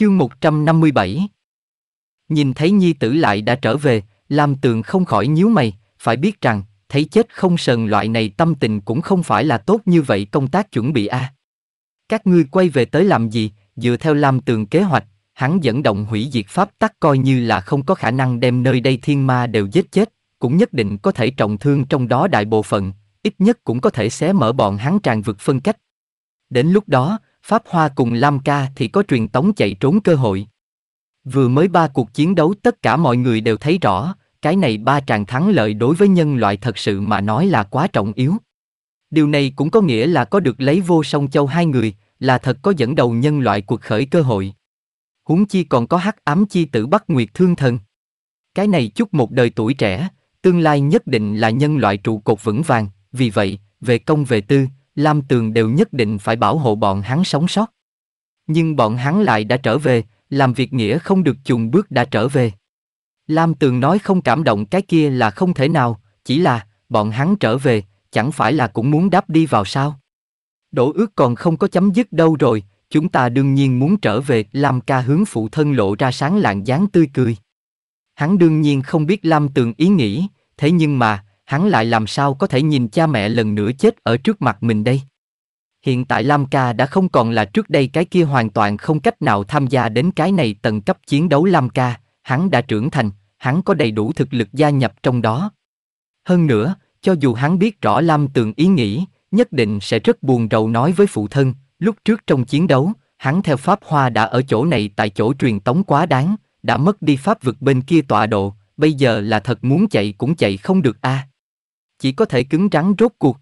Chương 157 Nhìn thấy nhi tử lại đã trở về, Lam Tường không khỏi nhíu mày, phải biết rằng, thấy chết không sờn loại này tâm tình cũng không phải là tốt như vậy công tác chuẩn bị a. À. Các ngươi quay về tới làm gì, dựa theo Lam Tường kế hoạch, hắn dẫn động hủy diệt pháp tắc coi như là không có khả năng đem nơi đây thiên ma đều giết chết, cũng nhất định có thể trọng thương trong đó đại bộ phận, ít nhất cũng có thể xé mở bọn hắn tràn vực phân cách. Đến lúc đó, Pháp Hoa cùng Lam Ca thì có truyền tống chạy trốn cơ hội. Vừa mới ba cuộc chiến đấu tất cả mọi người đều thấy rõ, cái này ba tràng thắng lợi đối với nhân loại thật sự mà nói là quá trọng yếu. Điều này cũng có nghĩa là có được lấy vô song châu hai người, là thật có dẫn đầu nhân loại cuộc khởi cơ hội. Huống chi còn có hắc ám chi tử bắt Nguyệt Thương Thần. Cái này chúc một đời tuổi trẻ, tương lai nhất định là nhân loại trụ cột vững vàng, vì vậy, về công về tư, Lam Tường đều nhất định phải bảo hộ bọn hắn sống sót. Nhưng bọn hắn lại đã trở về, làm việc nghĩa không được chùng bước đã trở về. Lam Tường nói không cảm động cái kia là không thể nào, chỉ là, bọn hắn trở về, chẳng phải là cũng muốn đáp đi vào sao? Đổ ước còn không có chấm dứt đâu rồi, chúng ta đương nhiên muốn trở về, Lam ca hướng phụ thân lộ ra sáng lạng dáng tươi cười. Hắn đương nhiên không biết Lam Tường ý nghĩ, thế nhưng mà, hắn lại làm sao có thể nhìn cha mẹ lần nữa chết ở trước mặt mình đây? Hiện tại Lam Ca đã không còn là trước đây cái kia hoàn toàn không cách nào tham gia đến cái này tầng cấp chiến đấu Lam Ca, hắn đã trưởng thành, hắn có đầy đủ thực lực gia nhập trong đó. Hơn nữa, cho dù hắn biết rõ Lam Tường ý nghĩ, nhất định sẽ rất buồn rầu nói với phụ thân, lúc trước trong chiến đấu, hắn theo Pháp Hoa đã ở chỗ này tại chỗ truyền tống quá đáng, đã mất đi Pháp vực bên kia tọa độ, bây giờ là thật muốn chạy cũng chạy không được a. À chỉ có thể cứng rắn rốt cuộc.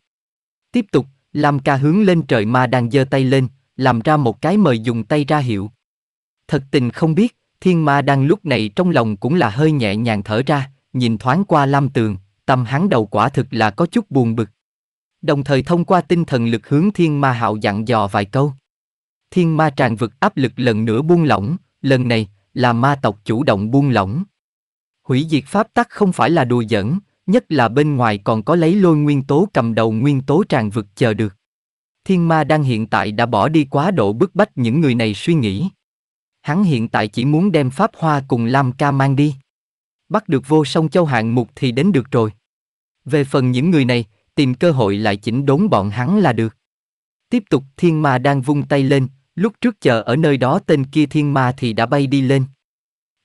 Tiếp tục, làm ca hướng lên trời mà đang giơ tay lên, làm ra một cái mời dùng tay ra hiệu. Thật tình không biết, thiên ma đang lúc này trong lòng cũng là hơi nhẹ nhàng thở ra, nhìn thoáng qua lam tường, tâm hắn đầu quả thực là có chút buồn bực. Đồng thời thông qua tinh thần lực hướng thiên ma hạo dặn dò vài câu. Thiên ma tràn vực áp lực lần nữa buông lỏng, lần này là ma tộc chủ động buông lỏng. Hủy diệt pháp tắc không phải là đùa giỡn, nhất là bên ngoài còn có lấy lôi nguyên tố cầm đầu nguyên tố tràn vực chờ được. Thiên ma đang hiện tại đã bỏ đi quá độ bức bách những người này suy nghĩ. Hắn hiện tại chỉ muốn đem Pháp Hoa cùng Lam Ca mang đi. Bắt được vô sông châu hạng mục thì đến được rồi. Về phần những người này, tìm cơ hội lại chỉnh đốn bọn hắn là được. Tiếp tục thiên ma đang vung tay lên, lúc trước chờ ở nơi đó tên kia thiên ma thì đã bay đi lên.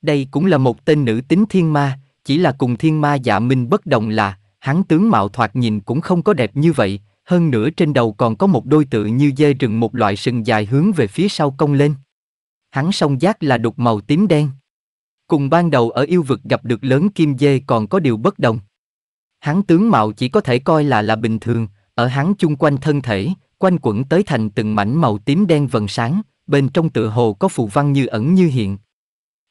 Đây cũng là một tên nữ tính thiên ma, chỉ là cùng thiên ma dạ minh bất đồng là, hắn tướng mạo thoạt nhìn cũng không có đẹp như vậy, hơn nữa trên đầu còn có một đôi tự như dê rừng một loại sừng dài hướng về phía sau cong lên. Hắn song giác là đục màu tím đen. Cùng ban đầu ở yêu vực gặp được lớn kim dê còn có điều bất đồng. Hắn tướng mạo chỉ có thể coi là là bình thường, ở hắn chung quanh thân thể, quanh quẩn tới thành từng mảnh màu tím đen vần sáng, bên trong tựa hồ có phù văn như ẩn như hiện.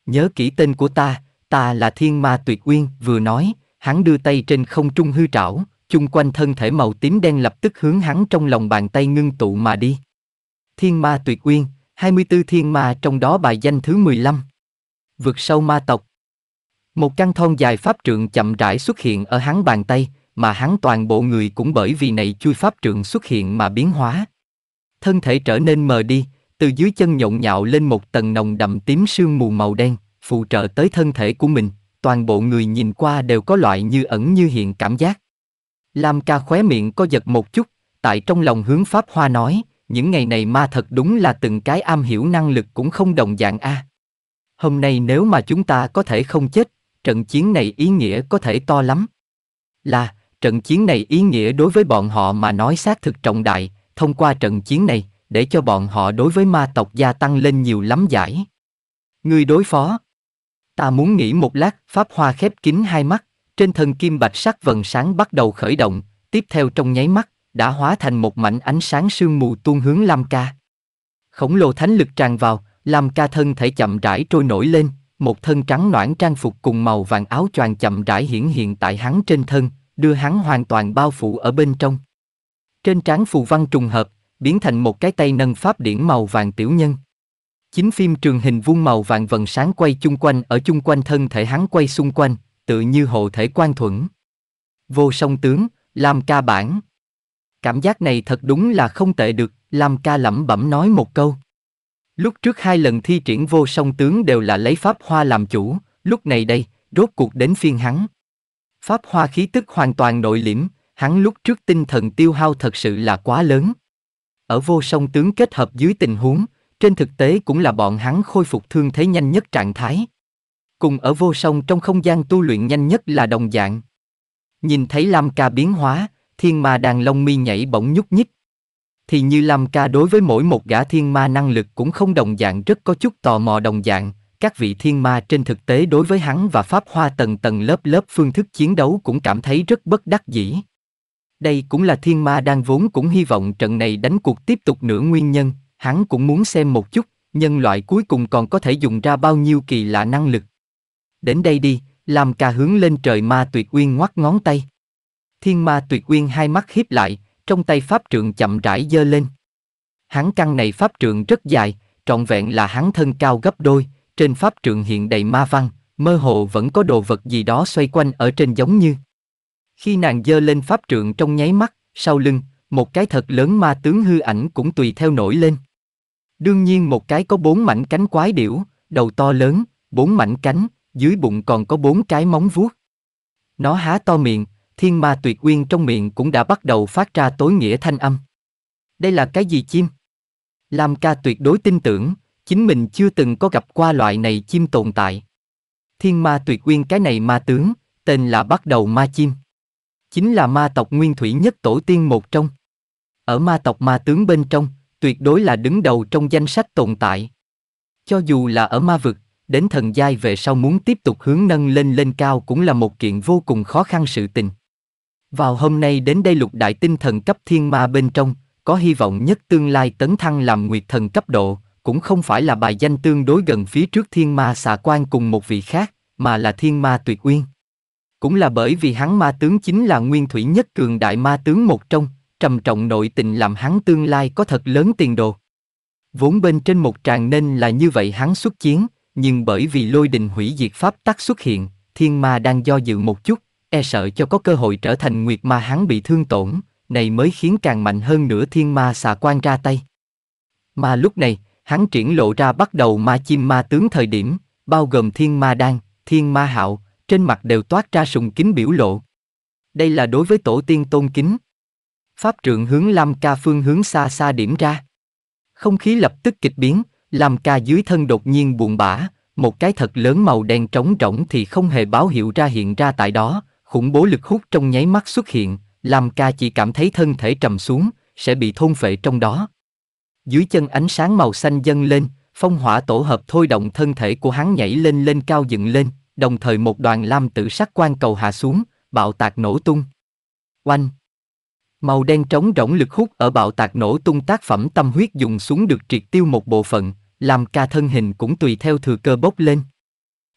Nhớ kỹ tên của ta, ta là thiên ma tuyệt uyên, vừa nói, hắn đưa tay trên không trung hư trảo, chung quanh thân thể màu tím đen lập tức hướng hắn trong lòng bàn tay ngưng tụ mà đi. Thiên ma tuyệt uyên, 24 thiên ma trong đó bài danh thứ 15. Vượt sâu ma tộc. Một căn thon dài pháp trượng chậm rãi xuất hiện ở hắn bàn tay, mà hắn toàn bộ người cũng bởi vì này chui pháp trượng xuất hiện mà biến hóa. Thân thể trở nên mờ đi, từ dưới chân nhộn nhạo lên một tầng nồng đậm tím sương mù màu đen, phụ trợ tới thân thể của mình, toàn bộ người nhìn qua đều có loại như ẩn như hiện cảm giác. Lam ca khóe miệng có giật một chút, tại trong lòng hướng Pháp Hoa nói, những ngày này ma thật đúng là từng cái am hiểu năng lực cũng không đồng dạng a. Hôm nay nếu mà chúng ta có thể không chết, trận chiến này ý nghĩa có thể to lắm. Là, trận chiến này ý nghĩa đối với bọn họ mà nói xác thực trọng đại, thông qua trận chiến này, để cho bọn họ đối với ma tộc gia tăng lên nhiều lắm giải. Người đối phó, Ta muốn nghỉ một lát, Pháp Hoa khép kín hai mắt, trên thân kim bạch sắc vần sáng bắt đầu khởi động, tiếp theo trong nháy mắt, đã hóa thành một mảnh ánh sáng sương mù tuôn hướng Lam Ca. Khổng lồ thánh lực tràn vào, Lam Ca thân thể chậm rãi trôi nổi lên, một thân trắng noãn trang phục cùng màu vàng áo choàng chậm rãi hiển hiện tại hắn trên thân, đưa hắn hoàn toàn bao phủ ở bên trong. Trên trán phù văn trùng hợp, biến thành một cái tay nâng pháp điển màu vàng tiểu nhân. Chính phim trường hình vuông màu vàng vần sáng quay chung quanh ở chung quanh thân thể hắn quay xung quanh, tự như hộ thể quan thuẫn. Vô song tướng, Lam ca bản. Cảm giác này thật đúng là không tệ được, Lam ca lẩm bẩm nói một câu. Lúc trước hai lần thi triển vô song tướng đều là lấy pháp hoa làm chủ, lúc này đây, rốt cuộc đến phiên hắn. Pháp hoa khí tức hoàn toàn nội liễm, hắn lúc trước tinh thần tiêu hao thật sự là quá lớn. Ở vô song tướng kết hợp dưới tình huống, trên thực tế cũng là bọn hắn khôi phục thương thế nhanh nhất trạng thái. Cùng ở vô song trong không gian tu luyện nhanh nhất là đồng dạng. Nhìn thấy Lam Ca biến hóa, thiên ma đàn lông mi nhảy bỗng nhúc nhích. Thì như Lam Ca đối với mỗi một gã thiên ma năng lực cũng không đồng dạng rất có chút tò mò đồng dạng, các vị thiên ma trên thực tế đối với hắn và pháp hoa tầng tầng lớp lớp phương thức chiến đấu cũng cảm thấy rất bất đắc dĩ. Đây cũng là thiên ma đang vốn cũng hy vọng trận này đánh cuộc tiếp tục nửa nguyên nhân hắn cũng muốn xem một chút, nhân loại cuối cùng còn có thể dùng ra bao nhiêu kỳ lạ năng lực. Đến đây đi, làm cà hướng lên trời ma tuyệt uyên ngoắt ngón tay. Thiên ma tuyệt uyên hai mắt hiếp lại, trong tay pháp trượng chậm rãi dơ lên. Hắn căn này pháp trượng rất dài, trọn vẹn là hắn thân cao gấp đôi, trên pháp trượng hiện đầy ma văn, mơ hồ vẫn có đồ vật gì đó xoay quanh ở trên giống như. Khi nàng dơ lên pháp trượng trong nháy mắt, sau lưng, một cái thật lớn ma tướng hư ảnh cũng tùy theo nổi lên. Đương nhiên một cái có bốn mảnh cánh quái điểu, đầu to lớn, bốn mảnh cánh, dưới bụng còn có bốn cái móng vuốt. Nó há to miệng, thiên ma tuyệt uyên trong miệng cũng đã bắt đầu phát ra tối nghĩa thanh âm. Đây là cái gì chim? Lam ca tuyệt đối tin tưởng, chính mình chưa từng có gặp qua loại này chim tồn tại. Thiên ma tuyệt uyên cái này ma tướng, tên là bắt đầu ma chim. Chính là ma tộc nguyên thủy nhất tổ tiên một trong. Ở ma tộc ma tướng bên trong, tuyệt đối là đứng đầu trong danh sách tồn tại. Cho dù là ở ma vực, đến thần giai về sau muốn tiếp tục hướng nâng lên lên cao cũng là một kiện vô cùng khó khăn sự tình. Vào hôm nay đến đây lục đại tinh thần cấp thiên ma bên trong, có hy vọng nhất tương lai tấn thăng làm nguyệt thần cấp độ, cũng không phải là bài danh tương đối gần phía trước thiên ma xà quan cùng một vị khác, mà là thiên ma tuyệt uyên. Cũng là bởi vì hắn ma tướng chính là nguyên thủy nhất cường đại ma tướng một trong, trầm trọng nội tình làm hắn tương lai có thật lớn tiền đồ. Vốn bên trên một tràng nên là như vậy hắn xuất chiến, nhưng bởi vì lôi đình hủy diệt pháp tắc xuất hiện, thiên ma đang do dự một chút, e sợ cho có cơ hội trở thành nguyệt ma hắn bị thương tổn, này mới khiến càng mạnh hơn nữa thiên ma xà quan ra tay. Mà lúc này, hắn triển lộ ra bắt đầu ma chim ma tướng thời điểm, bao gồm thiên ma đan, thiên ma hạo, trên mặt đều toát ra sùng kính biểu lộ. Đây là đối với tổ tiên tôn kính, Pháp trượng hướng Lam Ca phương hướng xa xa điểm ra. Không khí lập tức kịch biến, Lam Ca dưới thân đột nhiên buồn bã, một cái thật lớn màu đen trống rỗng thì không hề báo hiệu ra hiện ra tại đó, khủng bố lực hút trong nháy mắt xuất hiện, Lam Ca chỉ cảm thấy thân thể trầm xuống, sẽ bị thôn phệ trong đó. Dưới chân ánh sáng màu xanh dâng lên, phong hỏa tổ hợp thôi động thân thể của hắn nhảy lên lên cao dựng lên, đồng thời một đoàn lam tử sắc quan cầu hạ xuống, bạo tạc nổ tung. Oanh! Màu đen trống rỗng lực hút ở bạo tạc nổ tung tác phẩm tâm huyết dùng xuống được triệt tiêu một bộ phận, làm ca thân hình cũng tùy theo thừa cơ bốc lên.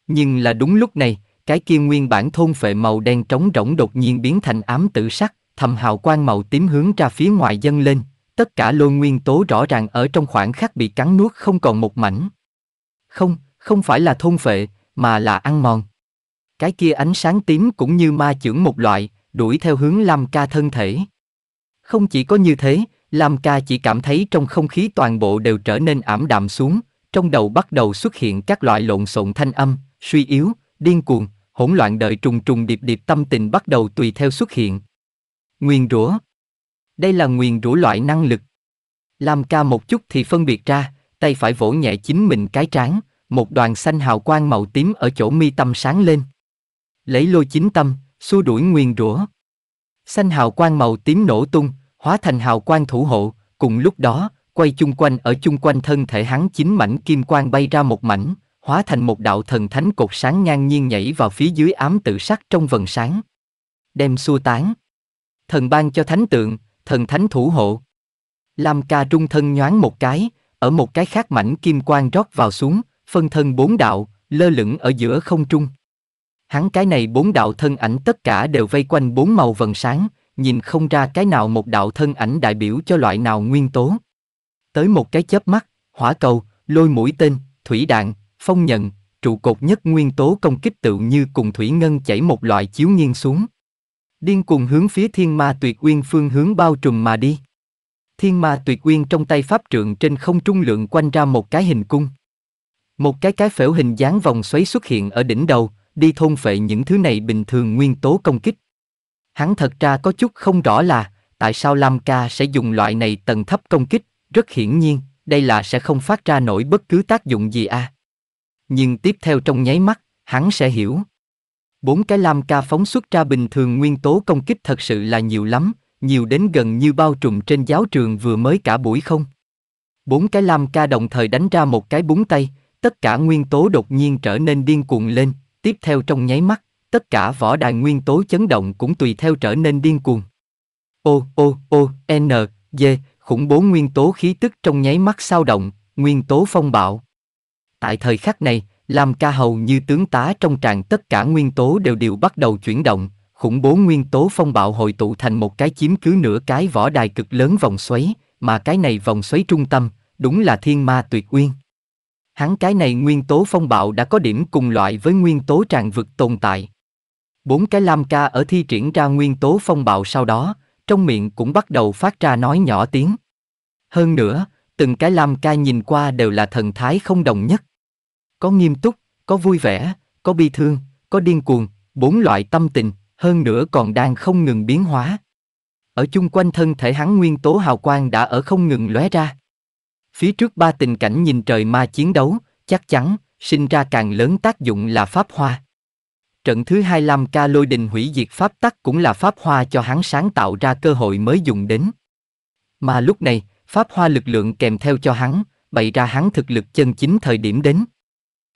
Nhưng là đúng lúc này, cái kia nguyên bản thôn phệ màu đen trống rỗng đột nhiên biến thành ám tử sắc, thầm hào quang màu tím hướng ra phía ngoài dâng lên, tất cả lôi nguyên tố rõ ràng ở trong khoảng khắc bị cắn nuốt không còn một mảnh. Không, không phải là thôn phệ, mà là ăn mòn. Cái kia ánh sáng tím cũng như ma chưởng một loại, đuổi theo hướng Lam ca thân thể. Không chỉ có như thế, Lam ca chỉ cảm thấy trong không khí toàn bộ đều trở nên ảm đạm xuống, trong đầu bắt đầu xuất hiện các loại lộn xộn thanh âm, suy yếu, điên cuồng, hỗn loạn đợi trùng trùng điệp điệp tâm tình bắt đầu tùy theo xuất hiện. Nguyên rủa Đây là nguyên rủa loại năng lực. Lam ca một chút thì phân biệt ra, tay phải vỗ nhẹ chính mình cái trán, một đoàn xanh hào quang màu tím ở chỗ mi tâm sáng lên. Lấy lôi chính tâm, xua đuổi nguyên rủa. Xanh hào quang màu tím nổ tung, hóa thành hào quang thủ hộ, cùng lúc đó, quay chung quanh ở chung quanh thân thể hắn chín mảnh kim quang bay ra một mảnh, hóa thành một đạo thần thánh cột sáng ngang nhiên nhảy vào phía dưới ám tự sắc trong vần sáng. Đem xua tán. Thần ban cho thánh tượng, thần thánh thủ hộ. Lam ca trung thân nhoáng một cái, ở một cái khác mảnh kim quang rót vào xuống, phân thân bốn đạo, lơ lửng ở giữa không trung. Hắn cái này bốn đạo thân ảnh tất cả đều vây quanh bốn màu vần sáng, nhìn không ra cái nào một đạo thân ảnh đại biểu cho loại nào nguyên tố. Tới một cái chớp mắt, hỏa cầu, lôi mũi tên, thủy đạn, phong nhận, trụ cột nhất nguyên tố công kích tự như cùng thủy ngân chảy một loại chiếu nghiêng xuống. Điên cùng hướng phía thiên ma tuyệt uyên phương hướng bao trùm mà đi. Thiên ma tuyệt uyên trong tay pháp trượng trên không trung lượng quanh ra một cái hình cung. Một cái cái phễu hình dáng vòng xoáy xuất hiện ở đỉnh đầu, đi thôn phệ những thứ này bình thường nguyên tố công kích. Hắn thật ra có chút không rõ là, tại sao Lam Ca sẽ dùng loại này tầng thấp công kích, rất hiển nhiên, đây là sẽ không phát ra nổi bất cứ tác dụng gì a. À. Nhưng tiếp theo trong nháy mắt, hắn sẽ hiểu. Bốn cái Lam Ca phóng xuất ra bình thường nguyên tố công kích thật sự là nhiều lắm, nhiều đến gần như bao trùm trên giáo trường vừa mới cả buổi không. Bốn cái Lam Ca đồng thời đánh ra một cái búng tay, tất cả nguyên tố đột nhiên trở nên điên cuồng lên, tiếp theo trong nháy mắt, tất cả võ đài nguyên tố chấn động cũng tùy theo trở nên điên cuồng. Ô, ô, ô, N, D, khủng bố nguyên tố khí tức trong nháy mắt sao động, nguyên tố phong bạo. Tại thời khắc này, làm Ca hầu như tướng tá trong tràng tất cả nguyên tố đều đều bắt đầu chuyển động, khủng bố nguyên tố phong bạo hội tụ thành một cái chiếm cứ nửa cái võ đài cực lớn vòng xoáy, mà cái này vòng xoáy trung tâm, đúng là thiên ma tuyệt uyên hắn cái này nguyên tố phong bạo đã có điểm cùng loại với nguyên tố tràn vực tồn tại. Bốn cái lam ca ở thi triển ra nguyên tố phong bạo sau đó, trong miệng cũng bắt đầu phát ra nói nhỏ tiếng. Hơn nữa, từng cái lam ca nhìn qua đều là thần thái không đồng nhất. Có nghiêm túc, có vui vẻ, có bi thương, có điên cuồng, bốn loại tâm tình, hơn nữa còn đang không ngừng biến hóa. Ở chung quanh thân thể hắn nguyên tố hào quang đã ở không ngừng lóe ra. Phía trước ba tình cảnh nhìn trời ma chiến đấu, chắc chắn, sinh ra càng lớn tác dụng là pháp hoa. Trận thứ hai Lam Ca lôi đình hủy diệt pháp tắc cũng là pháp hoa cho hắn sáng tạo ra cơ hội mới dùng đến. Mà lúc này, pháp hoa lực lượng kèm theo cho hắn, bày ra hắn thực lực chân chính thời điểm đến.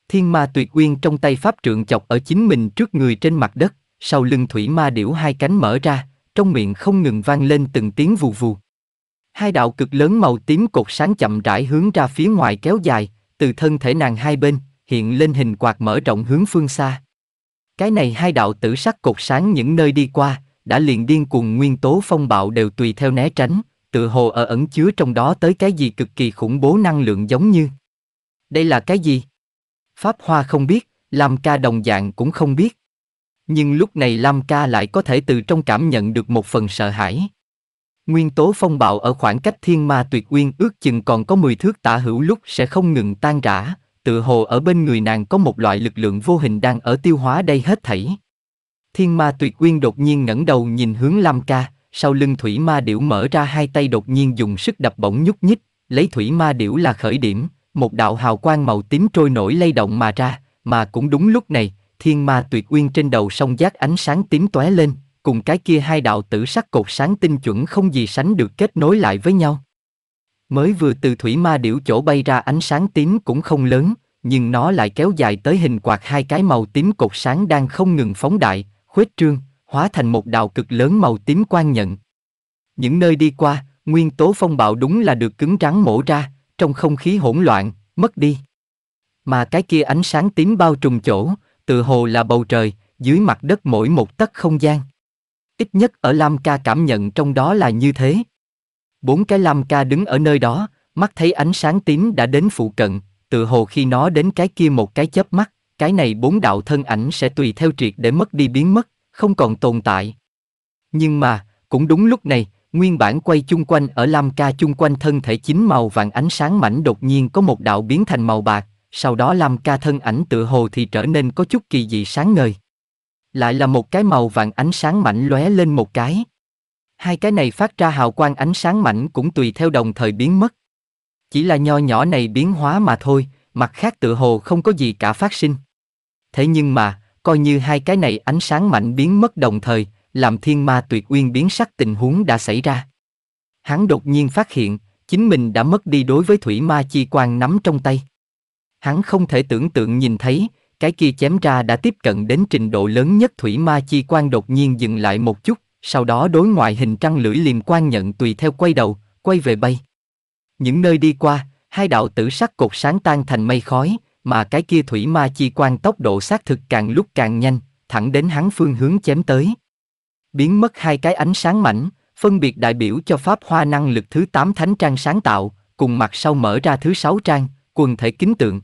Thiên ma tuyệt uyên trong tay pháp trượng chọc ở chính mình trước người trên mặt đất, sau lưng thủy ma điểu hai cánh mở ra, trong miệng không ngừng vang lên từng tiếng vù vù. Hai đạo cực lớn màu tím cột sáng chậm rãi hướng ra phía ngoài kéo dài, từ thân thể nàng hai bên, hiện lên hình quạt mở rộng hướng phương xa. Cái này hai đạo tử sắc cột sáng những nơi đi qua, đã liền điên cuồng nguyên tố phong bạo đều tùy theo né tránh, tự hồ ở ẩn chứa trong đó tới cái gì cực kỳ khủng bố năng lượng giống như. Đây là cái gì? Pháp Hoa không biết, Lam Ca đồng dạng cũng không biết. Nhưng lúc này Lam Ca lại có thể từ trong cảm nhận được một phần sợ hãi nguyên tố phong bạo ở khoảng cách thiên ma tuyệt uyên ước chừng còn có 10 thước tả hữu lúc sẽ không ngừng tan rã, tự hồ ở bên người nàng có một loại lực lượng vô hình đang ở tiêu hóa đây hết thảy. Thiên ma tuyệt uyên đột nhiên ngẩng đầu nhìn hướng Lam Ca, sau lưng thủy ma điểu mở ra hai tay đột nhiên dùng sức đập bỗng nhúc nhích, lấy thủy ma điểu là khởi điểm, một đạo hào quang màu tím trôi nổi lay động mà ra, mà cũng đúng lúc này, thiên ma tuyệt uyên trên đầu sông giác ánh sáng tím tóe lên, cùng cái kia hai đạo tử sắc cột sáng tinh chuẩn không gì sánh được kết nối lại với nhau. Mới vừa từ thủy ma điểu chỗ bay ra ánh sáng tím cũng không lớn, nhưng nó lại kéo dài tới hình quạt hai cái màu tím cột sáng đang không ngừng phóng đại, khuếch trương, hóa thành một đạo cực lớn màu tím quan nhận. Những nơi đi qua, nguyên tố phong bạo đúng là được cứng rắn mổ ra, trong không khí hỗn loạn, mất đi. Mà cái kia ánh sáng tím bao trùm chỗ, tự hồ là bầu trời, dưới mặt đất mỗi một tấc không gian ít nhất ở Lam Ca cảm nhận trong đó là như thế. Bốn cái Lam Ca đứng ở nơi đó, mắt thấy ánh sáng tím đã đến phụ cận, tự hồ khi nó đến cái kia một cái chớp mắt, cái này bốn đạo thân ảnh sẽ tùy theo triệt để mất đi biến mất, không còn tồn tại. Nhưng mà, cũng đúng lúc này, nguyên bản quay chung quanh ở Lam Ca chung quanh thân thể chính màu vàng ánh sáng mảnh đột nhiên có một đạo biến thành màu bạc, sau đó Lam Ca thân ảnh tự hồ thì trở nên có chút kỳ dị sáng ngời lại là một cái màu vàng ánh sáng mạnh lóe lên một cái. Hai cái này phát ra hào quang ánh sáng mạnh cũng tùy theo đồng thời biến mất. Chỉ là nho nhỏ này biến hóa mà thôi, mặt khác tựa hồ không có gì cả phát sinh. Thế nhưng mà, coi như hai cái này ánh sáng mạnh biến mất đồng thời, làm thiên ma tuyệt uyên biến sắc tình huống đã xảy ra. Hắn đột nhiên phát hiện, chính mình đã mất đi đối với thủy ma chi quan nắm trong tay. Hắn không thể tưởng tượng nhìn thấy, cái kia chém ra đã tiếp cận đến trình độ lớn nhất thủy ma chi quan đột nhiên dừng lại một chút, sau đó đối ngoại hình trăng lưỡi liềm quan nhận tùy theo quay đầu, quay về bay. Những nơi đi qua, hai đạo tử sắc cột sáng tan thành mây khói, mà cái kia thủy ma chi quan tốc độ xác thực càng lúc càng nhanh, thẳng đến hắn phương hướng chém tới. Biến mất hai cái ánh sáng mảnh, phân biệt đại biểu cho pháp hoa năng lực thứ 8 thánh trang sáng tạo, cùng mặt sau mở ra thứ sáu trang, quần thể kính tượng,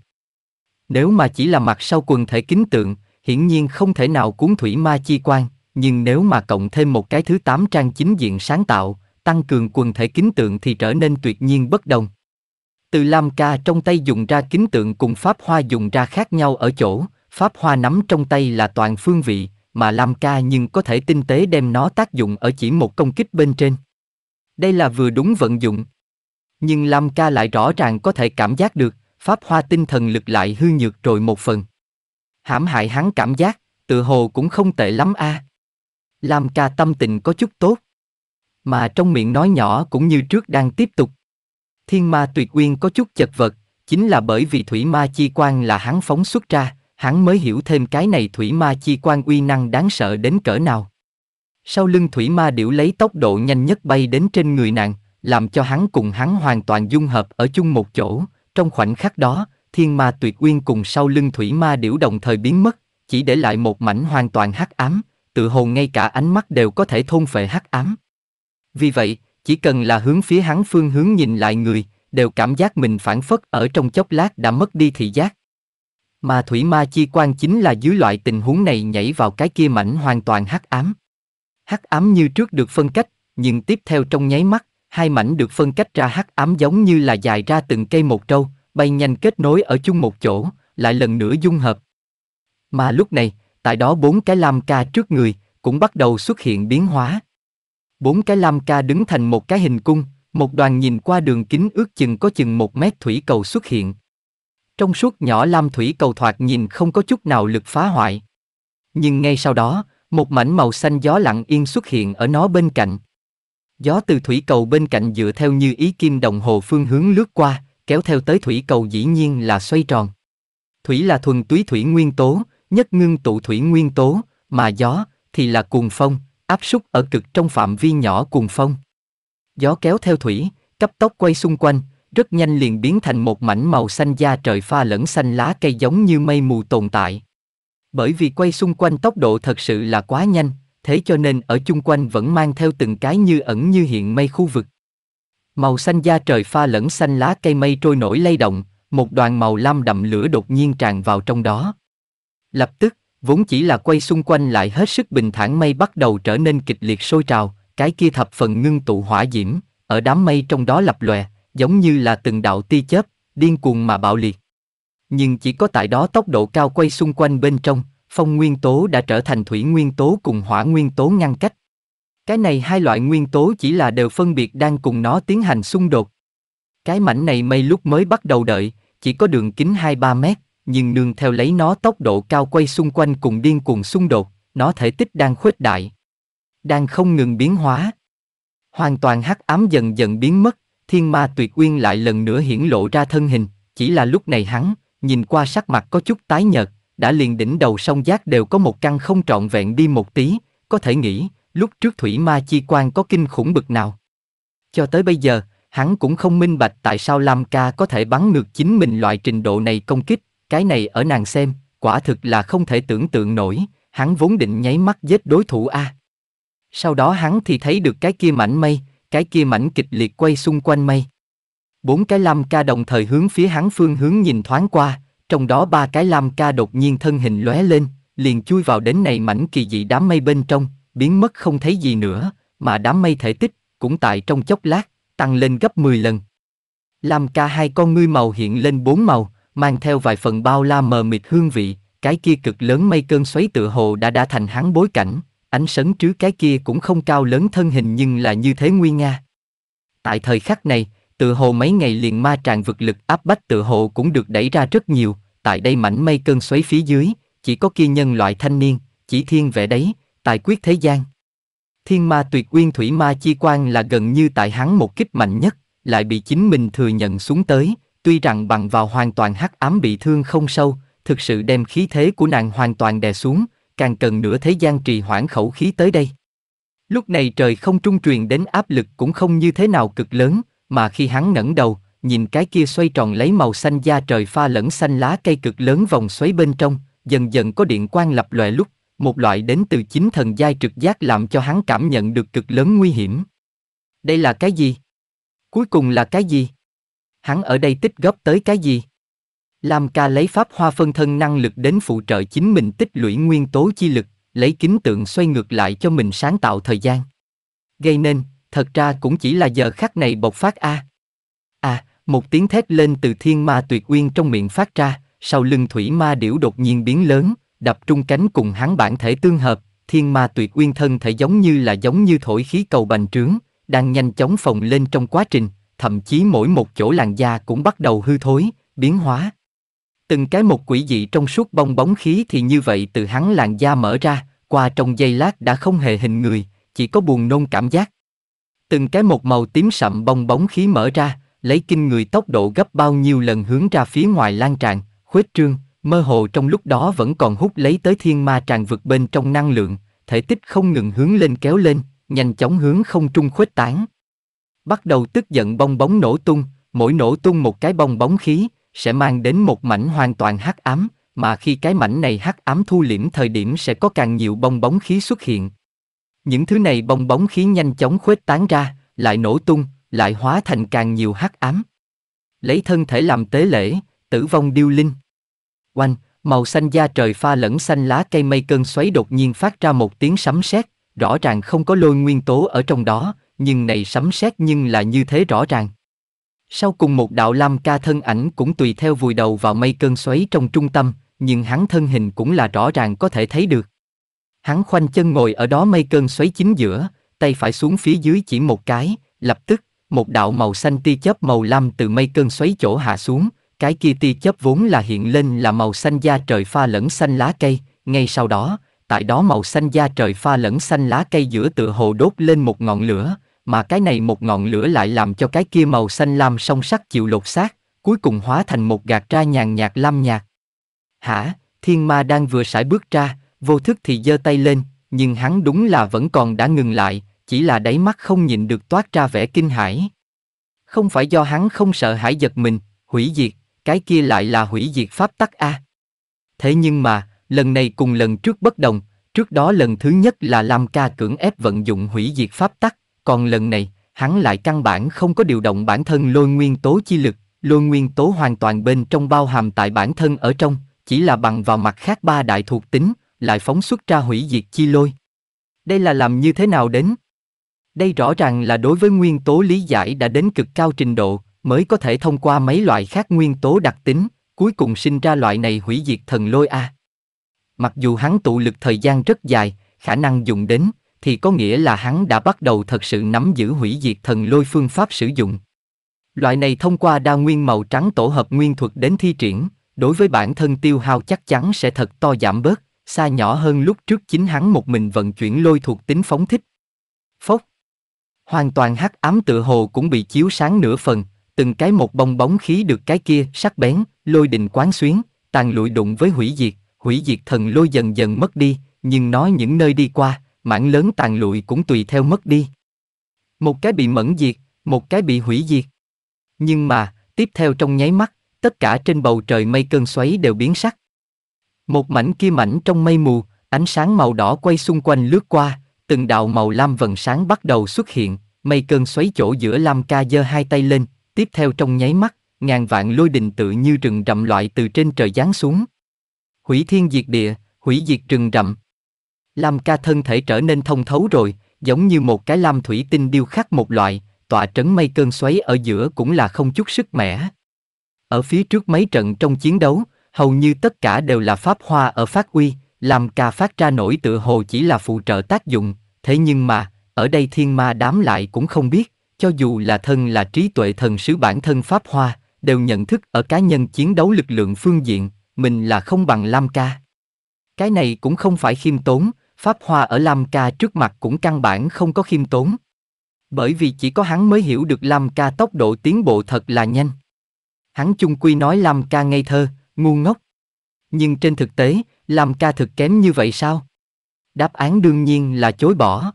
nếu mà chỉ là mặt sau quần thể kính tượng, hiển nhiên không thể nào cuốn thủy ma chi quan, nhưng nếu mà cộng thêm một cái thứ tám trang chính diện sáng tạo, tăng cường quần thể kính tượng thì trở nên tuyệt nhiên bất đồng. Từ Lam Ca trong tay dùng ra kính tượng cùng Pháp Hoa dùng ra khác nhau ở chỗ, Pháp Hoa nắm trong tay là toàn phương vị, mà Lam Ca nhưng có thể tinh tế đem nó tác dụng ở chỉ một công kích bên trên. Đây là vừa đúng vận dụng. Nhưng Lam Ca lại rõ ràng có thể cảm giác được, Pháp hoa tinh thần lực lại hư nhược rồi một phần. Hãm hại hắn cảm giác, tự hồ cũng không tệ lắm a. À. Lam ca tâm tình có chút tốt. Mà trong miệng nói nhỏ cũng như trước đang tiếp tục. Thiên ma tuyệt quyên có chút chật vật, chính là bởi vì thủy ma chi quan là hắn phóng xuất ra, hắn mới hiểu thêm cái này thủy ma chi quan uy năng đáng sợ đến cỡ nào. Sau lưng thủy ma điểu lấy tốc độ nhanh nhất bay đến trên người nàng, làm cho hắn cùng hắn hoàn toàn dung hợp ở chung một chỗ, trong khoảnh khắc đó, thiên ma tuyệt uyên cùng sau lưng thủy ma điểu đồng thời biến mất, chỉ để lại một mảnh hoàn toàn hắc ám, tự hồ ngay cả ánh mắt đều có thể thôn phệ hắc ám. Vì vậy, chỉ cần là hướng phía hắn phương hướng nhìn lại người, đều cảm giác mình phản phất ở trong chốc lát đã mất đi thị giác. Mà thủy ma chi quan chính là dưới loại tình huống này nhảy vào cái kia mảnh hoàn toàn hắc ám. Hắc ám như trước được phân cách, nhưng tiếp theo trong nháy mắt, hai mảnh được phân cách ra hắc ám giống như là dài ra từng cây một trâu, bay nhanh kết nối ở chung một chỗ, lại lần nữa dung hợp. Mà lúc này, tại đó bốn cái lam ca trước người, cũng bắt đầu xuất hiện biến hóa. Bốn cái lam ca đứng thành một cái hình cung, một đoàn nhìn qua đường kính ước chừng có chừng một mét thủy cầu xuất hiện. Trong suốt nhỏ lam thủy cầu thoạt nhìn không có chút nào lực phá hoại. Nhưng ngay sau đó, một mảnh màu xanh gió lặng yên xuất hiện ở nó bên cạnh, Gió từ thủy cầu bên cạnh dựa theo như ý kim đồng hồ phương hướng lướt qua, kéo theo tới thủy cầu dĩ nhiên là xoay tròn. Thủy là thuần túy thủy nguyên tố, nhất ngưng tụ thủy nguyên tố, mà gió thì là cuồng phong, áp súc ở cực trong phạm vi nhỏ cuồng phong. Gió kéo theo thủy, cấp tốc quay xung quanh, rất nhanh liền biến thành một mảnh màu xanh da trời pha lẫn xanh lá cây giống như mây mù tồn tại. Bởi vì quay xung quanh tốc độ thật sự là quá nhanh, thế cho nên ở chung quanh vẫn mang theo từng cái như ẩn như hiện mây khu vực. Màu xanh da trời pha lẫn xanh lá cây mây trôi nổi lay động, một đoàn màu lam đậm lửa đột nhiên tràn vào trong đó. Lập tức, vốn chỉ là quay xung quanh lại hết sức bình thản mây bắt đầu trở nên kịch liệt sôi trào, cái kia thập phần ngưng tụ hỏa diễm, ở đám mây trong đó lập lòe, giống như là từng đạo ti chớp, điên cuồng mà bạo liệt. Nhưng chỉ có tại đó tốc độ cao quay xung quanh bên trong, phong nguyên tố đã trở thành thủy nguyên tố cùng hỏa nguyên tố ngăn cách. Cái này hai loại nguyên tố chỉ là đều phân biệt đang cùng nó tiến hành xung đột. Cái mảnh này mây lúc mới bắt đầu đợi, chỉ có đường kính 2-3 mét, nhưng nương theo lấy nó tốc độ cao quay xung quanh cùng điên cuồng xung đột, nó thể tích đang khuếch đại, đang không ngừng biến hóa. Hoàn toàn hắc ám dần dần biến mất, thiên ma tuyệt uyên lại lần nữa hiển lộ ra thân hình, chỉ là lúc này hắn, nhìn qua sắc mặt có chút tái nhợt, đã liền đỉnh đầu sông giác đều có một căn không trọn vẹn đi một tí, có thể nghĩ, lúc trước thủy ma chi quan có kinh khủng bực nào. Cho tới bây giờ, hắn cũng không minh bạch tại sao Lam Ca có thể bắn ngược chính mình loại trình độ này công kích, cái này ở nàng xem, quả thực là không thể tưởng tượng nổi, hắn vốn định nháy mắt giết đối thủ A. Sau đó hắn thì thấy được cái kia mảnh mây, cái kia mảnh kịch liệt quay xung quanh mây. Bốn cái Lam Ca đồng thời hướng phía hắn phương hướng nhìn thoáng qua, trong đó ba cái lam ca đột nhiên thân hình lóe lên, liền chui vào đến này mảnh kỳ dị đám mây bên trong, biến mất không thấy gì nữa, mà đám mây thể tích cũng tại trong chốc lát tăng lên gấp 10 lần. Lam ca hai con ngươi màu hiện lên bốn màu, mang theo vài phần bao la mờ mịt hương vị, cái kia cực lớn mây cơn xoáy tựa hồ đã đã thành hắn bối cảnh, ánh sấn trước cái kia cũng không cao lớn thân hình nhưng là như thế nguy nga. Tại thời khắc này, tự hồ mấy ngày liền ma tràn vực lực áp bách tự hồ cũng được đẩy ra rất nhiều, tại đây mảnh mây cơn xoáy phía dưới, chỉ có kia nhân loại thanh niên, chỉ thiên vệ đấy, tài quyết thế gian. Thiên ma tuyệt uyên thủy ma chi quan là gần như tại hắn một kích mạnh nhất, lại bị chính mình thừa nhận xuống tới, tuy rằng bằng vào hoàn toàn hắc ám bị thương không sâu, thực sự đem khí thế của nàng hoàn toàn đè xuống, càng cần nửa thế gian trì hoãn khẩu khí tới đây. Lúc này trời không trung truyền đến áp lực cũng không như thế nào cực lớn, mà khi hắn ngẩng đầu, nhìn cái kia xoay tròn lấy màu xanh da trời pha lẫn xanh lá cây cực lớn vòng xoáy bên trong, dần dần có điện quang lập lòe lúc, một loại đến từ chính thần giai trực giác làm cho hắn cảm nhận được cực lớn nguy hiểm. Đây là cái gì? Cuối cùng là cái gì? Hắn ở đây tích góp tới cái gì? Lam ca lấy pháp hoa phân thân năng lực đến phụ trợ chính mình tích lũy nguyên tố chi lực, lấy kính tượng xoay ngược lại cho mình sáng tạo thời gian. Gây nên, thật ra cũng chỉ là giờ khắc này bộc phát a. À. à, một tiếng thét lên từ thiên ma tuyệt uyên trong miệng phát ra, sau lưng thủy ma điểu đột nhiên biến lớn, đập trung cánh cùng hắn bản thể tương hợp, thiên ma tuyệt uyên thân thể giống như là giống như thổi khí cầu bành trướng, đang nhanh chóng phồng lên trong quá trình, thậm chí mỗi một chỗ làn da cũng bắt đầu hư thối, biến hóa. Từng cái một quỷ dị trong suốt bong bóng khí thì như vậy từ hắn làn da mở ra, qua trong giây lát đã không hề hình người, chỉ có buồn nôn cảm giác từng cái một màu tím sậm bong bóng khí mở ra, lấy kinh người tốc độ gấp bao nhiêu lần hướng ra phía ngoài lan tràn, khuếch trương, mơ hồ trong lúc đó vẫn còn hút lấy tới thiên ma tràn vực bên trong năng lượng, thể tích không ngừng hướng lên kéo lên, nhanh chóng hướng không trung khuếch tán. Bắt đầu tức giận bong bóng nổ tung, mỗi nổ tung một cái bong bóng khí, sẽ mang đến một mảnh hoàn toàn hắc ám, mà khi cái mảnh này hắc ám thu liễm thời điểm sẽ có càng nhiều bong bóng khí xuất hiện, những thứ này bong bóng khí nhanh chóng khuếch tán ra, lại nổ tung, lại hóa thành càng nhiều hắc ám. Lấy thân thể làm tế lễ, tử vong điêu linh. Oanh, màu xanh da trời pha lẫn xanh lá cây mây cơn xoáy đột nhiên phát ra một tiếng sấm sét, rõ ràng không có lôi nguyên tố ở trong đó, nhưng này sấm sét nhưng là như thế rõ ràng. Sau cùng một đạo lam ca thân ảnh cũng tùy theo vùi đầu vào mây cơn xoáy trong trung tâm, nhưng hắn thân hình cũng là rõ ràng có thể thấy được. Hắn khoanh chân ngồi ở đó mây cơn xoáy chính giữa, tay phải xuống phía dưới chỉ một cái, lập tức, một đạo màu xanh tia chớp màu lam từ mây cơn xoáy chỗ hạ xuống, cái kia tia chớp vốn là hiện lên là màu xanh da trời pha lẫn xanh lá cây, ngay sau đó, tại đó màu xanh da trời pha lẫn xanh lá cây giữa tựa hồ đốt lên một ngọn lửa, mà cái này một ngọn lửa lại làm cho cái kia màu xanh lam song sắc chịu lột xác, cuối cùng hóa thành một gạt ra nhàn nhạt lam nhạt. Hả, thiên ma đang vừa sải bước ra, vô thức thì giơ tay lên, nhưng hắn đúng là vẫn còn đã ngừng lại, chỉ là đáy mắt không nhìn được toát ra vẻ kinh hãi. Không phải do hắn không sợ hãi giật mình, hủy diệt, cái kia lại là hủy diệt pháp tắc a. Thế nhưng mà, lần này cùng lần trước bất đồng, trước đó lần thứ nhất là Lam Ca cưỡng ép vận dụng hủy diệt pháp tắc, còn lần này, hắn lại căn bản không có điều động bản thân lôi nguyên tố chi lực, lôi nguyên tố hoàn toàn bên trong bao hàm tại bản thân ở trong, chỉ là bằng vào mặt khác ba đại thuộc tính, lại phóng xuất ra hủy diệt chi lôi. Đây là làm như thế nào đến? Đây rõ ràng là đối với nguyên tố lý giải đã đến cực cao trình độ, mới có thể thông qua mấy loại khác nguyên tố đặc tính, cuối cùng sinh ra loại này hủy diệt thần lôi a. Mặc dù hắn tụ lực thời gian rất dài, khả năng dùng đến thì có nghĩa là hắn đã bắt đầu thật sự nắm giữ hủy diệt thần lôi phương pháp sử dụng. Loại này thông qua đa nguyên màu trắng tổ hợp nguyên thuật đến thi triển, đối với bản thân tiêu hao chắc chắn sẽ thật to giảm bớt, xa nhỏ hơn lúc trước chính hắn một mình vận chuyển lôi thuộc tính phóng thích. Phốc. Hoàn toàn hắc ám tựa hồ cũng bị chiếu sáng nửa phần, từng cái một bong bóng khí được cái kia sắc bén, lôi đình quán xuyến, tàn lụi đụng với hủy diệt, hủy diệt thần lôi dần dần mất đi, nhưng nó những nơi đi qua, mảng lớn tàn lụi cũng tùy theo mất đi. Một cái bị mẫn diệt, một cái bị hủy diệt. Nhưng mà, tiếp theo trong nháy mắt, tất cả trên bầu trời mây cơn xoáy đều biến sắc. Một mảnh kia mảnh trong mây mù, ánh sáng màu đỏ quay xung quanh lướt qua, từng đạo màu lam vần sáng bắt đầu xuất hiện, mây cơn xoáy chỗ giữa Lam Ca giơ hai tay lên, tiếp theo trong nháy mắt, ngàn vạn lôi đình tự như rừng rậm loại từ trên trời giáng xuống. Hủy thiên diệt địa, hủy diệt rừng rậm. Lam Ca thân thể trở nên thông thấu rồi, giống như một cái lam thủy tinh điêu khắc một loại, tọa trấn mây cơn xoáy ở giữa cũng là không chút sức mẻ. Ở phía trước mấy trận trong chiến đấu, hầu như tất cả đều là pháp hoa ở phát uy, làm cà phát ra nổi tựa hồ chỉ là phụ trợ tác dụng, thế nhưng mà, ở đây thiên ma đám lại cũng không biết, cho dù là thân là trí tuệ thần sứ bản thân pháp hoa, đều nhận thức ở cá nhân chiến đấu lực lượng phương diện, mình là không bằng Lam Ca. Cái này cũng không phải khiêm tốn, Pháp Hoa ở Lam Ca trước mặt cũng căn bản không có khiêm tốn. Bởi vì chỉ có hắn mới hiểu được Lam Ca tốc độ tiến bộ thật là nhanh. Hắn chung quy nói Lam Ca ngây thơ, ngu ngốc. Nhưng trên thực tế, làm ca thực kém như vậy sao? Đáp án đương nhiên là chối bỏ.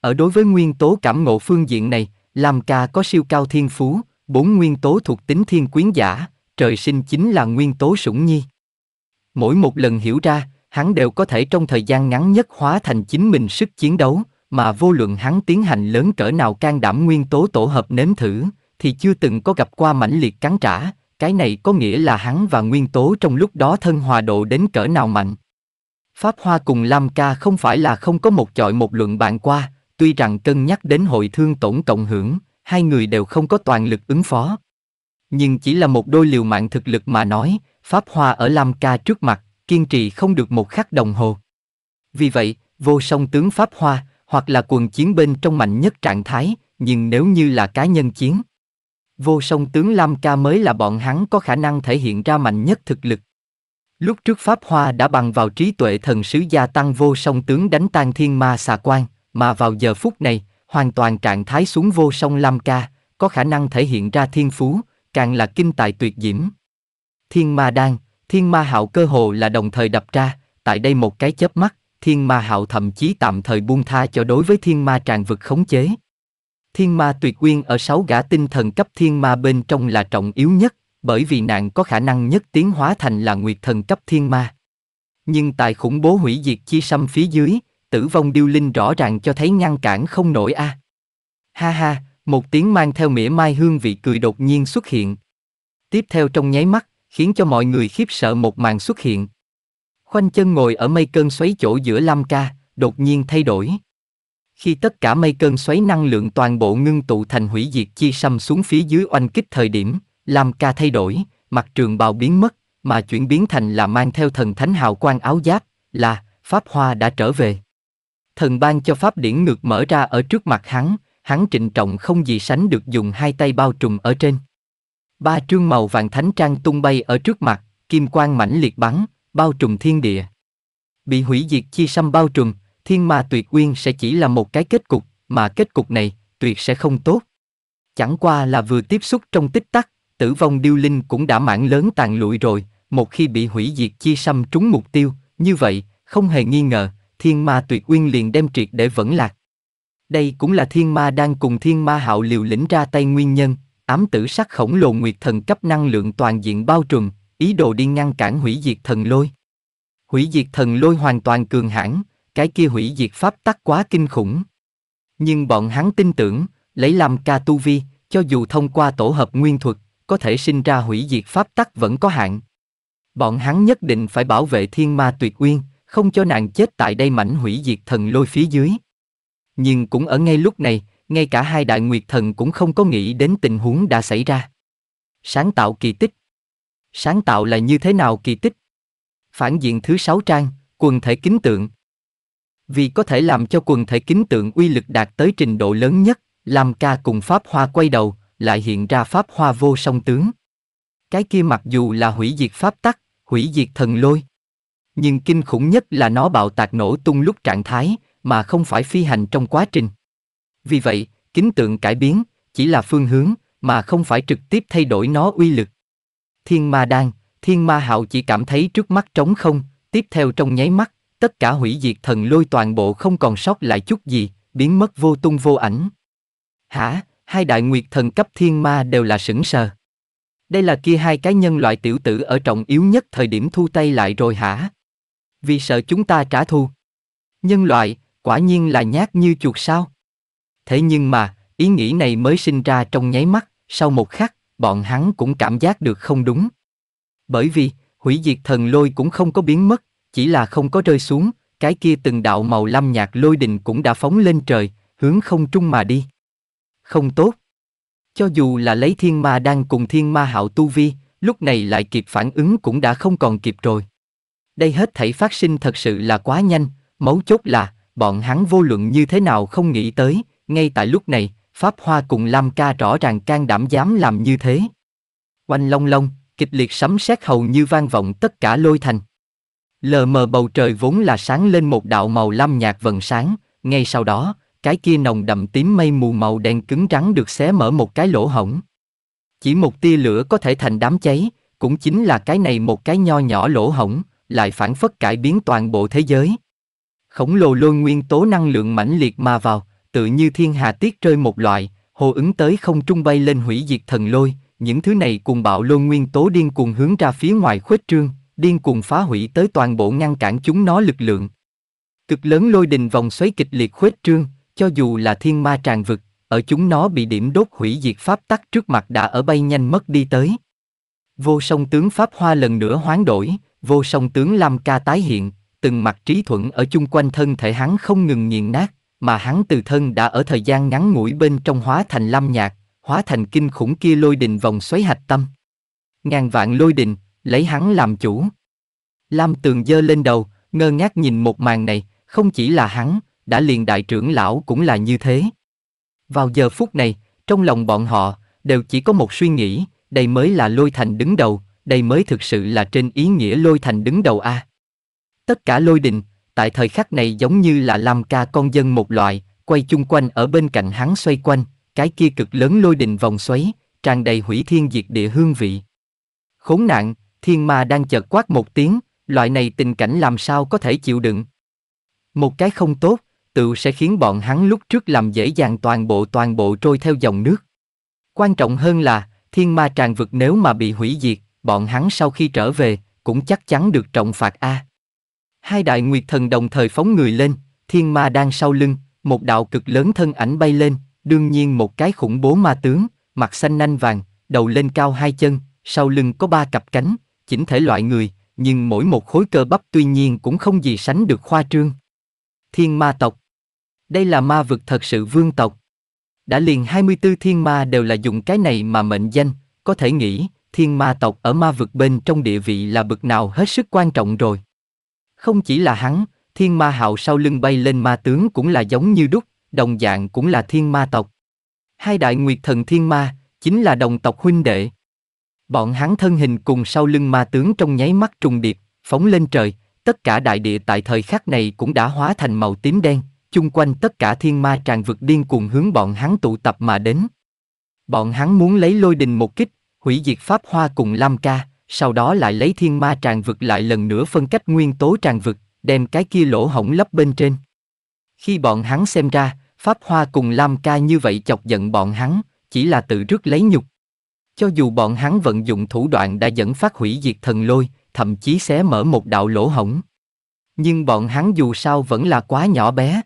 Ở đối với nguyên tố cảm ngộ phương diện này, làm ca có siêu cao thiên phú, bốn nguyên tố thuộc tính thiên quyến giả, trời sinh chính là nguyên tố sủng nhi. Mỗi một lần hiểu ra, hắn đều có thể trong thời gian ngắn nhất hóa thành chính mình sức chiến đấu, mà vô luận hắn tiến hành lớn cỡ nào can đảm nguyên tố tổ hợp nếm thử, thì chưa từng có gặp qua mãnh liệt cắn trả, cái này có nghĩa là hắn và nguyên tố trong lúc đó thân hòa độ đến cỡ nào mạnh. Pháp Hoa cùng Lam Ca không phải là không có một chọi một luận bạn qua, tuy rằng cân nhắc đến hội thương tổn cộng hưởng, hai người đều không có toàn lực ứng phó. Nhưng chỉ là một đôi liều mạng thực lực mà nói, Pháp Hoa ở Lam Ca trước mặt, kiên trì không được một khắc đồng hồ. Vì vậy, vô song tướng Pháp Hoa, hoặc là quần chiến bên trong mạnh nhất trạng thái, nhưng nếu như là cá nhân chiến, vô song tướng Lam Ca mới là bọn hắn có khả năng thể hiện ra mạnh nhất thực lực. Lúc trước Pháp Hoa đã bằng vào trí tuệ thần sứ gia tăng vô song tướng đánh tan thiên ma xà quan, mà vào giờ phút này, hoàn toàn trạng thái xuống vô song Lam Ca, có khả năng thể hiện ra thiên phú, càng là kinh tài tuyệt diễm. Thiên ma đan, thiên ma hạo cơ hồ là đồng thời đập ra, tại đây một cái chớp mắt, thiên ma hạo thậm chí tạm thời buông tha cho đối với thiên ma tràn vực khống chế. Thiên ma tuyệt quyên ở sáu gã tinh thần cấp thiên ma bên trong là trọng yếu nhất, bởi vì nàng có khả năng nhất tiến hóa thành là nguyệt thần cấp thiên ma. Nhưng tại khủng bố hủy diệt chi xâm phía dưới, tử vong điêu linh rõ ràng cho thấy ngăn cản không nổi a. À. Ha ha, một tiếng mang theo mỉa mai hương vị cười đột nhiên xuất hiện. Tiếp theo trong nháy mắt, khiến cho mọi người khiếp sợ một màn xuất hiện. Khoanh chân ngồi ở mây cơn xoáy chỗ giữa Lam Ca, đột nhiên thay đổi. Khi tất cả mây cơn xoáy năng lượng toàn bộ ngưng tụ thành hủy diệt chi xăm xuống phía dưới oanh kích thời điểm, làm ca thay đổi, mặt trường bào biến mất, mà chuyển biến thành là mang theo thần thánh hào quang áo giáp, là Pháp Hoa đã trở về. Thần ban cho Pháp điển ngược mở ra ở trước mặt hắn, hắn trịnh trọng không gì sánh được dùng hai tay bao trùm ở trên. Ba trương màu vàng thánh trang tung bay ở trước mặt, kim quang mãnh liệt bắn, bao trùm thiên địa. Bị hủy diệt chi xăm bao trùm, thiên ma tuyệt uyên sẽ chỉ là một cái kết cục, mà kết cục này tuyệt sẽ không tốt. Chẳng qua là vừa tiếp xúc trong tích tắc, tử vong điêu linh cũng đã mảng lớn tàn lụi rồi, một khi bị hủy diệt chi xâm trúng mục tiêu, như vậy, không hề nghi ngờ, thiên ma tuyệt uyên liền đem triệt để vẫn lạc. Đây cũng là thiên ma đang cùng thiên ma hạo liều lĩnh ra tay nguyên nhân, ám tử sắc khổng lồ nguyệt thần cấp năng lượng toàn diện bao trùm, ý đồ đi ngăn cản hủy diệt thần lôi. Hủy diệt thần lôi hoàn toàn cường hãn, cái kia hủy diệt pháp tắc quá kinh khủng. Nhưng bọn hắn tin tưởng, lấy làm ca tu vi, cho dù thông qua tổ hợp nguyên thuật, có thể sinh ra hủy diệt pháp tắc vẫn có hạn. Bọn hắn nhất định phải bảo vệ thiên ma tuyệt uyên, không cho nàng chết tại đây mảnh hủy diệt thần lôi phía dưới. Nhưng cũng ở ngay lúc này, ngay cả hai đại nguyệt thần cũng không có nghĩ đến tình huống đã xảy ra. Sáng tạo kỳ tích. Sáng tạo là như thế nào kỳ tích? Phản diện thứ sáu trang, quần thể kính tượng vì có thể làm cho quần thể kính tượng uy lực đạt tới trình độ lớn nhất, làm Ca cùng Pháp Hoa quay đầu, lại hiện ra Pháp Hoa vô song tướng. Cái kia mặc dù là hủy diệt Pháp tắc, hủy diệt thần lôi. Nhưng kinh khủng nhất là nó bạo tạc nổ tung lúc trạng thái, mà không phải phi hành trong quá trình. Vì vậy, kính tượng cải biến, chỉ là phương hướng, mà không phải trực tiếp thay đổi nó uy lực. Thiên ma đan, thiên ma hạo chỉ cảm thấy trước mắt trống không, tiếp theo trong nháy mắt, tất cả hủy diệt thần lôi toàn bộ không còn sót lại chút gì, biến mất vô tung vô ảnh. Hả, hai đại nguyệt thần cấp thiên ma đều là sững sờ. Đây là kia hai cái nhân loại tiểu tử ở trọng yếu nhất thời điểm thu tay lại rồi hả? Vì sợ chúng ta trả thù. Nhân loại, quả nhiên là nhát như chuột sao? Thế nhưng mà, ý nghĩ này mới sinh ra trong nháy mắt, sau một khắc, bọn hắn cũng cảm giác được không đúng. Bởi vì, hủy diệt thần lôi cũng không có biến mất, chỉ là không có rơi xuống, cái kia từng đạo màu lam nhạt lôi đình cũng đã phóng lên trời, hướng không trung mà đi. Không tốt. Cho dù là lấy thiên ma đang cùng thiên ma hạo tu vi, lúc này lại kịp phản ứng cũng đã không còn kịp rồi. Đây hết thảy phát sinh thật sự là quá nhanh, mấu chốt là, bọn hắn vô luận như thế nào không nghĩ tới, ngay tại lúc này, Pháp Hoa cùng Lam Ca rõ ràng can đảm dám làm như thế. quanh long long, kịch liệt sấm sét hầu như vang vọng tất cả lôi thành. Lờ mờ bầu trời vốn là sáng lên một đạo màu lam nhạt vần sáng, ngay sau đó, cái kia nồng đậm tím mây mù màu đen cứng rắn được xé mở một cái lỗ hổng. Chỉ một tia lửa có thể thành đám cháy, cũng chính là cái này một cái nho nhỏ lỗ hổng, lại phản phất cải biến toàn bộ thế giới. Khổng lồ lôi nguyên tố năng lượng mãnh liệt mà vào, tự như thiên hà tiết rơi một loại, hồ ứng tới không trung bay lên hủy diệt thần lôi, những thứ này cùng bạo lôi nguyên tố điên cuồng hướng ra phía ngoài khuếch trương, điên cuồng phá hủy tới toàn bộ ngăn cản chúng nó lực lượng. Cực lớn lôi đình vòng xoáy kịch liệt khuếch trương, cho dù là thiên ma tràn vực, ở chúng nó bị điểm đốt hủy diệt pháp tắc trước mặt đã ở bay nhanh mất đi tới. Vô song tướng Pháp Hoa lần nữa hoán đổi, vô song tướng Lam Ca tái hiện, từng mặt trí thuận ở chung quanh thân thể hắn không ngừng nghiền nát, mà hắn từ thân đã ở thời gian ngắn ngủi bên trong hóa thành lam nhạc, hóa thành kinh khủng kia lôi đình vòng xoáy hạch tâm. Ngàn vạn lôi đình, lấy hắn làm chủ. Lam Tường dơ lên đầu, ngơ ngác nhìn một màn này, không chỉ là hắn, đã liền đại trưởng lão cũng là như thế. Vào giờ phút này, trong lòng bọn họ, đều chỉ có một suy nghĩ, đây mới là lôi thành đứng đầu, đây mới thực sự là trên ý nghĩa lôi thành đứng đầu a. Tất cả lôi đình, tại thời khắc này giống như là lam ca con dân một loại, quay chung quanh ở bên cạnh hắn xoay quanh, cái kia cực lớn lôi đình vòng xoáy, tràn đầy hủy thiên diệt địa hương vị. Khốn nạn, thiên ma đang chợt quát một tiếng, loại này tình cảnh làm sao có thể chịu đựng. Một cái không tốt, tự sẽ khiến bọn hắn lúc trước làm dễ dàng toàn bộ toàn bộ trôi theo dòng nước. Quan trọng hơn là, thiên ma tràn vực nếu mà bị hủy diệt, bọn hắn sau khi trở về, cũng chắc chắn được trọng phạt A. Hai đại nguyệt thần đồng thời phóng người lên, thiên ma đang sau lưng, một đạo cực lớn thân ảnh bay lên, đương nhiên một cái khủng bố ma tướng, mặt xanh nanh vàng, đầu lên cao hai chân, sau lưng có ba cặp cánh, chỉnh thể loại người, nhưng mỗi một khối cơ bắp tuy nhiên cũng không gì sánh được khoa trương. Thiên ma tộc Đây là ma vực thật sự vương tộc. Đã liền 24 thiên ma đều là dùng cái này mà mệnh danh, có thể nghĩ, thiên ma tộc ở ma vực bên trong địa vị là bực nào hết sức quan trọng rồi. Không chỉ là hắn, thiên ma hạo sau lưng bay lên ma tướng cũng là giống như đúc, đồng dạng cũng là thiên ma tộc. Hai đại nguyệt thần thiên ma, chính là đồng tộc huynh đệ. Bọn hắn thân hình cùng sau lưng ma tướng trong nháy mắt trùng điệp, phóng lên trời, tất cả đại địa tại thời khắc này cũng đã hóa thành màu tím đen, chung quanh tất cả thiên ma tràn vực điên cuồng hướng bọn hắn tụ tập mà đến. Bọn hắn muốn lấy lôi đình một kích, hủy diệt pháp hoa cùng Lam Ca, sau đó lại lấy thiên ma tràn vực lại lần nữa phân cách nguyên tố tràn vực, đem cái kia lỗ hổng lấp bên trên. Khi bọn hắn xem ra, pháp hoa cùng Lam Ca như vậy chọc giận bọn hắn, chỉ là tự rước lấy nhục. Cho dù bọn hắn vận dụng thủ đoạn đã dẫn phát hủy diệt thần lôi, thậm chí xé mở một đạo lỗ hổng. Nhưng bọn hắn dù sao vẫn là quá nhỏ bé.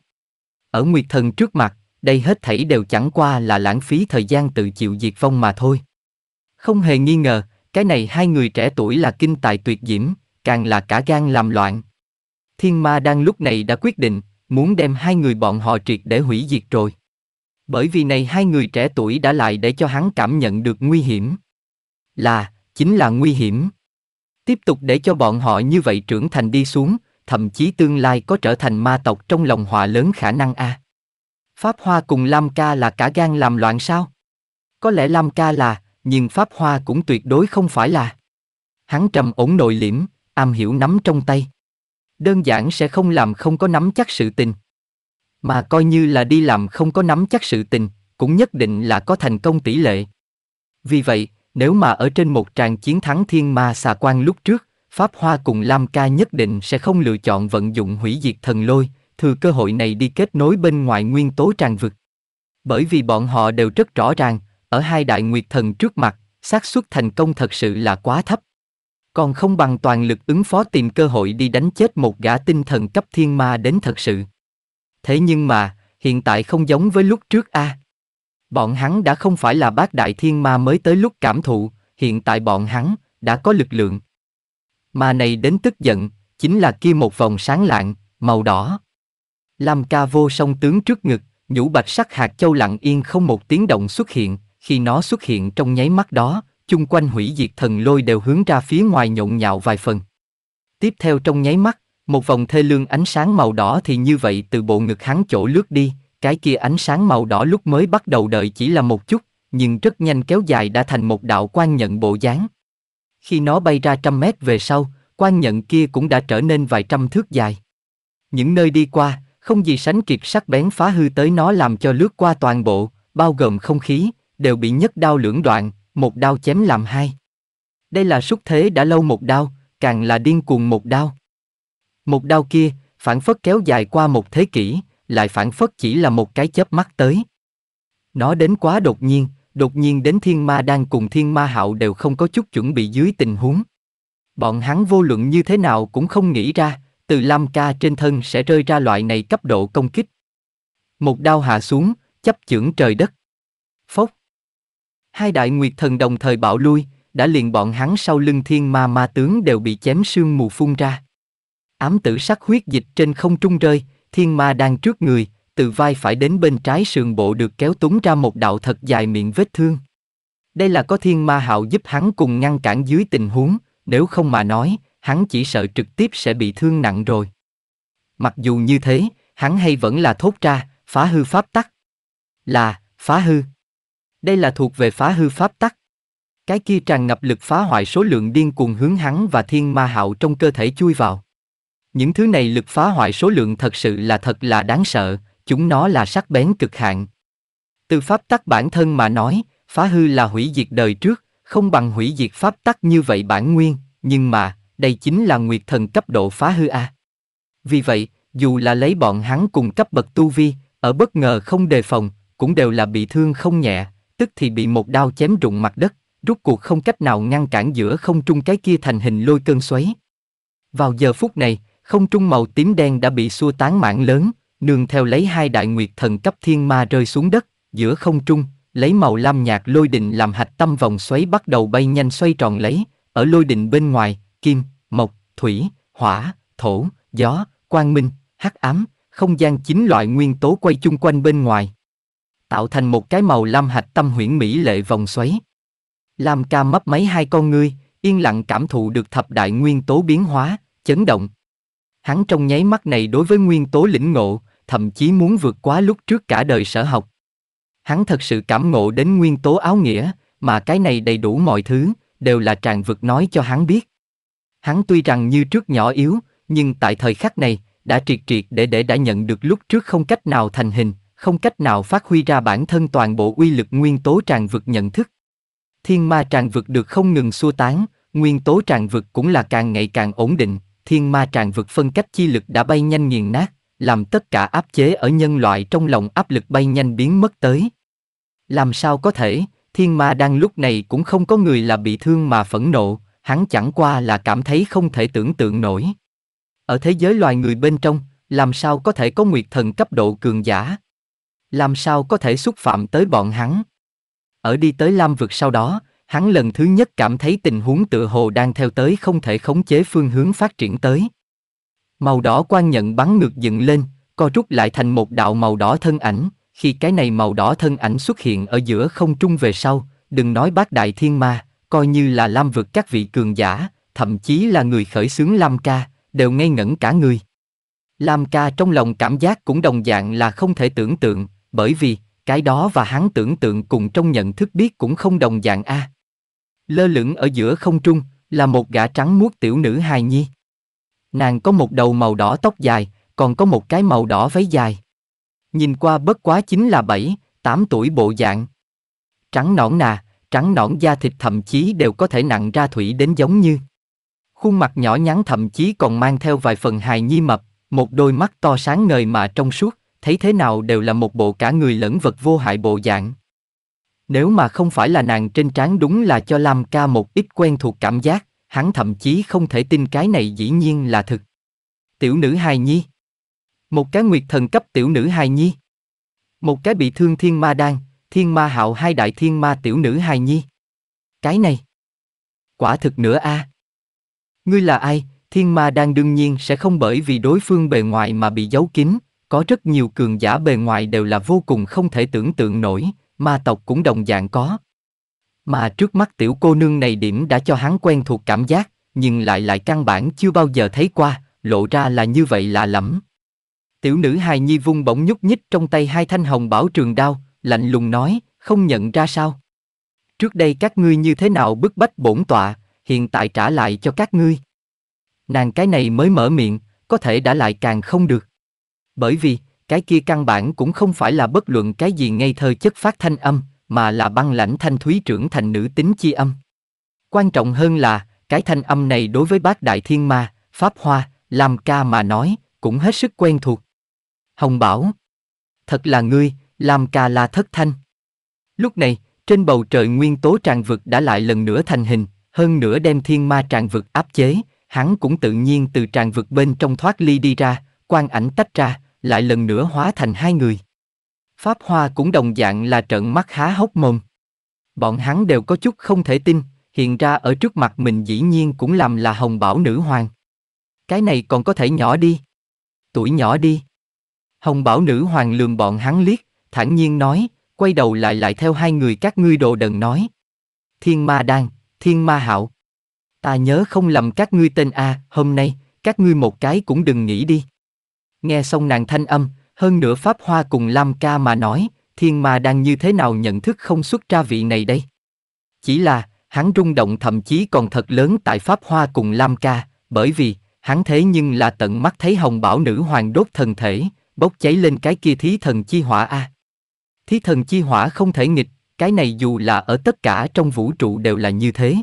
Ở Nguyệt Thần trước mặt, đây hết thảy đều chẳng qua là lãng phí thời gian tự chịu diệt vong mà thôi. Không hề nghi ngờ, cái này hai người trẻ tuổi là kinh tài tuyệt diễm, càng là cả gan làm loạn. Thiên ma đang lúc này đã quyết định, muốn đem hai người bọn họ triệt để hủy diệt rồi. Bởi vì này hai người trẻ tuổi đã lại để cho hắn cảm nhận được nguy hiểm. Là, chính là nguy hiểm. Tiếp tục để cho bọn họ như vậy trưởng thành đi xuống, thậm chí tương lai có trở thành ma tộc trong lòng họa lớn khả năng a. Pháp Hoa cùng Lam Ca là cả gan làm loạn sao? Có lẽ Lam Ca là, nhưng Pháp Hoa cũng tuyệt đối không phải là. Hắn trầm ổn nội liễm, am hiểu nắm trong tay. Đơn giản sẽ không làm không có nắm chắc sự tình mà coi như là đi làm không có nắm chắc sự tình, cũng nhất định là có thành công tỷ lệ. Vì vậy, nếu mà ở trên một tràng chiến thắng thiên ma xà quan lúc trước, Pháp Hoa cùng Lam Ca nhất định sẽ không lựa chọn vận dụng hủy diệt thần lôi, thừa cơ hội này đi kết nối bên ngoài nguyên tố tràng vực. Bởi vì bọn họ đều rất rõ ràng, ở hai đại nguyệt thần trước mặt, xác suất thành công thật sự là quá thấp. Còn không bằng toàn lực ứng phó tìm cơ hội đi đánh chết một gã tinh thần cấp thiên ma đến thật sự. Thế nhưng mà, hiện tại không giống với lúc trước a. À. Bọn hắn đã không phải là bác đại thiên ma mới tới lúc cảm thụ, hiện tại bọn hắn đã có lực lượng. Mà này đến tức giận, chính là kia một vòng sáng lạng, màu đỏ. Lam ca vô song tướng trước ngực, nhũ bạch sắc hạt châu lặng yên không một tiếng động xuất hiện, khi nó xuất hiện trong nháy mắt đó, chung quanh hủy diệt thần lôi đều hướng ra phía ngoài nhộn nhạo vài phần. Tiếp theo trong nháy mắt, một vòng thê lương ánh sáng màu đỏ thì như vậy từ bộ ngực hắn chỗ lướt đi, cái kia ánh sáng màu đỏ lúc mới bắt đầu đợi chỉ là một chút, nhưng rất nhanh kéo dài đã thành một đạo quan nhận bộ dáng. Khi nó bay ra trăm mét về sau, quan nhận kia cũng đã trở nên vài trăm thước dài. Những nơi đi qua, không gì sánh kịp sắc bén phá hư tới nó làm cho lướt qua toàn bộ, bao gồm không khí, đều bị nhất đao lưỡng đoạn, một đao chém làm hai. Đây là xúc thế đã lâu một đao, càng là điên cuồng một đao. Một đau kia, phản phất kéo dài qua một thế kỷ, lại phản phất chỉ là một cái chớp mắt tới. Nó đến quá đột nhiên, đột nhiên đến thiên ma đang cùng thiên ma hạo đều không có chút chuẩn bị dưới tình huống. Bọn hắn vô luận như thế nào cũng không nghĩ ra, từ Lam Ca trên thân sẽ rơi ra loại này cấp độ công kích. Một đao hạ xuống, chấp chưởng trời đất. Phốc. Hai đại nguyệt thần đồng thời bạo lui, đã liền bọn hắn sau lưng thiên ma ma tướng đều bị chém sương mù phun ra ám tử sắc huyết dịch trên không trung rơi, thiên ma đang trước người, từ vai phải đến bên trái sườn bộ được kéo túng ra một đạo thật dài miệng vết thương. Đây là có thiên ma hạo giúp hắn cùng ngăn cản dưới tình huống, nếu không mà nói, hắn chỉ sợ trực tiếp sẽ bị thương nặng rồi. Mặc dù như thế, hắn hay vẫn là thốt ra, phá hư pháp tắc. Là, phá hư. Đây là thuộc về phá hư pháp tắc. Cái kia tràn ngập lực phá hoại số lượng điên cuồng hướng hắn và thiên ma hạo trong cơ thể chui vào. Những thứ này lực phá hoại số lượng thật sự là thật là đáng sợ, chúng nó là sắc bén cực hạn. Từ pháp tắc bản thân mà nói, phá hư là hủy diệt đời trước, không bằng hủy diệt pháp tắc như vậy bản nguyên, nhưng mà, đây chính là nguyệt thần cấp độ phá hư a. Vì vậy, dù là lấy bọn hắn cùng cấp bậc tu vi, ở bất ngờ không đề phòng, cũng đều là bị thương không nhẹ, tức thì bị một đao chém rụng mặt đất, rút cuộc không cách nào ngăn cản giữa không trung cái kia thành hình lôi cơn xoáy. Vào giờ phút này, không trung màu tím đen đã bị xua tán mạng lớn, nương theo lấy hai đại nguyệt thần cấp thiên ma rơi xuống đất, giữa không trung, lấy màu lam nhạt lôi đình làm hạch tâm vòng xoáy bắt đầu bay nhanh xoay tròn lấy, ở lôi đình bên ngoài, kim, mộc, thủy, hỏa, thổ, gió, quang minh, hắc ám, không gian chín loại nguyên tố quay chung quanh bên ngoài. Tạo thành một cái màu lam hạch tâm huyễn mỹ lệ vòng xoáy. Lam ca mấp máy hai con ngươi, yên lặng cảm thụ được thập đại nguyên tố biến hóa, chấn động. Hắn trong nháy mắt này đối với nguyên tố lĩnh ngộ, thậm chí muốn vượt quá lúc trước cả đời sở học. Hắn thật sự cảm ngộ đến nguyên tố áo nghĩa, mà cái này đầy đủ mọi thứ, đều là tràn vực nói cho hắn biết. Hắn tuy rằng như trước nhỏ yếu, nhưng tại thời khắc này, đã triệt triệt để để đã nhận được lúc trước không cách nào thành hình, không cách nào phát huy ra bản thân toàn bộ uy lực nguyên tố tràn vực nhận thức. Thiên ma tràn vực được không ngừng xua tán, nguyên tố tràn vực cũng là càng ngày càng ổn định, thiên ma tràn vực phân cách chi lực đã bay nhanh nghiền nát, làm tất cả áp chế ở nhân loại trong lòng áp lực bay nhanh biến mất tới. Làm sao có thể, thiên ma đang lúc này cũng không có người là bị thương mà phẫn nộ, hắn chẳng qua là cảm thấy không thể tưởng tượng nổi. Ở thế giới loài người bên trong, làm sao có thể có nguyệt thần cấp độ cường giả? Làm sao có thể xúc phạm tới bọn hắn? Ở đi tới Lam vực sau đó, Hắn lần thứ nhất cảm thấy tình huống tựa hồ đang theo tới không thể khống chế phương hướng phát triển tới. Màu đỏ quan nhận bắn ngược dựng lên, co rút lại thành một đạo màu đỏ thân ảnh, khi cái này màu đỏ thân ảnh xuất hiện ở giữa không trung về sau, đừng nói bác đại thiên ma, coi như là lam vực các vị cường giả, thậm chí là người khởi xướng lam ca, đều ngây ngẩn cả người. Lam ca trong lòng cảm giác cũng đồng dạng là không thể tưởng tượng, bởi vì, cái đó và hắn tưởng tượng cùng trong nhận thức biết cũng không đồng dạng a. À lơ lửng ở giữa không trung, là một gã trắng muốt tiểu nữ hài nhi. Nàng có một đầu màu đỏ tóc dài, còn có một cái màu đỏ váy dài. Nhìn qua bất quá chính là bảy, tám tuổi bộ dạng. Trắng nõn nà, trắng nõn da thịt thậm chí đều có thể nặng ra thủy đến giống như. Khuôn mặt nhỏ nhắn thậm chí còn mang theo vài phần hài nhi mập, một đôi mắt to sáng ngời mà trong suốt, thấy thế nào đều là một bộ cả người lẫn vật vô hại bộ dạng. Nếu mà không phải là nàng trên trán đúng là cho Lam ca một ít quen thuộc cảm giác, hắn thậm chí không thể tin cái này dĩ nhiên là thực. Tiểu nữ hài nhi. Một cái nguyệt thần cấp tiểu nữ hài nhi. Một cái bị thương thiên ma đan, thiên ma hạo hai đại thiên ma tiểu nữ hài nhi. Cái này. Quả thực nữa a. Ngươi là ai, thiên ma đan đương nhiên sẽ không bởi vì đối phương bề ngoài mà bị giấu kín, có rất nhiều cường giả bề ngoài đều là vô cùng không thể tưởng tượng nổi, ma tộc cũng đồng dạng có. Mà trước mắt tiểu cô nương này điểm đã cho hắn quen thuộc cảm giác, nhưng lại lại căn bản chưa bao giờ thấy qua, lộ ra là như vậy lạ lẫm. Tiểu nữ hài nhi vung bỗng nhúc nhích trong tay hai thanh hồng bảo trường đao, lạnh lùng nói, không nhận ra sao. Trước đây các ngươi như thế nào bức bách bổn tọa, hiện tại trả lại cho các ngươi. Nàng cái này mới mở miệng, có thể đã lại càng không được. Bởi vì, cái kia căn bản cũng không phải là bất luận cái gì ngây thơ chất phát thanh âm, mà là băng lãnh thanh thúy trưởng thành nữ tính chi âm. Quan trọng hơn là, cái thanh âm này đối với bác đại thiên ma, pháp hoa, làm ca mà nói, cũng hết sức quen thuộc. Hồng bảo, thật là ngươi, làm ca là thất thanh. Lúc này, trên bầu trời nguyên tố tràn vực đã lại lần nữa thành hình, hơn nữa đem thiên ma tràn vực áp chế, hắn cũng tự nhiên từ tràn vực bên trong thoát ly đi ra, quan ảnh tách ra, lại lần nữa hóa thành hai người. Pháp Hoa cũng đồng dạng là trợn mắt há hốc mồm. Bọn hắn đều có chút không thể tin, hiện ra ở trước mặt mình dĩ nhiên cũng làm là hồng bảo nữ hoàng. Cái này còn có thể nhỏ đi. Tuổi nhỏ đi. Hồng bảo nữ hoàng lườm bọn hắn liếc, thản nhiên nói, quay đầu lại lại theo hai người các ngươi đồ đần nói. Thiên ma đan, thiên ma hạo. Ta nhớ không lầm các ngươi tên A, hôm nay, các ngươi một cái cũng đừng nghĩ đi. Nghe xong nàng thanh âm, hơn nữa Pháp Hoa cùng Lam Ca mà nói, thiên ma đang như thế nào nhận thức không xuất ra vị này đây? Chỉ là, hắn rung động thậm chí còn thật lớn tại Pháp Hoa cùng Lam Ca, bởi vì, hắn thế nhưng là tận mắt thấy hồng bảo nữ hoàng đốt thần thể, bốc cháy lên cái kia thí thần chi hỏa a. Thí thần chi hỏa không thể nghịch, cái này dù là ở tất cả trong vũ trụ đều là như thế.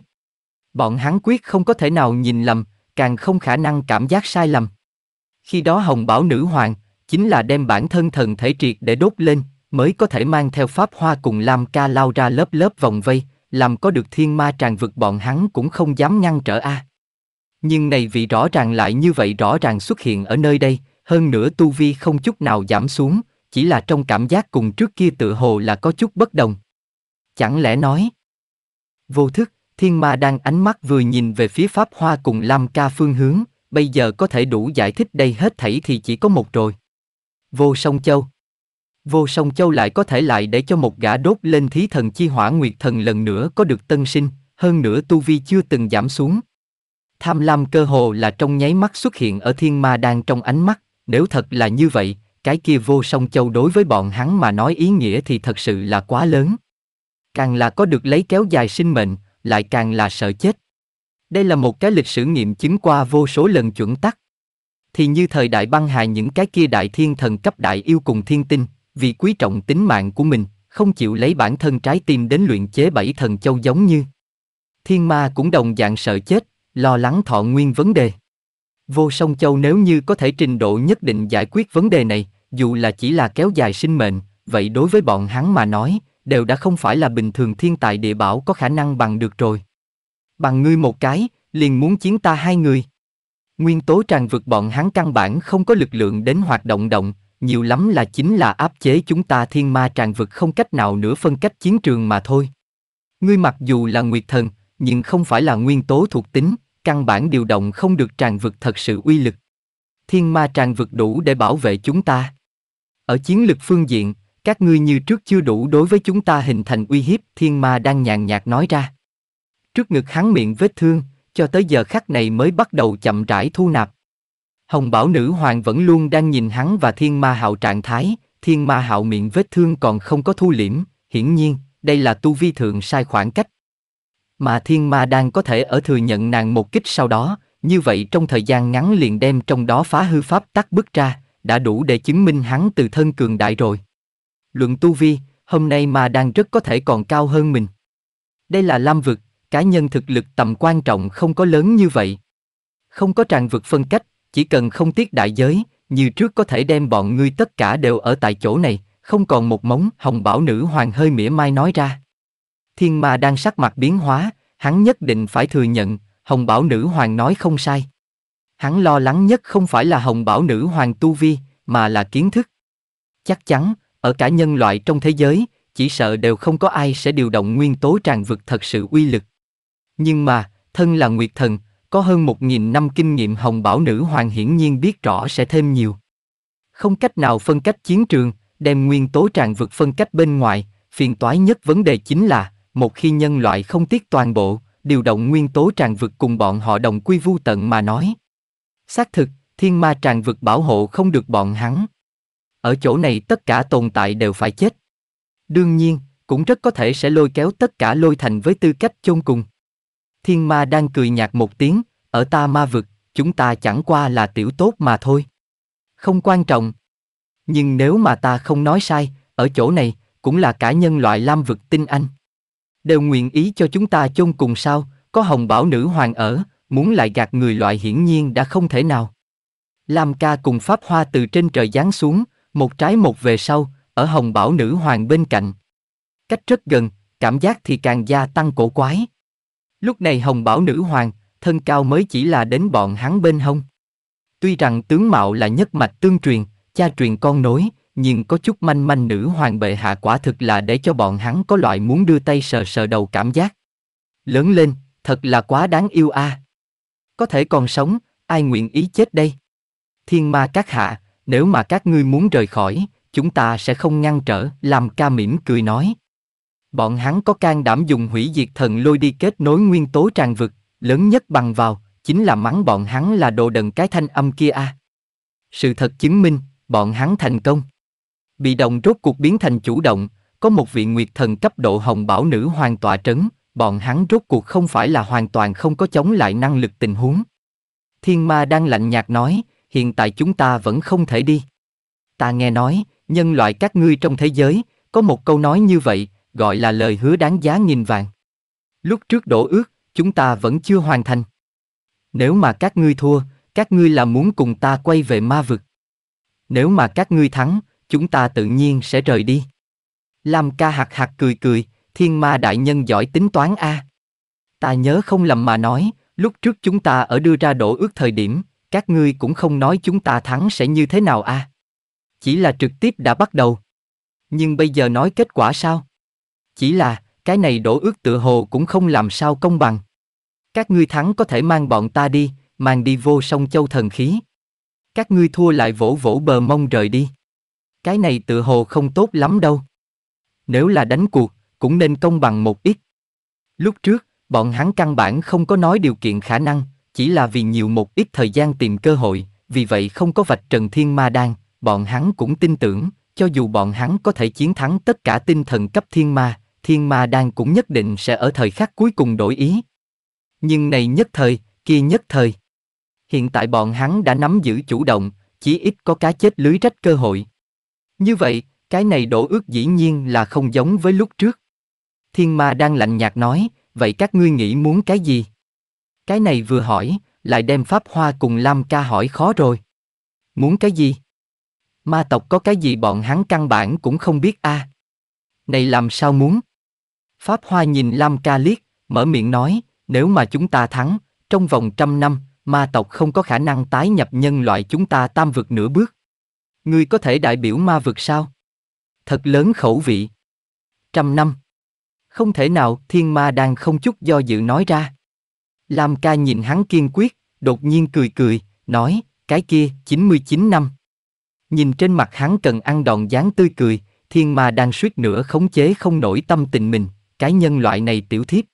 Bọn hắn quyết không có thể nào nhìn lầm, càng không khả năng cảm giác sai lầm. Khi đó Hồng Bảo Nữ Hoàng, chính là đem bản thân thần thể triệt để đốt lên, mới có thể mang theo Pháp Hoa cùng Lam Ca lao ra lớp lớp vòng vây, làm có được thiên ma tràn vực bọn hắn cũng không dám ngăn trở a. À. Nhưng này vị rõ ràng lại như vậy rõ ràng xuất hiện ở nơi đây, hơn nữa tu vi không chút nào giảm xuống, chỉ là trong cảm giác cùng trước kia tự hồ là có chút bất đồng. Chẳng lẽ nói, vô thức, thiên ma đang ánh mắt vừa nhìn về phía Pháp Hoa cùng Lam Ca phương hướng, bây giờ có thể đủ giải thích đây hết thảy thì chỉ có một rồi. Vô song châu Vô song châu lại có thể lại để cho một gã đốt lên thí thần chi hỏa nguyệt thần lần nữa có được tân sinh, hơn nữa tu vi chưa từng giảm xuống. Tham lam cơ hồ là trong nháy mắt xuất hiện ở thiên ma đang trong ánh mắt, nếu thật là như vậy, cái kia vô song châu đối với bọn hắn mà nói ý nghĩa thì thật sự là quá lớn. Càng là có được lấy kéo dài sinh mệnh, lại càng là sợ chết. Đây là một cái lịch sử nghiệm chứng qua vô số lần chuẩn tắc. Thì như thời đại băng hà những cái kia đại thiên thần cấp đại yêu cùng thiên tinh, vì quý trọng tính mạng của mình, không chịu lấy bản thân trái tim đến luyện chế bảy thần châu giống như. Thiên ma cũng đồng dạng sợ chết, lo lắng thọ nguyên vấn đề. Vô song châu nếu như có thể trình độ nhất định giải quyết vấn đề này, dù là chỉ là kéo dài sinh mệnh, vậy đối với bọn hắn mà nói, đều đã không phải là bình thường thiên tài địa bảo có khả năng bằng được rồi bằng ngươi một cái, liền muốn chiến ta hai người. Nguyên tố tràn vực bọn hắn căn bản không có lực lượng đến hoạt động động, nhiều lắm là chính là áp chế chúng ta thiên ma tràn vực không cách nào nữa phân cách chiến trường mà thôi. Ngươi mặc dù là nguyệt thần, nhưng không phải là nguyên tố thuộc tính, căn bản điều động không được tràn vực thật sự uy lực. Thiên ma tràn vực đủ để bảo vệ chúng ta. Ở chiến lực phương diện, các ngươi như trước chưa đủ đối với chúng ta hình thành uy hiếp, thiên ma đang nhàn nhạt nói ra trước ngực hắn miệng vết thương, cho tới giờ khắc này mới bắt đầu chậm rãi thu nạp. Hồng Bảo Nữ Hoàng vẫn luôn đang nhìn hắn và Thiên Ma Hạo trạng thái, Thiên Ma Hạo miệng vết thương còn không có thu liễm, hiển nhiên, đây là tu vi thượng sai khoảng cách. Mà Thiên Ma đang có thể ở thừa nhận nàng một kích sau đó, như vậy trong thời gian ngắn liền đem trong đó phá hư pháp tắc bức ra, đã đủ để chứng minh hắn từ thân cường đại rồi. Luận tu vi, hôm nay Ma đang rất có thể còn cao hơn mình. Đây là Lam Vực, cá nhân thực lực tầm quan trọng không có lớn như vậy. Không có tràn vực phân cách, chỉ cần không tiếc đại giới, như trước có thể đem bọn ngươi tất cả đều ở tại chỗ này, không còn một móng, hồng bảo nữ hoàng hơi mỉa mai nói ra. Thiên ma đang sắc mặt biến hóa, hắn nhất định phải thừa nhận, hồng bảo nữ hoàng nói không sai. Hắn lo lắng nhất không phải là hồng bảo nữ hoàng tu vi, mà là kiến thức. Chắc chắn, ở cả nhân loại trong thế giới, chỉ sợ đều không có ai sẽ điều động nguyên tố tràn vực thật sự uy lực. Nhưng mà, thân là Nguyệt Thần, có hơn một nghìn năm kinh nghiệm Hồng Bảo Nữ Hoàng hiển nhiên biết rõ sẽ thêm nhiều. Không cách nào phân cách chiến trường, đem nguyên tố tràn vực phân cách bên ngoài, phiền toái nhất vấn đề chính là, một khi nhân loại không tiếc toàn bộ, điều động nguyên tố tràn vực cùng bọn họ đồng quy vu tận mà nói. Xác thực, thiên ma tràn vực bảo hộ không được bọn hắn. Ở chỗ này tất cả tồn tại đều phải chết. Đương nhiên, cũng rất có thể sẽ lôi kéo tất cả lôi thành với tư cách chôn cùng thiên ma đang cười nhạt một tiếng, ở ta ma vực, chúng ta chẳng qua là tiểu tốt mà thôi. Không quan trọng. Nhưng nếu mà ta không nói sai, ở chỗ này, cũng là cả nhân loại lam vực tinh anh. Đều nguyện ý cho chúng ta chôn cùng sao, có hồng bảo nữ hoàng ở, muốn lại gạt người loại hiển nhiên đã không thể nào. Lam ca cùng Pháp Hoa từ trên trời giáng xuống, một trái một về sau, ở hồng bảo nữ hoàng bên cạnh. Cách rất gần, cảm giác thì càng gia tăng cổ quái. Lúc này Hồng Bảo Nữ Hoàng, thân cao mới chỉ là đến bọn hắn bên hông. Tuy rằng tướng mạo là nhất mạch tương truyền, cha truyền con nối, nhưng có chút manh manh nữ hoàng bệ hạ quả thực là để cho bọn hắn có loại muốn đưa tay sờ sờ đầu cảm giác. Lớn lên, thật là quá đáng yêu a. À. Có thể còn sống, ai nguyện ý chết đây? Thiên ma các hạ, nếu mà các ngươi muốn rời khỏi, chúng ta sẽ không ngăn trở, làm ca mỉm cười nói, bọn hắn có can đảm dùng hủy diệt thần lôi đi kết nối nguyên tố tràn vực, lớn nhất bằng vào, chính là mắng bọn hắn là đồ đần cái thanh âm kia a. Sự thật chứng minh, bọn hắn thành công. Bị động rốt cuộc biến thành chủ động, có một vị nguyệt thần cấp độ hồng bảo nữ hoàn tọa trấn, bọn hắn rốt cuộc không phải là hoàn toàn không có chống lại năng lực tình huống. Thiên ma đang lạnh nhạt nói, hiện tại chúng ta vẫn không thể đi. Ta nghe nói, nhân loại các ngươi trong thế giới, có một câu nói như vậy, gọi là lời hứa đáng giá nghìn vàng. Lúc trước đổ ước, chúng ta vẫn chưa hoàn thành. Nếu mà các ngươi thua, các ngươi là muốn cùng ta quay về ma vực. Nếu mà các ngươi thắng, chúng ta tự nhiên sẽ rời đi. Lam ca hạt hạt cười cười, thiên ma đại nhân giỏi tính toán a. À. Ta nhớ không lầm mà nói, lúc trước chúng ta ở đưa ra đổ ước thời điểm, các ngươi cũng không nói chúng ta thắng sẽ như thế nào a. À. Chỉ là trực tiếp đã bắt đầu. Nhưng bây giờ nói kết quả sao? Chỉ là, cái này đổ ước tựa hồ cũng không làm sao công bằng. Các ngươi thắng có thể mang bọn ta đi, mang đi vô sông châu thần khí. Các ngươi thua lại vỗ vỗ bờ mông rời đi. Cái này tựa hồ không tốt lắm đâu. Nếu là đánh cuộc, cũng nên công bằng một ít. Lúc trước, bọn hắn căn bản không có nói điều kiện khả năng, chỉ là vì nhiều một ít thời gian tìm cơ hội, vì vậy không có vạch trần thiên ma đan, bọn hắn cũng tin tưởng, cho dù bọn hắn có thể chiến thắng tất cả tinh thần cấp thiên ma, thiên ma đan cũng nhất định sẽ ở thời khắc cuối cùng đổi ý. Nhưng này nhất thời, kia nhất thời. Hiện tại bọn hắn đã nắm giữ chủ động, chỉ ít có cá chết lưới rách cơ hội. Như vậy, cái này đổ ước dĩ nhiên là không giống với lúc trước. Thiên ma đang lạnh nhạt nói, vậy các ngươi nghĩ muốn cái gì? Cái này vừa hỏi, lại đem Pháp Hoa cùng Lam Ca hỏi khó rồi. Muốn cái gì? Ma tộc có cái gì bọn hắn căn bản cũng không biết a. À? Này làm sao muốn? Pháp Hoa nhìn Lam Ca liếc, mở miệng nói, nếu mà chúng ta thắng, trong vòng trăm năm, ma tộc không có khả năng tái nhập nhân loại chúng ta tam vực nửa bước. Ngươi có thể đại biểu ma vực sao? Thật lớn khẩu vị. Trăm năm. Không thể nào, thiên ma đang không chút do dự nói ra. Lam ca nhìn hắn kiên quyết, đột nhiên cười cười, nói, cái kia, 99 năm. Nhìn trên mặt hắn cần ăn đòn dáng tươi cười, thiên ma đang suýt nữa khống chế không nổi tâm tình mình cái nhân loại này tiểu thiếp.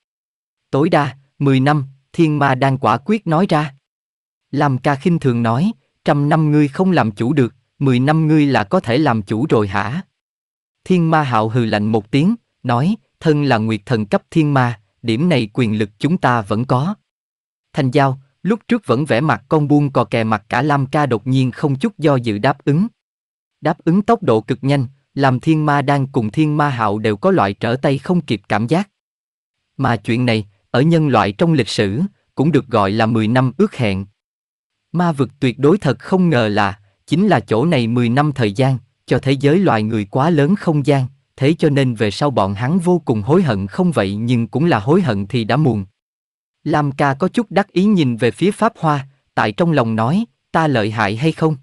Tối đa, 10 năm, thiên ma đang quả quyết nói ra. Làm ca khinh thường nói, trăm năm ngươi không làm chủ được, mười năm ngươi là có thể làm chủ rồi hả? Thiên ma hạo hừ lạnh một tiếng, nói, thân là nguyệt thần cấp thiên ma, điểm này quyền lực chúng ta vẫn có. Thành giao, lúc trước vẫn vẽ mặt con buông cò kè mặt cả Lam ca đột nhiên không chút do dự đáp ứng. Đáp ứng tốc độ cực nhanh, làm thiên ma đang cùng thiên ma hạo đều có loại trở tay không kịp cảm giác. Mà chuyện này, ở nhân loại trong lịch sử, cũng được gọi là 10 năm ước hẹn. Ma vực tuyệt đối thật không ngờ là, chính là chỗ này 10 năm thời gian, cho thế giới loài người quá lớn không gian, thế cho nên về sau bọn hắn vô cùng hối hận không vậy nhưng cũng là hối hận thì đã muộn. Lam ca có chút đắc ý nhìn về phía Pháp Hoa, tại trong lòng nói, ta lợi hại hay không?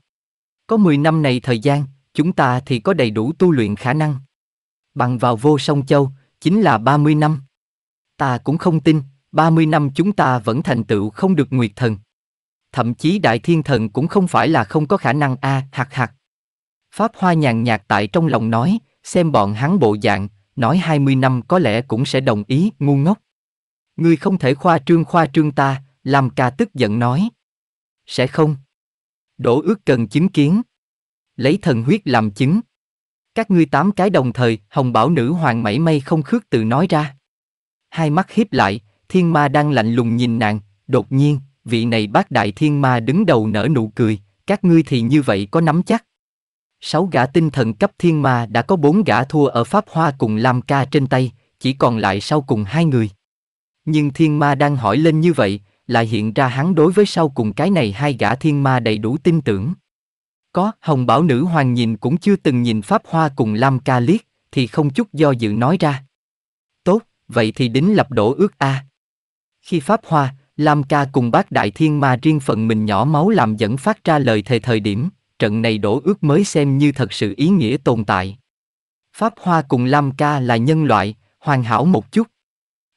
Có 10 năm này thời gian, chúng ta thì có đầy đủ tu luyện khả năng. Bằng vào vô song châu, chính là 30 năm. Ta cũng không tin, 30 năm chúng ta vẫn thành tựu không được nguyệt thần. Thậm chí đại thiên thần cũng không phải là không có khả năng a à, hạt hạt. Pháp Hoa nhàn nhạt tại trong lòng nói, xem bọn hắn bộ dạng, nói 20 năm có lẽ cũng sẽ đồng ý, ngu ngốc. Ngươi không thể khoa trương khoa trương ta, làm ca tức giận nói. Sẽ không. Đổ ước cần chứng kiến lấy thần huyết làm chứng. Các ngươi tám cái đồng thời, Hồng Bảo Nữ Hoàng mảy may không khước từ nói ra. Hai mắt hiếp lại, thiên ma đang lạnh lùng nhìn nàng, đột nhiên, vị này bác đại thiên ma đứng đầu nở nụ cười, các ngươi thì như vậy có nắm chắc. Sáu gã tinh thần cấp thiên ma đã có bốn gã thua ở Pháp Hoa cùng Lam Ca trên tay, chỉ còn lại sau cùng hai người. Nhưng thiên ma đang hỏi lên như vậy, lại hiện ra hắn đối với sau cùng cái này hai gã thiên ma đầy đủ tin tưởng. Có, Hồng Bảo Nữ Hoàng nhìn cũng chưa từng nhìn Pháp Hoa cùng Lam Ca liếc, thì không chút do dự nói ra. Tốt, vậy thì đính lập đổ ước A. Khi Pháp Hoa, Lam Ca cùng bác Đại Thiên Ma riêng phần mình nhỏ máu làm dẫn phát ra lời thề thời điểm, trận này đổ ước mới xem như thật sự ý nghĩa tồn tại. Pháp Hoa cùng Lam Ca là nhân loại, hoàn hảo một chút.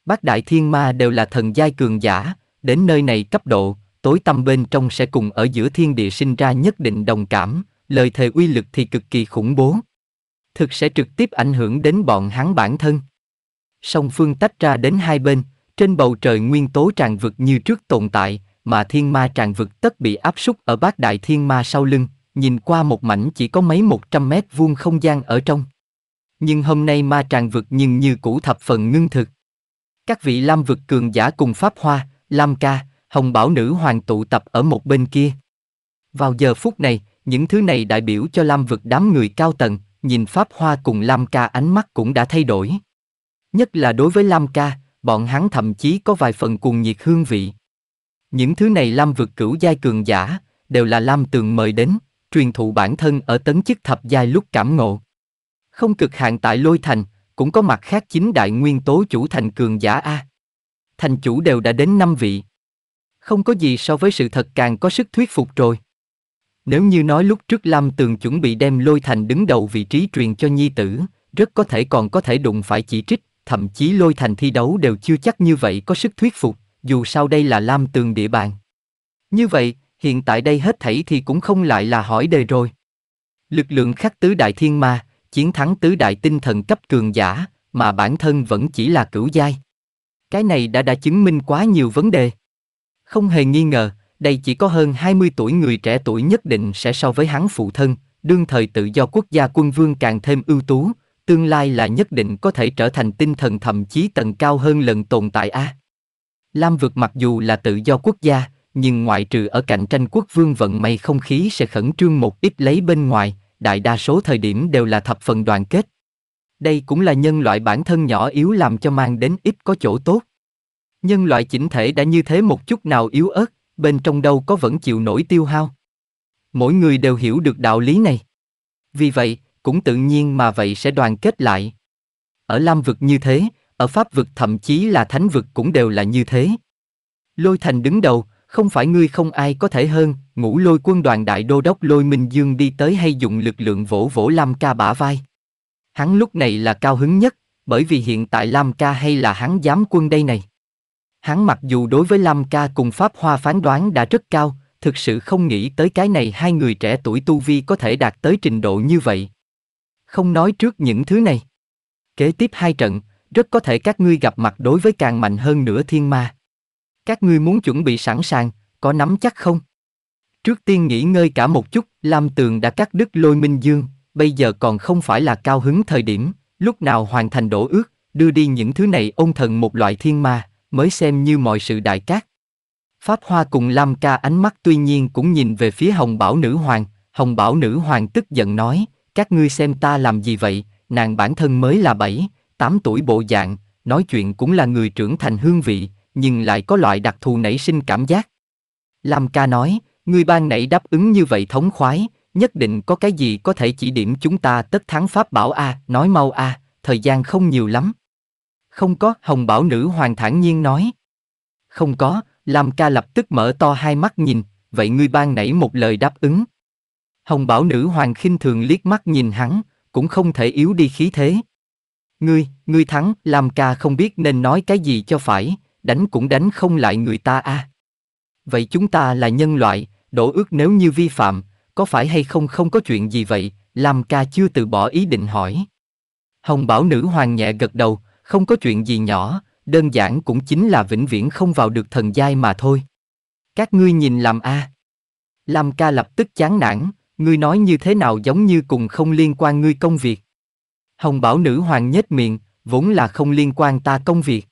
Bác Đại Thiên Ma đều là thần giai cường giả, đến nơi này cấp độ, tối tâm bên trong sẽ cùng ở giữa thiên địa sinh ra nhất định đồng cảm, lời thề uy lực thì cực kỳ khủng bố. Thực sẽ trực tiếp ảnh hưởng đến bọn hắn bản thân. Song phương tách ra đến hai bên, trên bầu trời nguyên tố tràn vực như trước tồn tại, mà thiên ma tràn vực tất bị áp súc ở bát đại thiên ma sau lưng, nhìn qua một mảnh chỉ có mấy một trăm mét vuông không gian ở trong. Nhưng hôm nay ma tràn vực nhưng như cũ thập phần ngưng thực. Các vị Lam vực cường giả cùng Pháp Hoa, Lam Ca, hồng bảo nữ hoàng tụ tập ở một bên kia. Vào giờ phút này, những thứ này đại biểu cho Lam vực đám người cao tầng, nhìn Pháp Hoa cùng Lam Ca ánh mắt cũng đã thay đổi. Nhất là đối với Lam Ca, bọn hắn thậm chí có vài phần cuồng nhiệt hương vị. Những thứ này Lam vực cửu giai cường giả, đều là Lam tường mời đến, truyền thụ bản thân ở tấn chức thập giai lúc cảm ngộ. Không cực hạn tại lôi thành, cũng có mặt khác chính đại nguyên tố chủ thành cường giả A. Thành chủ đều đã đến năm vị không có gì so với sự thật càng có sức thuyết phục rồi. Nếu như nói lúc trước Lam Tường chuẩn bị đem lôi thành đứng đầu vị trí truyền cho nhi tử, rất có thể còn có thể đụng phải chỉ trích, thậm chí lôi thành thi đấu đều chưa chắc như vậy có sức thuyết phục, dù sao đây là Lam Tường địa bàn. Như vậy, hiện tại đây hết thảy thì cũng không lại là hỏi đề rồi. Lực lượng khắc tứ đại thiên ma, chiến thắng tứ đại tinh thần cấp cường giả, mà bản thân vẫn chỉ là cửu giai. Cái này đã đã chứng minh quá nhiều vấn đề. Không hề nghi ngờ, đây chỉ có hơn 20 tuổi người trẻ tuổi nhất định sẽ so với hắn phụ thân, đương thời tự do quốc gia quân vương càng thêm ưu tú, tương lai là nhất định có thể trở thành tinh thần thậm chí tầng cao hơn lần tồn tại A. Lam vực mặc dù là tự do quốc gia, nhưng ngoại trừ ở cạnh tranh quốc vương vận may không khí sẽ khẩn trương một ít lấy bên ngoài, đại đa số thời điểm đều là thập phần đoàn kết. Đây cũng là nhân loại bản thân nhỏ yếu làm cho mang đến ít có chỗ tốt. Nhân loại chỉnh thể đã như thế một chút nào yếu ớt, bên trong đâu có vẫn chịu nổi tiêu hao. Mỗi người đều hiểu được đạo lý này. Vì vậy, cũng tự nhiên mà vậy sẽ đoàn kết lại. Ở Lam vực như thế, ở Pháp vực thậm chí là Thánh vực cũng đều là như thế. Lôi Thành đứng đầu, không phải ngươi không ai có thể hơn, ngũ lôi quân đoàn đại đô đốc lôi Minh Dương đi tới hay dùng lực lượng vỗ vỗ Lam ca bả vai. Hắn lúc này là cao hứng nhất, bởi vì hiện tại Lam ca hay là hắn giám quân đây này. Hắn mặc dù đối với Lam Ca cùng Pháp Hoa phán đoán đã rất cao, thực sự không nghĩ tới cái này hai người trẻ tuổi tu vi có thể đạt tới trình độ như vậy. Không nói trước những thứ này. Kế tiếp hai trận, rất có thể các ngươi gặp mặt đối với càng mạnh hơn nữa thiên ma. Các ngươi muốn chuẩn bị sẵn sàng, có nắm chắc không? Trước tiên nghỉ ngơi cả một chút, Lam Tường đã cắt đứt lôi minh dương, bây giờ còn không phải là cao hứng thời điểm, lúc nào hoàn thành đổ ước, đưa đi những thứ này ôn thần một loại thiên ma, mới xem như mọi sự đại cát. Pháp Hoa cùng Lam Ca ánh mắt tuy nhiên cũng nhìn về phía Hồng Bảo Nữ Hoàng, Hồng Bảo Nữ Hoàng tức giận nói, các ngươi xem ta làm gì vậy, nàng bản thân mới là 7, 8 tuổi bộ dạng, nói chuyện cũng là người trưởng thành hương vị, nhưng lại có loại đặc thù nảy sinh cảm giác. Lam Ca nói, ngươi ban nãy đáp ứng như vậy thống khoái, nhất định có cái gì có thể chỉ điểm chúng ta tất thắng pháp bảo a, nói mau a, thời gian không nhiều lắm. Không có, Hồng Bảo Nữ Hoàng thản nhiên nói. Không có, Lam Ca lập tức mở to hai mắt nhìn, vậy ngươi ban nảy một lời đáp ứng. Hồng Bảo Nữ Hoàng khinh thường liếc mắt nhìn hắn, cũng không thể yếu đi khí thế. Ngươi, ngươi thắng, Lam Ca không biết nên nói cái gì cho phải, đánh cũng đánh không lại người ta a. À. Vậy chúng ta là nhân loại, đổ ước nếu như vi phạm, có phải hay không không có chuyện gì vậy, Lam Ca chưa từ bỏ ý định hỏi. Hồng Bảo Nữ Hoàng nhẹ gật đầu, không có chuyện gì nhỏ, đơn giản cũng chính là vĩnh viễn không vào được thần giai mà thôi. Các ngươi nhìn làm a. À. Lam ca lập tức chán nản, ngươi nói như thế nào giống như cùng không liên quan ngươi công việc. Hồng bảo nữ hoàng nhếch miệng, vốn là không liên quan ta công việc.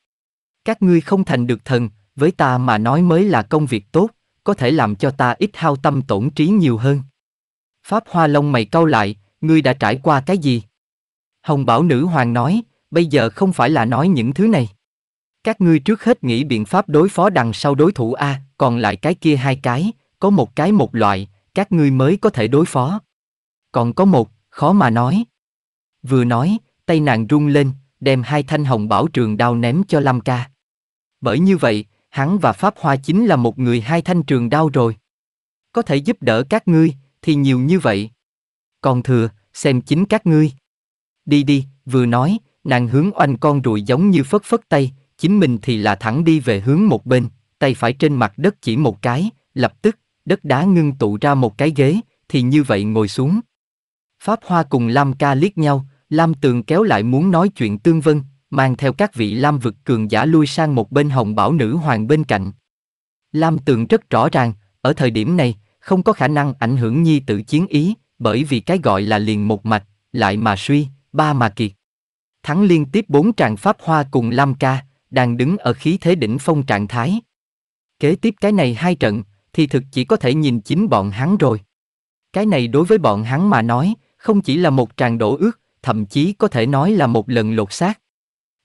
Các ngươi không thành được thần, với ta mà nói mới là công việc tốt, có thể làm cho ta ít hao tâm tổn trí nhiều hơn. Pháp Hoa Long mày cau lại, ngươi đã trải qua cái gì? Hồng Bảo Nữ Hoàng nói, bây giờ không phải là nói những thứ này. Các ngươi trước hết nghĩ biện pháp đối phó đằng sau đối thủ A, còn lại cái kia hai cái, có một cái một loại, các ngươi mới có thể đối phó. Còn có một, khó mà nói. Vừa nói, tay nàng rung lên, đem hai thanh hồng bảo trường đao ném cho lam Ca. Bởi như vậy, hắn và Pháp Hoa chính là một người hai thanh trường đao rồi. Có thể giúp đỡ các ngươi, thì nhiều như vậy. Còn thừa, xem chính các ngươi. Đi đi, vừa nói, Nàng hướng oanh con ruồi giống như phất phất tay, chính mình thì là thẳng đi về hướng một bên, tay phải trên mặt đất chỉ một cái, lập tức, đất đá ngưng tụ ra một cái ghế, thì như vậy ngồi xuống. Pháp Hoa cùng Lam Ca liếc nhau, Lam Tường kéo lại muốn nói chuyện tương vân, mang theo các vị Lam vực cường giả lui sang một bên hồng bảo nữ hoàng bên cạnh. Lam Tường rất rõ ràng, ở thời điểm này, không có khả năng ảnh hưởng nhi tự chiến ý, bởi vì cái gọi là liền một mạch, lại mà suy, ba mà kiệt thắng liên tiếp bốn tràng pháp hoa cùng Lam Ca, đang đứng ở khí thế đỉnh phong trạng thái. Kế tiếp cái này hai trận, thì thực chỉ có thể nhìn chính bọn hắn rồi. Cái này đối với bọn hắn mà nói, không chỉ là một tràng đổ ước, thậm chí có thể nói là một lần lột xác.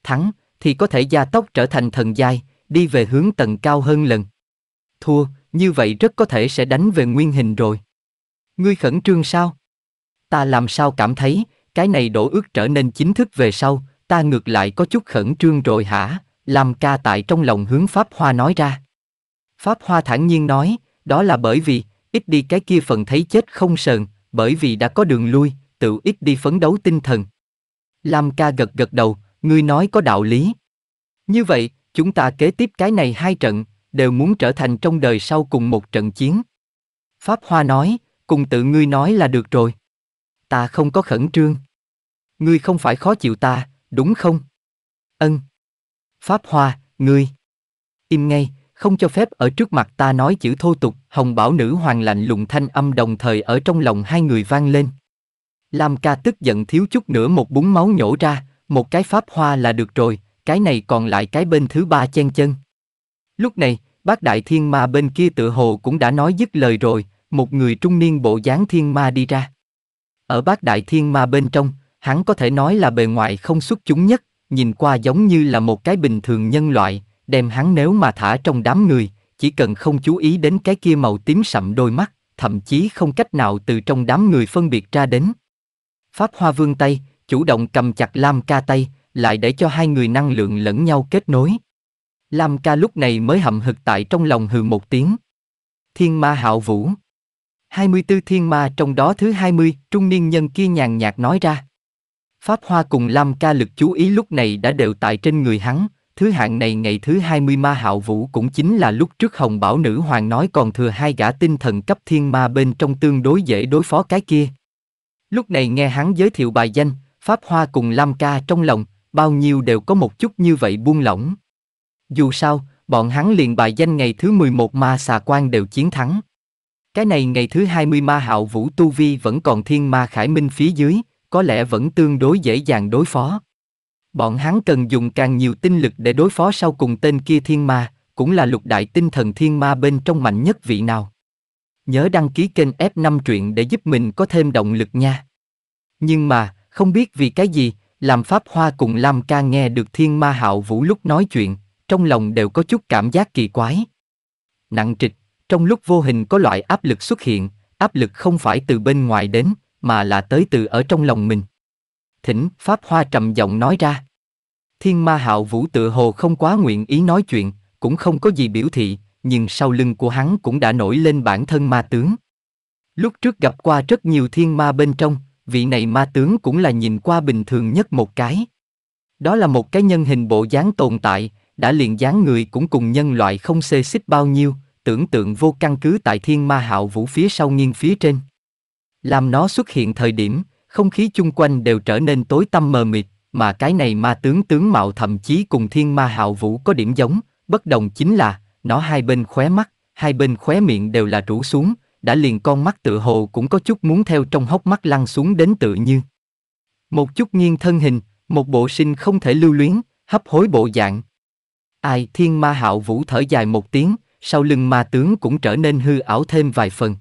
Thắng, thì có thể gia tốc trở thành thần giai, đi về hướng tầng cao hơn lần. Thua, như vậy rất có thể sẽ đánh về nguyên hình rồi. Ngươi khẩn trương sao? Ta làm sao cảm thấy, cái này đổ ước trở nên chính thức về sau, ta ngược lại có chút khẩn trương rồi hả, làm ca tại trong lòng hướng Pháp Hoa nói ra. Pháp Hoa thản nhiên nói, đó là bởi vì, ít đi cái kia phần thấy chết không sờn, bởi vì đã có đường lui, tự ít đi phấn đấu tinh thần. Lam ca gật gật đầu, ngươi nói có đạo lý. Như vậy, chúng ta kế tiếp cái này hai trận, đều muốn trở thành trong đời sau cùng một trận chiến. Pháp Hoa nói, cùng tự ngươi nói là được rồi ta không có khẩn trương. Ngươi không phải khó chịu ta, đúng không? Ân. Pháp Hoa, ngươi. Im ngay, không cho phép ở trước mặt ta nói chữ thô tục, Hồng Bảo nữ hoàng lạnh lùng thanh âm đồng thời ở trong lòng hai người vang lên. Lam ca tức giận thiếu chút nữa một búng máu nhổ ra, một cái pháp hoa là được rồi, cái này còn lại cái bên thứ ba chen chân. Lúc này, bác đại thiên ma bên kia tự hồ cũng đã nói dứt lời rồi, một người trung niên bộ dáng thiên ma đi ra. Ở bát đại thiên ma bên trong, hắn có thể nói là bề ngoài không xuất chúng nhất, nhìn qua giống như là một cái bình thường nhân loại, đem hắn nếu mà thả trong đám người, chỉ cần không chú ý đến cái kia màu tím sậm đôi mắt, thậm chí không cách nào từ trong đám người phân biệt ra đến. Pháp Hoa Vương tay, chủ động cầm chặt Lam Ca tay, lại để cho hai người năng lượng lẫn nhau kết nối. Lam Ca lúc này mới hậm hực tại trong lòng hừ một tiếng. Thiên Ma Hạo Vũ 24 thiên ma trong đó thứ 20, trung niên nhân kia nhàn nhạt nói ra. Pháp Hoa cùng Lam Ca lực chú ý lúc này đã đều tại trên người hắn, thứ hạng này ngày thứ 20 ma hạo vũ cũng chính là lúc trước Hồng Bảo Nữ Hoàng nói còn thừa hai gã tinh thần cấp thiên ma bên trong tương đối dễ đối phó cái kia. Lúc này nghe hắn giới thiệu bài danh, Pháp Hoa cùng Lam Ca trong lòng, bao nhiêu đều có một chút như vậy buông lỏng. Dù sao, bọn hắn liền bài danh ngày thứ 11 ma xà quan đều chiến thắng. Cái này ngày thứ 20 ma hạo vũ tu vi vẫn còn thiên ma khải minh phía dưới, có lẽ vẫn tương đối dễ dàng đối phó. Bọn hắn cần dùng càng nhiều tinh lực để đối phó sau cùng tên kia thiên ma, cũng là lục đại tinh thần thiên ma bên trong mạnh nhất vị nào. Nhớ đăng ký kênh F5 truyện để giúp mình có thêm động lực nha. Nhưng mà, không biết vì cái gì, làm Pháp Hoa cùng Lam Ca nghe được thiên ma hạo vũ lúc nói chuyện, trong lòng đều có chút cảm giác kỳ quái. Nặng trịch trong lúc vô hình có loại áp lực xuất hiện, áp lực không phải từ bên ngoài đến, mà là tới từ ở trong lòng mình. Thỉnh, Pháp Hoa trầm giọng nói ra. Thiên ma hạo vũ tựa hồ không quá nguyện ý nói chuyện, cũng không có gì biểu thị, nhưng sau lưng của hắn cũng đã nổi lên bản thân ma tướng. Lúc trước gặp qua rất nhiều thiên ma bên trong, vị này ma tướng cũng là nhìn qua bình thường nhất một cái. Đó là một cái nhân hình bộ dáng tồn tại, đã liền dáng người cũng cùng nhân loại không xê xích bao nhiêu, tưởng tượng vô căn cứ tại thiên ma hạo vũ phía sau nghiêng phía trên. Làm nó xuất hiện thời điểm, không khí chung quanh đều trở nên tối tăm mờ mịt, mà cái này ma tướng tướng mạo thậm chí cùng thiên ma hạo vũ có điểm giống, bất đồng chính là, nó hai bên khóe mắt, hai bên khóe miệng đều là rũ xuống, đã liền con mắt tự hồ cũng có chút muốn theo trong hốc mắt lăn xuống đến tự như. Một chút nghiêng thân hình, một bộ sinh không thể lưu luyến, hấp hối bộ dạng. Ai thiên ma hạo vũ thở dài một tiếng, sau lưng ma tướng cũng trở nên hư ảo thêm vài phần.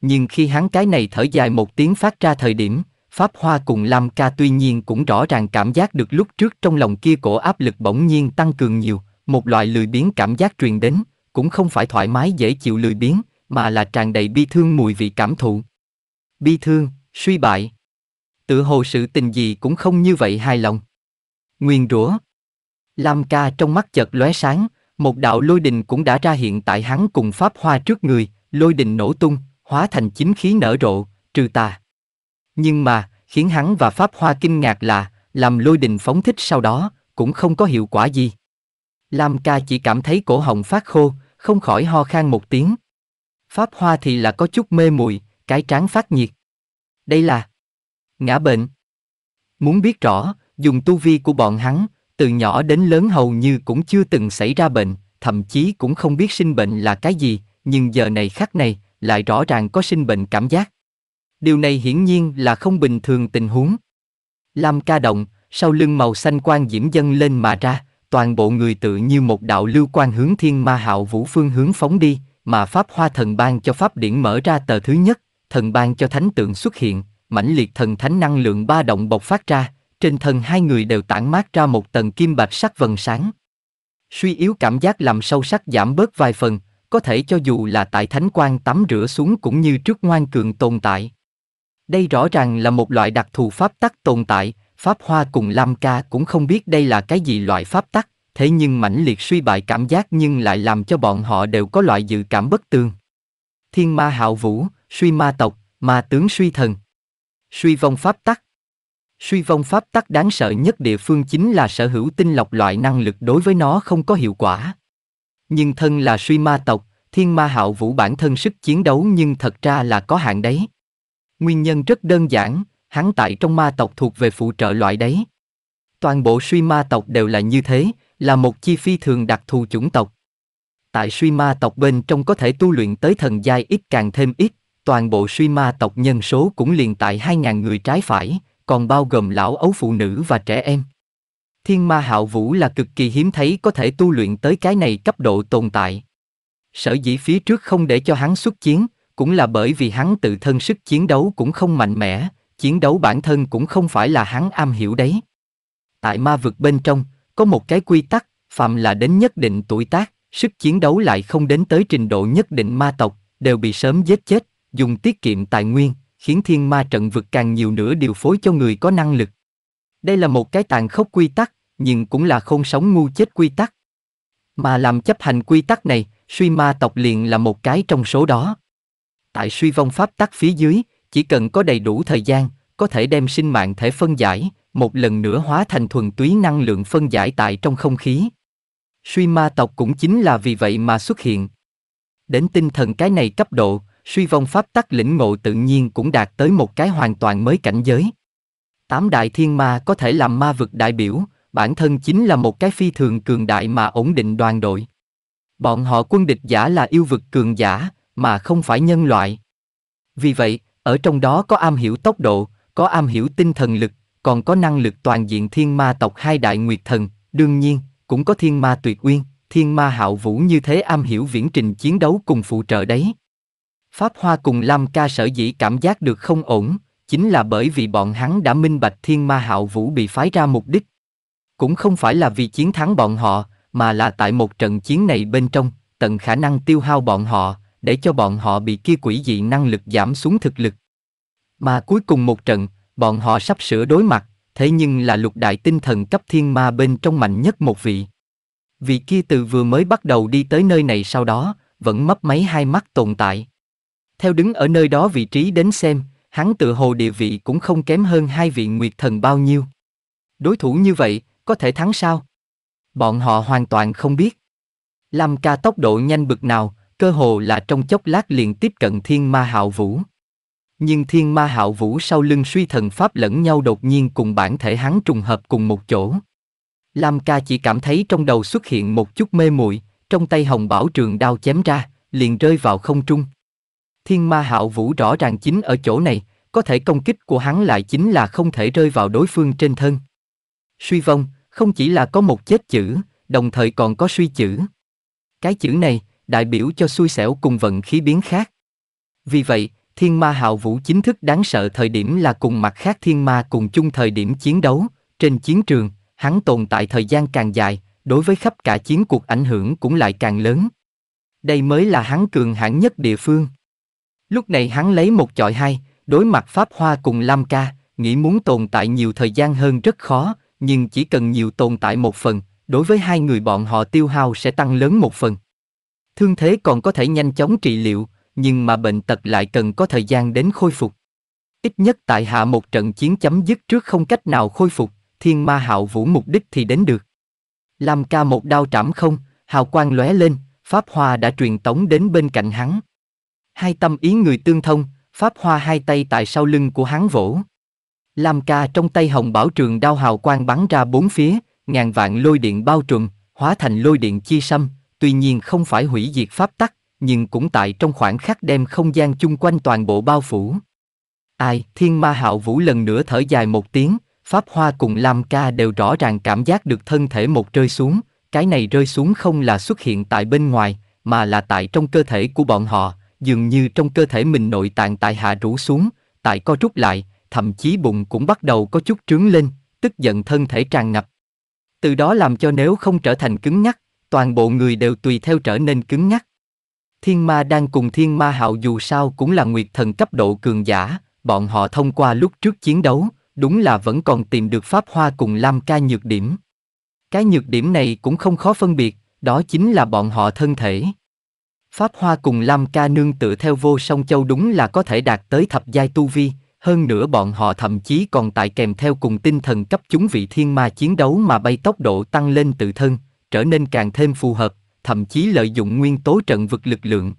Nhưng khi hắn cái này thở dài một tiếng phát ra thời điểm, Pháp Hoa cùng Lam Ca tuy nhiên cũng rõ ràng cảm giác được lúc trước trong lòng kia cổ áp lực bỗng nhiên tăng cường nhiều, một loại lười biến cảm giác truyền đến, cũng không phải thoải mái dễ chịu lười biến mà là tràn đầy bi thương mùi vị cảm thụ. Bi thương, suy bại. Tự hồ sự tình gì cũng không như vậy hài lòng. Nguyên rủa. Lam Ca trong mắt chợt lóe sáng, một đạo lôi đình cũng đã ra hiện tại hắn cùng Pháp Hoa trước người, lôi đình nổ tung, hóa thành chính khí nở rộ, trừ tà. Nhưng mà, khiến hắn và Pháp Hoa kinh ngạc là, làm lôi đình phóng thích sau đó, cũng không có hiệu quả gì. Lam ca chỉ cảm thấy cổ họng phát khô, không khỏi ho khan một tiếng. Pháp Hoa thì là có chút mê muội, cái trán phát nhiệt. Đây là ngã bệnh. Muốn biết rõ, dùng tu vi của bọn hắn, từ nhỏ đến lớn hầu như cũng chưa từng xảy ra bệnh, thậm chí cũng không biết sinh bệnh là cái gì, nhưng giờ này khắc này, lại rõ ràng có sinh bệnh cảm giác. Điều này hiển nhiên là không bình thường tình huống. Lam ca động, sau lưng màu xanh quang diễm dâng lên mà ra, toàn bộ người tự như một đạo lưu quan hướng thiên ma hạo vũ phương hướng phóng đi, mà Pháp Hoa Thần ban cho Pháp Điển mở ra tờ thứ nhất, thần ban cho thánh tượng xuất hiện, mãnh liệt thần thánh năng lượng ba động bộc phát ra, trên thân hai người đều tản mát ra một tầng kim bạch sắc vần sáng. Suy yếu cảm giác làm sâu sắc giảm bớt vài phần, có thể cho dù là tại thánh quan tắm rửa xuống cũng như trước ngoan cường tồn tại. Đây rõ ràng là một loại đặc thù pháp tắc tồn tại, Pháp Hoa cùng Lam Ca cũng không biết đây là cái gì loại pháp tắc, thế nhưng mãnh liệt suy bại cảm giác nhưng lại làm cho bọn họ đều có loại dự cảm bất tương. Thiên ma hạo vũ, suy ma tộc, ma tướng suy thần. Suy vong pháp tắc, Suy vong pháp tắc đáng sợ nhất địa phương chính là sở hữu tinh lọc loại năng lực đối với nó không có hiệu quả. Nhưng thân là suy ma tộc, thiên ma hạo vũ bản thân sức chiến đấu nhưng thật ra là có hạn đấy. Nguyên nhân rất đơn giản, hắn tại trong ma tộc thuộc về phụ trợ loại đấy. Toàn bộ suy ma tộc đều là như thế, là một chi phi thường đặc thù chủng tộc. Tại suy ma tộc bên trong có thể tu luyện tới thần giai ít càng thêm ít, toàn bộ suy ma tộc nhân số cũng liền tại 2.000 người trái phải, còn bao gồm lão ấu phụ nữ và trẻ em. Thiên ma hạo vũ là cực kỳ hiếm thấy có thể tu luyện tới cái này cấp độ tồn tại. Sở dĩ phía trước không để cho hắn xuất chiến, cũng là bởi vì hắn tự thân sức chiến đấu cũng không mạnh mẽ, chiến đấu bản thân cũng không phải là hắn am hiểu đấy. Tại ma vực bên trong, có một cái quy tắc, phạm là đến nhất định tuổi tác, sức chiến đấu lại không đến tới trình độ nhất định ma tộc, đều bị sớm giết chết, dùng tiết kiệm tài nguyên, khiến thiên ma trận vực càng nhiều nữa điều phối cho người có năng lực. Đây là một cái tàn khốc quy tắc, nhưng cũng là không sống ngu chết quy tắc. Mà làm chấp hành quy tắc này, suy ma tộc liền là một cái trong số đó. Tại suy vong pháp tắc phía dưới, chỉ cần có đầy đủ thời gian, có thể đem sinh mạng thể phân giải, một lần nữa hóa thành thuần túy năng lượng phân giải tại trong không khí. Suy ma tộc cũng chính là vì vậy mà xuất hiện. Đến tinh thần cái này cấp độ, suy vong pháp tắc lĩnh ngộ tự nhiên cũng đạt tới một cái hoàn toàn mới cảnh giới. Tám đại thiên ma có thể làm ma vực đại biểu, bản thân chính là một cái phi thường cường đại mà ổn định đoàn đội. Bọn họ quân địch giả là yêu vực cường giả, mà không phải nhân loại. Vì vậy, ở trong đó có am hiểu tốc độ, có am hiểu tinh thần lực, còn có năng lực toàn diện thiên ma tộc hai đại nguyệt thần, đương nhiên, cũng có thiên ma tuyệt uyên, thiên ma hạo vũ như thế am hiểu viễn trình chiến đấu cùng phụ trợ đấy. Pháp Hoa cùng Lam Ca sở dĩ cảm giác được không ổn, chính là bởi vì bọn hắn đã minh bạch Thiên Ma Hạo Vũ bị phái ra mục đích. Cũng không phải là vì chiến thắng bọn họ, mà là tại một trận chiến này bên trong, tận khả năng tiêu hao bọn họ, để cho bọn họ bị kia quỷ dị năng lực giảm xuống thực lực. Mà cuối cùng một trận, bọn họ sắp sửa đối mặt, thế nhưng là lục đại tinh thần cấp thiên ma bên trong mạnh nhất một vị. Vị kia từ vừa mới bắt đầu đi tới nơi này sau đó, vẫn mấp máy hai mắt tồn tại. Theo đứng ở nơi đó vị trí đến xem, hắn tự hồ địa vị cũng không kém hơn hai vị nguyệt thần bao nhiêu. Đối thủ như vậy, có thể thắng sao? Bọn họ hoàn toàn không biết. Lam ca tốc độ nhanh bực nào, cơ hồ là trong chốc lát liền tiếp cận thiên ma hạo vũ. Nhưng thiên ma hạo vũ sau lưng suy thần pháp lẫn nhau đột nhiên cùng bản thể hắn trùng hợp cùng một chỗ. Lam ca chỉ cảm thấy trong đầu xuất hiện một chút mê muội, trong tay hồng bảo trường đao chém ra, liền rơi vào không trung thiên ma hạo vũ rõ ràng chính ở chỗ này, có thể công kích của hắn lại chính là không thể rơi vào đối phương trên thân. Suy vong, không chỉ là có một chết chữ, đồng thời còn có suy chữ. Cái chữ này, đại biểu cho xui xẻo cùng vận khí biến khác. Vì vậy, thiên ma hạo vũ chính thức đáng sợ thời điểm là cùng mặt khác thiên ma cùng chung thời điểm chiến đấu, trên chiến trường, hắn tồn tại thời gian càng dài, đối với khắp cả chiến cuộc ảnh hưởng cũng lại càng lớn. Đây mới là hắn cường hãn nhất địa phương. Lúc này hắn lấy một chọi hai, đối mặt Pháp Hoa cùng Lam Ca, nghĩ muốn tồn tại nhiều thời gian hơn rất khó, nhưng chỉ cần nhiều tồn tại một phần, đối với hai người bọn họ tiêu hao sẽ tăng lớn một phần. Thương thế còn có thể nhanh chóng trị liệu, nhưng mà bệnh tật lại cần có thời gian đến khôi phục. Ít nhất tại hạ một trận chiến chấm dứt trước không cách nào khôi phục, thiên ma hạo vũ mục đích thì đến được. Lam ca một đao trảm không, hào quang lóe lên, pháp hoa đã truyền tống đến bên cạnh hắn hai tâm ý người tương thông, Pháp Hoa hai tay tại sau lưng của hắn vỗ. Lam ca trong tay hồng bảo trường đao hào quang bắn ra bốn phía, ngàn vạn lôi điện bao trùm, hóa thành lôi điện chi xâm, tuy nhiên không phải hủy diệt pháp tắc, nhưng cũng tại trong khoảng khắc đem không gian chung quanh toàn bộ bao phủ. Ai, thiên ma hạo vũ lần nữa thở dài một tiếng, Pháp Hoa cùng Lam Ca đều rõ ràng cảm giác được thân thể một rơi xuống, cái này rơi xuống không là xuất hiện tại bên ngoài, mà là tại trong cơ thể của bọn họ, dường như trong cơ thể mình nội tạng tại hạ rũ xuống, tại co rút lại, thậm chí bụng cũng bắt đầu có chút trướng lên, tức giận thân thể tràn ngập. Từ đó làm cho nếu không trở thành cứng nhắc, toàn bộ người đều tùy theo trở nên cứng nhắc. Thiên ma đang cùng thiên ma hạo dù sao cũng là nguyệt thần cấp độ cường giả, bọn họ thông qua lúc trước chiến đấu, đúng là vẫn còn tìm được pháp hoa cùng Lam ca nhược điểm. Cái nhược điểm này cũng không khó phân biệt, đó chính là bọn họ thân thể. Pháp Hoa cùng Lam Ca nương tự theo vô song châu đúng là có thể đạt tới thập giai tu vi, hơn nữa bọn họ thậm chí còn tại kèm theo cùng tinh thần cấp chúng vị thiên ma chiến đấu mà bay tốc độ tăng lên tự thân, trở nên càng thêm phù hợp, thậm chí lợi dụng nguyên tố trận vực lực lượng.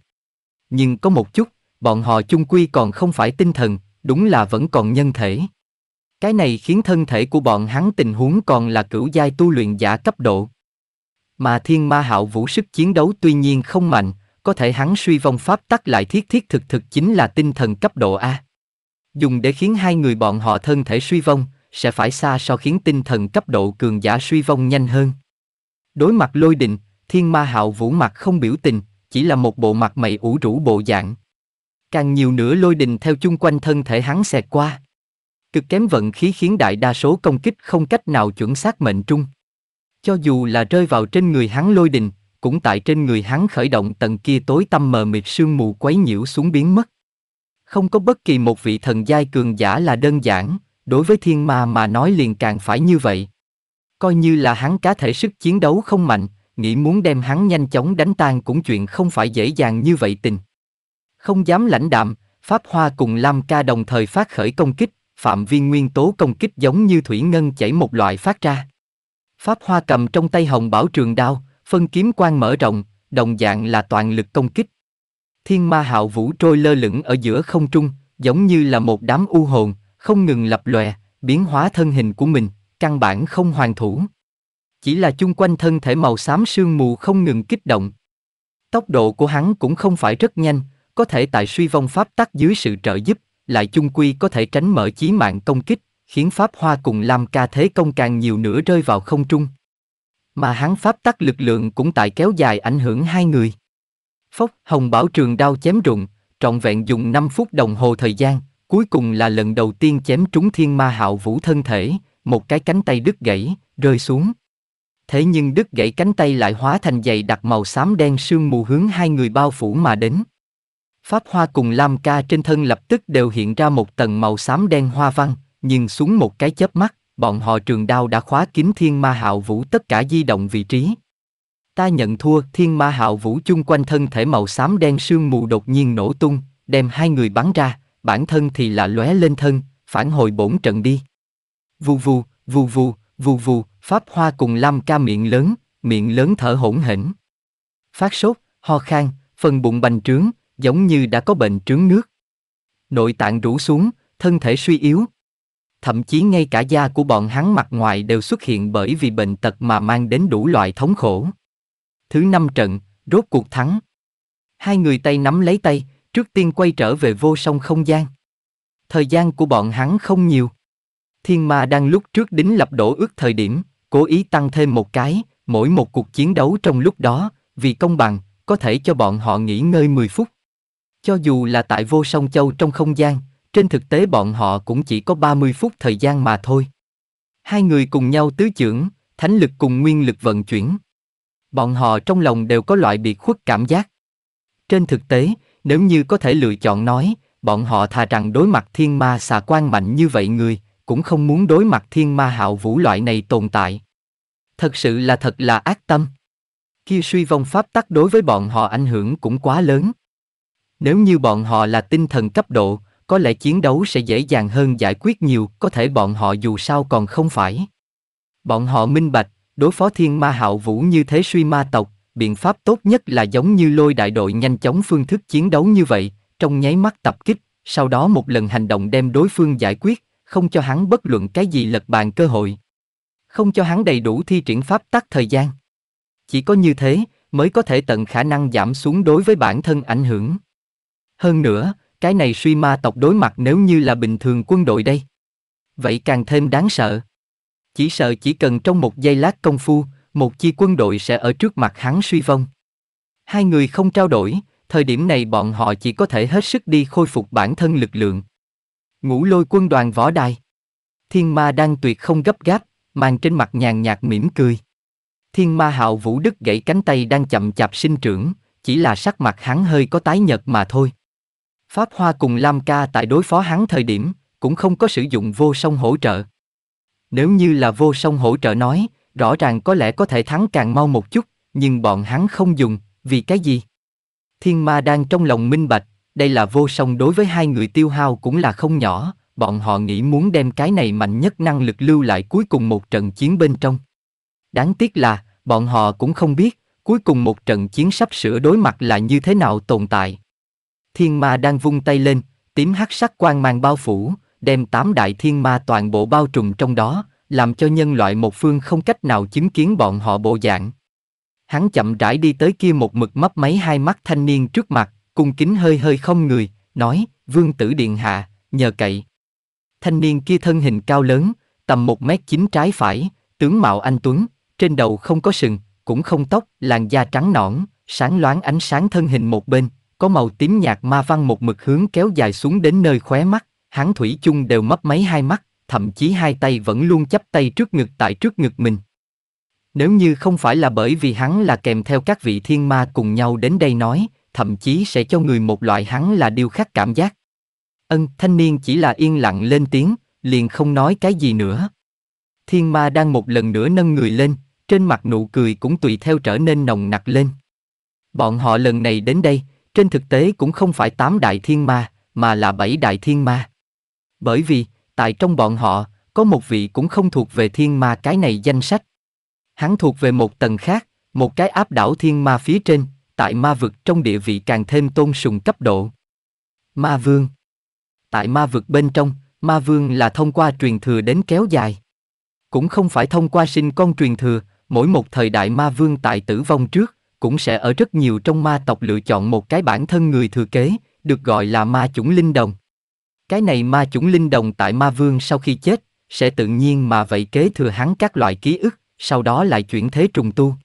Nhưng có một chút, bọn họ chung quy còn không phải tinh thần, đúng là vẫn còn nhân thể. Cái này khiến thân thể của bọn hắn tình huống còn là cửu giai tu luyện giả cấp độ. Mà thiên ma hạo vũ sức chiến đấu tuy nhiên không mạnh, có thể hắn suy vong pháp tắc lại thiết thiết thực thực chính là tinh thần cấp độ A. Dùng để khiến hai người bọn họ thân thể suy vong, sẽ phải xa so khiến tinh thần cấp độ cường giả suy vong nhanh hơn. Đối mặt lôi đình, thiên ma hạo vũ mặt không biểu tình, chỉ là một bộ mặt mày ủ rũ bộ dạng. Càng nhiều nữa lôi đình theo chung quanh thân thể hắn xẹt qua. Cực kém vận khí khiến đại đa số công kích không cách nào chuẩn xác mệnh trung. Cho dù là rơi vào trên người hắn lôi đình, cũng tại trên người hắn khởi động tầng kia tối tăm mờ mịt sương mù quấy nhiễu xuống biến mất. Không có bất kỳ một vị thần giai cường giả là đơn giản, đối với thiên ma mà nói liền càng phải như vậy. Coi như là hắn cá thể sức chiến đấu không mạnh, nghĩ muốn đem hắn nhanh chóng đánh tan cũng chuyện không phải dễ dàng như vậy tình. Không dám lãnh đạm, Pháp Hoa cùng Lam Ca đồng thời phát khởi công kích, phạm vi nguyên tố công kích giống như thủy ngân chảy một loại phát ra. Pháp Hoa cầm trong tay hồng bảo trường đao, Phân kiếm quan mở rộng, đồng dạng là toàn lực công kích. Thiên ma hạo vũ trôi lơ lửng ở giữa không trung, giống như là một đám u hồn, không ngừng lập lòe, biến hóa thân hình của mình, căn bản không hoàn thủ. Chỉ là chung quanh thân thể màu xám sương mù không ngừng kích động. Tốc độ của hắn cũng không phải rất nhanh, có thể tại suy vong pháp tắc dưới sự trợ giúp, lại chung quy có thể tránh mở chí mạng công kích, khiến pháp hoa cùng Lam ca thế công càng nhiều nữa rơi vào không trung mà hắn pháp tắc lực lượng cũng tại kéo dài ảnh hưởng hai người. Phốc, Hồng Bảo Trường đao chém rụng, trọn vẹn dùng 5 phút đồng hồ thời gian, cuối cùng là lần đầu tiên chém trúng thiên ma hạo vũ thân thể, một cái cánh tay đứt gãy, rơi xuống. Thế nhưng đứt gãy cánh tay lại hóa thành dày đặc màu xám đen sương mù hướng hai người bao phủ mà đến. Pháp hoa cùng lam ca trên thân lập tức đều hiện ra một tầng màu xám đen hoa văn, nhưng xuống một cái chớp mắt, bọn họ trường đao đã khóa kín thiên ma hạo vũ tất cả di động vị trí. Ta nhận thua, thiên ma hạo vũ chung quanh thân thể màu xám đen sương mù đột nhiên nổ tung, đem hai người bắn ra, bản thân thì là lóe lên thân, phản hồi bổn trận đi. Vù vù, vù vù, vù vù, pháp hoa cùng lam ca miệng lớn, miệng lớn thở hổn hển. Phát sốt, ho khan, phần bụng bành trướng, giống như đã có bệnh trướng nước. Nội tạng rũ xuống, thân thể suy yếu, thậm chí ngay cả da của bọn hắn mặt ngoài đều xuất hiện bởi vì bệnh tật mà mang đến đủ loại thống khổ. Thứ năm trận, rốt cuộc thắng. Hai người tay nắm lấy tay, trước tiên quay trở về vô song không gian. Thời gian của bọn hắn không nhiều. Thiên ma đang lúc trước đính lập đổ ước thời điểm, cố ý tăng thêm một cái, mỗi một cuộc chiến đấu trong lúc đó, vì công bằng, có thể cho bọn họ nghỉ ngơi 10 phút. Cho dù là tại vô song châu trong không gian, trên thực tế bọn họ cũng chỉ có 30 phút thời gian mà thôi. Hai người cùng nhau tứ trưởng, thánh lực cùng nguyên lực vận chuyển. Bọn họ trong lòng đều có loại biệt khuất cảm giác. Trên thực tế, nếu như có thể lựa chọn nói, bọn họ thà rằng đối mặt thiên ma xà quan mạnh như vậy người, cũng không muốn đối mặt thiên ma hạo vũ loại này tồn tại. Thật sự là thật là ác tâm. Kia suy vong pháp tắc đối với bọn họ ảnh hưởng cũng quá lớn. Nếu như bọn họ là tinh thần cấp độ, có lẽ chiến đấu sẽ dễ dàng hơn giải quyết nhiều, có thể bọn họ dù sao còn không phải. Bọn họ minh bạch, đối phó thiên ma hạo vũ như thế suy ma tộc, biện pháp tốt nhất là giống như lôi đại đội nhanh chóng phương thức chiến đấu như vậy, trong nháy mắt tập kích, sau đó một lần hành động đem đối phương giải quyết, không cho hắn bất luận cái gì lật bàn cơ hội. Không cho hắn đầy đủ thi triển pháp tắc thời gian. Chỉ có như thế, mới có thể tận khả năng giảm xuống đối với bản thân ảnh hưởng. Hơn nữa, cái này suy ma tộc đối mặt nếu như là bình thường quân đội đây. Vậy càng thêm đáng sợ. Chỉ sợ chỉ cần trong một giây lát công phu, một chi quân đội sẽ ở trước mặt hắn suy vong. Hai người không trao đổi, thời điểm này bọn họ chỉ có thể hết sức đi khôi phục bản thân lực lượng. Ngũ lôi quân đoàn võ đài. Thiên ma đang tuyệt không gấp gáp, mang trên mặt nhàn nhạt mỉm cười. Thiên ma hạo vũ đức gãy cánh tay đang chậm chạp sinh trưởng, chỉ là sắc mặt hắn hơi có tái nhợt mà thôi. Pháp Hoa cùng Lam Ca tại đối phó hắn thời điểm, cũng không có sử dụng vô song hỗ trợ. Nếu như là vô song hỗ trợ nói, rõ ràng có lẽ có thể thắng càng mau một chút, nhưng bọn hắn không dùng, vì cái gì? Thiên ma đang trong lòng minh bạch, đây là vô song đối với hai người tiêu hao cũng là không nhỏ, bọn họ nghĩ muốn đem cái này mạnh nhất năng lực lưu lại cuối cùng một trận chiến bên trong. Đáng tiếc là, bọn họ cũng không biết, cuối cùng một trận chiến sắp sửa đối mặt là như thế nào tồn tại thiên ma đang vung tay lên, tím hắc sắc quang mang bao phủ, đem tám đại thiên ma toàn bộ bao trùm trong đó, làm cho nhân loại một phương không cách nào chứng kiến bọn họ bộ dạng. Hắn chậm rãi đi tới kia một mực mấp máy hai mắt thanh niên trước mặt, cung kính hơi hơi không người, nói, vương tử điện hạ, nhờ cậy. Thanh niên kia thân hình cao lớn, tầm một mét chín trái phải, tướng mạo anh Tuấn, trên đầu không có sừng, cũng không tóc, làn da trắng nõn, sáng loáng ánh sáng thân hình một bên, có màu tím nhạt ma văn một mực hướng kéo dài xuống đến nơi khóe mắt, hắn thủy chung đều mấp máy hai mắt, thậm chí hai tay vẫn luôn chắp tay trước ngực tại trước ngực mình. Nếu như không phải là bởi vì hắn là kèm theo các vị thiên ma cùng nhau đến đây nói, thậm chí sẽ cho người một loại hắn là điều khác cảm giác. Ân thanh niên chỉ là yên lặng lên tiếng, liền không nói cái gì nữa. Thiên ma đang một lần nữa nâng người lên, trên mặt nụ cười cũng tùy theo trở nên nồng nặc lên. Bọn họ lần này đến đây, trên thực tế cũng không phải tám đại thiên ma, mà là bảy đại thiên ma. Bởi vì, tại trong bọn họ, có một vị cũng không thuộc về thiên ma cái này danh sách. Hắn thuộc về một tầng khác, một cái áp đảo thiên ma phía trên, tại ma vực trong địa vị càng thêm tôn sùng cấp độ. Ma vương Tại ma vực bên trong, ma vương là thông qua truyền thừa đến kéo dài. Cũng không phải thông qua sinh con truyền thừa, mỗi một thời đại ma vương tại tử vong trước, cũng sẽ ở rất nhiều trong ma tộc lựa chọn một cái bản thân người thừa kế, được gọi là ma chủng linh đồng. Cái này ma chủng linh đồng tại ma vương sau khi chết, sẽ tự nhiên mà vậy kế thừa hắn các loại ký ức, sau đó lại chuyển thế trùng tu.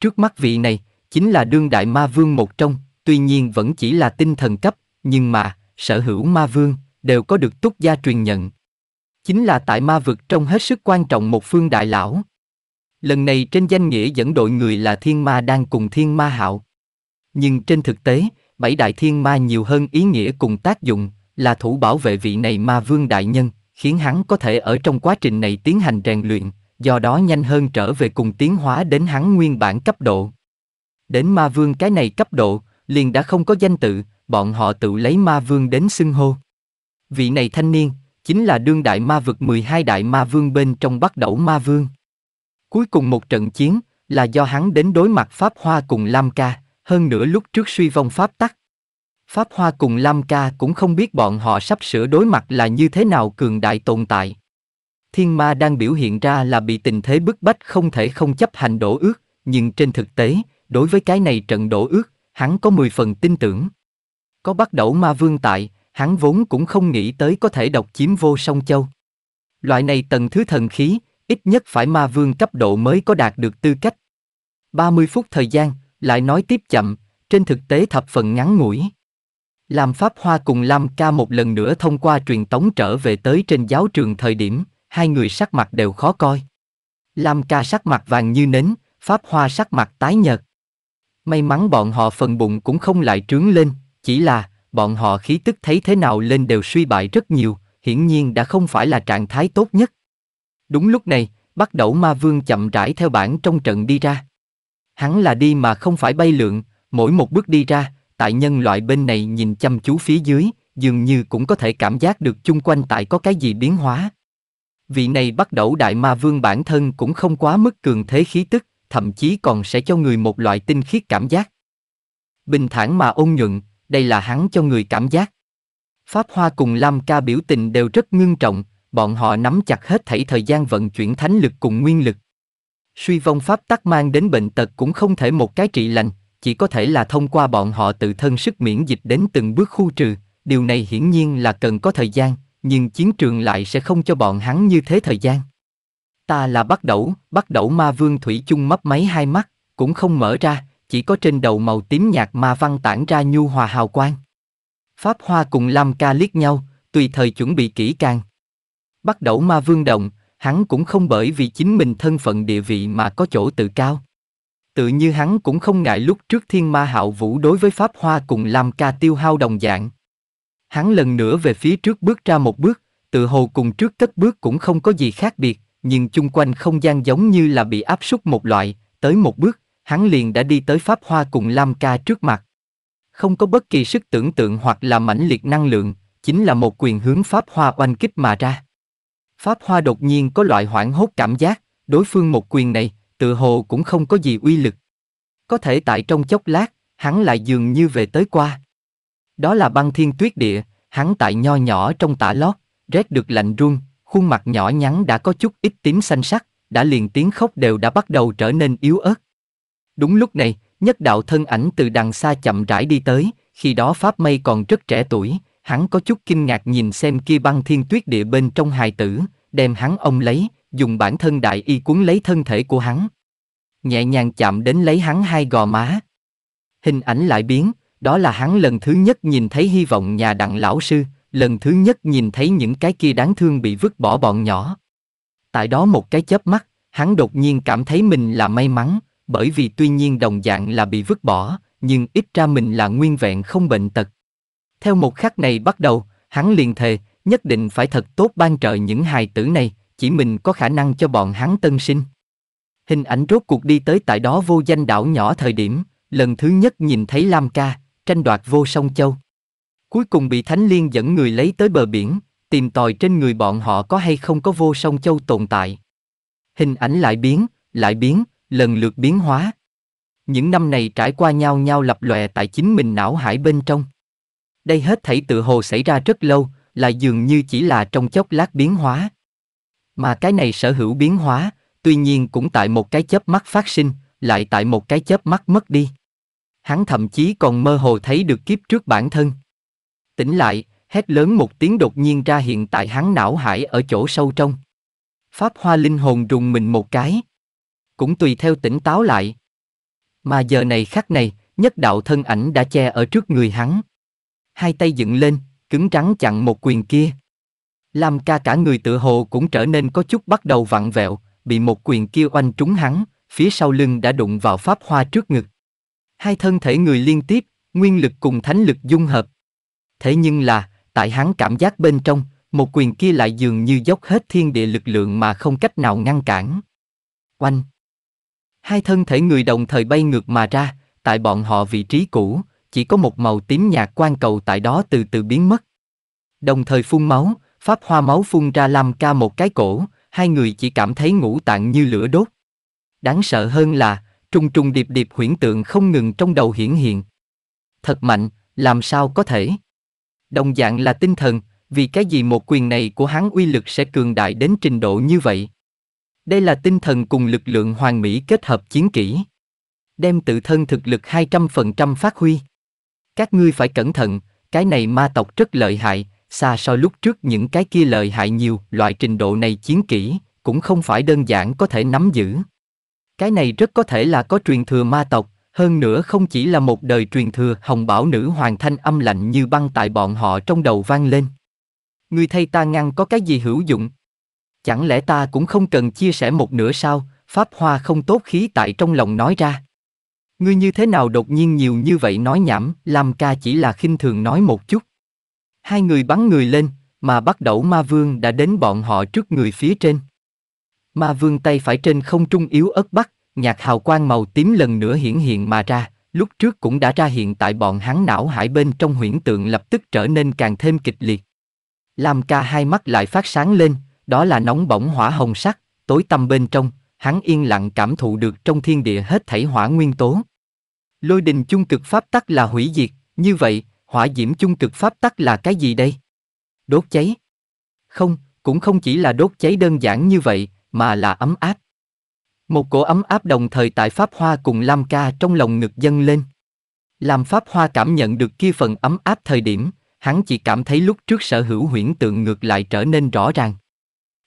Trước mắt vị này, chính là đương đại ma vương một trong, tuy nhiên vẫn chỉ là tinh thần cấp, nhưng mà, sở hữu ma vương, đều có được túc gia truyền nhận. Chính là tại ma vực trong hết sức quan trọng một phương đại lão, Lần này trên danh nghĩa dẫn đội người là Thiên Ma đang cùng Thiên Ma Hạo. Nhưng trên thực tế, bảy đại thiên ma nhiều hơn ý nghĩa cùng tác dụng, là thủ bảo vệ vị này ma vương đại nhân, khiến hắn có thể ở trong quá trình này tiến hành rèn luyện, do đó nhanh hơn trở về cùng tiến hóa đến hắn nguyên bản cấp độ. Đến ma vương cái này cấp độ, liền đã không có danh tự, bọn họ tự lấy ma vương đến xưng hô. Vị này thanh niên, chính là đương đại ma vực 12 đại ma vương bên trong bắt đầu ma vương. Cuối cùng một trận chiến là do hắn đến đối mặt Pháp Hoa cùng Lam Ca, hơn nữa lúc trước suy vong Pháp tắc. Pháp Hoa cùng Lam Ca cũng không biết bọn họ sắp sửa đối mặt là như thế nào cường đại tồn tại. Thiên ma đang biểu hiện ra là bị tình thế bức bách không thể không chấp hành đổ ước, nhưng trên thực tế, đối với cái này trận đổ ước, hắn có mười phần tin tưởng. Có bắt đầu ma vương tại, hắn vốn cũng không nghĩ tới có thể độc chiếm vô song châu. Loại này tầng thứ thần khí, ít nhất phải ma vương cấp độ mới có đạt được tư cách. 30 phút thời gian, lại nói tiếp chậm, trên thực tế thập phần ngắn ngủi. Làm Pháp Hoa cùng Lam Ca một lần nữa thông qua truyền tống trở về tới trên giáo trường thời điểm, hai người sắc mặt đều khó coi. Lam Ca sắc mặt vàng như nến, Pháp Hoa sắc mặt tái nhợt. May mắn bọn họ phần bụng cũng không lại trướng lên, chỉ là bọn họ khí tức thấy thế nào lên đều suy bại rất nhiều, hiển nhiên đã không phải là trạng thái tốt nhất. Đúng lúc này, bắt đầu ma vương chậm rãi theo bản trong trận đi ra. Hắn là đi mà không phải bay lượn, mỗi một bước đi ra, tại nhân loại bên này nhìn chăm chú phía dưới, dường như cũng có thể cảm giác được chung quanh tại có cái gì biến hóa. Vị này bắt đầu đại ma vương bản thân cũng không quá mức cường thế khí tức, thậm chí còn sẽ cho người một loại tinh khiết cảm giác. Bình thản mà ôn nhuận, đây là hắn cho người cảm giác. Pháp Hoa cùng Lam Ca biểu tình đều rất ngưng trọng, bọn họ nắm chặt hết thảy thời gian vận chuyển thánh lực cùng nguyên lực. Suy vong pháp tắc mang đến bệnh tật cũng không thể một cái trị lành, chỉ có thể là thông qua bọn họ tự thân sức miễn dịch đến từng bước khu trừ, điều này hiển nhiên là cần có thời gian, nhưng chiến trường lại sẽ không cho bọn hắn như thế thời gian. Ta là bắt đẩu, bắt đẩu ma vương thủy chung mấp máy hai mắt, cũng không mở ra, chỉ có trên đầu màu tím nhạt ma văn tản ra nhu hòa hào quang. Pháp Hoa cùng Lam Ca liếc nhau, tùy thời chuẩn bị kỹ càng. Bắt đầu ma vương đồng hắn cũng không bởi vì chính mình thân phận địa vị mà có chỗ tự cao. Tự như hắn cũng không ngại lúc trước thiên ma hạo vũ đối với Pháp Hoa cùng Lam Ca tiêu hao đồng dạng. Hắn lần nữa về phía trước bước ra một bước, tự hồ cùng trước cất bước cũng không có gì khác biệt, nhưng chung quanh không gian giống như là bị áp súc một loại, tới một bước, hắn liền đã đi tới Pháp Hoa cùng Lam Ca trước mặt. Không có bất kỳ sức tưởng tượng hoặc là mãnh liệt năng lượng, chính là một quyền hướng Pháp Hoa oanh kích mà ra. Pháp Hoa đột nhiên có loại hoảng hốt cảm giác, đối phương một quyền này, tự hồ cũng không có gì uy lực. Có thể tại trong chốc lát, hắn lại dường như về tới qua. Đó là băng thiên tuyết địa, hắn tại nho nhỏ trong tả lót, rét được lạnh run, khuôn mặt nhỏ nhắn đã có chút ít tím xanh sắc, đã liền tiếng khóc đều đã bắt đầu trở nên yếu ớt. Đúng lúc này, nhất đạo thân ảnh từ đằng xa chậm rãi đi tới, khi đó Pháp Mây còn rất trẻ tuổi, hắn có chút kinh ngạc nhìn xem kia băng thiên tuyết địa bên trong hài tử, đem hắn ông lấy, dùng bản thân đại y cuốn lấy thân thể của hắn. Nhẹ nhàng chạm đến lấy hắn hai gò má. Hình ảnh lại biến, đó là hắn lần thứ nhất nhìn thấy hy vọng nhà đặng lão sư, lần thứ nhất nhìn thấy những cái kia đáng thương bị vứt bỏ bọn nhỏ. Tại đó một cái chớp mắt, hắn đột nhiên cảm thấy mình là may mắn, bởi vì tuy nhiên đồng dạng là bị vứt bỏ, nhưng ít ra mình là nguyên vẹn không bệnh tật. Theo một khắc này bắt đầu, hắn liền thề, nhất định phải thật tốt ban trợ những hài tử này, chỉ mình có khả năng cho bọn hắn tân sinh. Hình ảnh rốt cuộc đi tới tại đó vô danh đảo nhỏ thời điểm, lần thứ nhất nhìn thấy Lam Ca, tranh đoạt vô sông châu. Cuối cùng bị Thánh Liên dẫn người lấy tới bờ biển, tìm tòi trên người bọn họ có hay không có vô sông châu tồn tại. Hình ảnh lại biến, lại biến, lần lượt biến hóa. Những năm này trải qua nhau nhau lập lòe tại chính mình não hải bên trong. Đây hết thảy tự hồ xảy ra rất lâu, lại dường như chỉ là trong chốc lát biến hóa. Mà cái này sở hữu biến hóa, tuy nhiên cũng tại một cái chớp mắt phát sinh, lại tại một cái chớp mắt mất đi. Hắn thậm chí còn mơ hồ thấy được kiếp trước bản thân. Tỉnh lại, hét lớn một tiếng đột nhiên ra hiện tại hắn não hải ở chỗ sâu trong. Pháp hoa linh hồn rùng mình một cái. Cũng tùy theo tỉnh táo lại. Mà giờ này khắc này, nhất đạo thân ảnh đã che ở trước người hắn hai tay dựng lên, cứng rắn chặn một quyền kia. làm ca cả người tự hồ cũng trở nên có chút bắt đầu vặn vẹo, bị một quyền kia oanh trúng hắn, phía sau lưng đã đụng vào pháp hoa trước ngực. Hai thân thể người liên tiếp, nguyên lực cùng thánh lực dung hợp. Thế nhưng là, tại hắn cảm giác bên trong, một quyền kia lại dường như dốc hết thiên địa lực lượng mà không cách nào ngăn cản. Oanh! Hai thân thể người đồng thời bay ngược mà ra, tại bọn họ vị trí cũ, chỉ có một màu tím nhạt quan cầu tại đó từ từ biến mất. Đồng thời phun máu, pháp hoa máu phun ra Lam Ca một cái cổ, hai người chỉ cảm thấy ngũ tạng như lửa đốt. Đáng sợ hơn là, trùng trùng điệp điệp huyễn tượng không ngừng trong đầu hiển hiện. Thật mạnh, làm sao có thể? Đồng dạng là tinh thần, vì cái gì một quyền này của hắn uy lực sẽ cường đại đến trình độ như vậy? Đây là tinh thần cùng lực lượng hoàn mỹ kết hợp chiến kỹ. Đem tự thân thực lực 200% phát huy. Các ngươi phải cẩn thận, cái này ma tộc rất lợi hại, xa so lúc trước những cái kia lợi hại nhiều, loại trình độ này chiến kỹ, cũng không phải đơn giản có thể nắm giữ. Cái này rất có thể là có truyền thừa ma tộc, hơn nữa không chỉ là một đời truyền thừa hồng bảo nữ hoàng thanh âm lạnh như băng tại bọn họ trong đầu vang lên. Người thay ta ngăn có cái gì hữu dụng? Chẳng lẽ ta cũng không cần chia sẻ một nửa sao? Pháp Hoa không tốt khí tại trong lòng nói ra. Ngươi như thế nào đột nhiên nhiều như vậy nói nhảm, Lam ca chỉ là khinh thường nói một chút. Hai người bắn người lên, mà bắt đầu ma vương đã đến bọn họ trước người phía trên. Ma vương tay phải trên không trung yếu ớt bắt, nhạc hào quang màu tím lần nữa hiển hiện mà ra, lúc trước cũng đã ra hiện tại bọn hắn não hải bên trong huyễn tượng lập tức trở nên càng thêm kịch liệt. Lam ca hai mắt lại phát sáng lên, đó là nóng bỏng hỏa hồng sắc, tối tăm bên trong, hắn yên lặng cảm thụ được trong thiên địa hết thảy hỏa nguyên tố. Lôi đình chung cực pháp tắc là hủy diệt, như vậy, hỏa diễm chung cực pháp tắc là cái gì đây? Đốt cháy. Không, cũng không chỉ là đốt cháy đơn giản như vậy, mà là ấm áp. Một cổ ấm áp đồng thời tại Pháp Hoa cùng Lam Ca trong lòng ngực dâng lên. Làm Pháp Hoa cảm nhận được kia phần ấm áp thời điểm, hắn chỉ cảm thấy lúc trước sở hữu huyễn tượng ngược lại trở nên rõ ràng.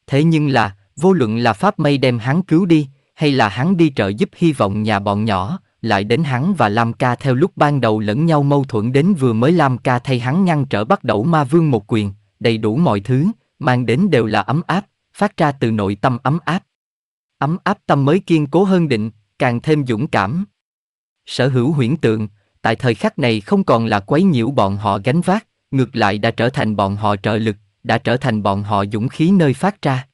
Thế nhưng là, vô luận là Pháp Mây đem hắn cứu đi, hay là hắn đi trợ giúp hy vọng nhà bọn nhỏ, lại đến hắn và Lam Ca theo lúc ban đầu lẫn nhau mâu thuẫn đến vừa mới Lam Ca thay hắn ngăn trở bắt đầu ma vương một quyền, đầy đủ mọi thứ, mang đến đều là ấm áp, phát ra từ nội tâm ấm áp. Ấm áp tâm mới kiên cố hơn định, càng thêm dũng cảm. Sở hữu huyễn tượng, tại thời khắc này không còn là quấy nhiễu bọn họ gánh vác, ngược lại đã trở thành bọn họ trợ lực, đã trở thành bọn họ dũng khí nơi phát ra.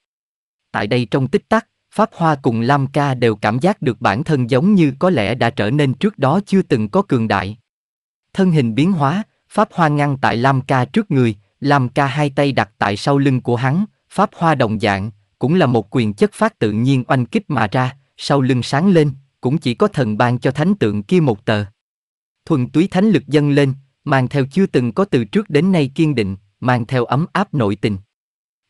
Tại đây trong tích tắc, Pháp Hoa cùng Lam Ca đều cảm giác được bản thân giống như có lẽ đã trở nên trước đó chưa từng có cường đại. Thân hình biến hóa, Pháp Hoa ngăn tại Lam Ca trước người, Lam Ca hai tay đặt tại sau lưng của hắn, Pháp Hoa đồng dạng, cũng là một quyền chất phát tự nhiên oanh kích mà ra, sau lưng sáng lên, cũng chỉ có thần ban cho thánh tượng kia một tờ. Thuần túy thánh lực dâng lên, mang theo chưa từng có từ trước đến nay kiên định, mang theo ấm áp nội tình.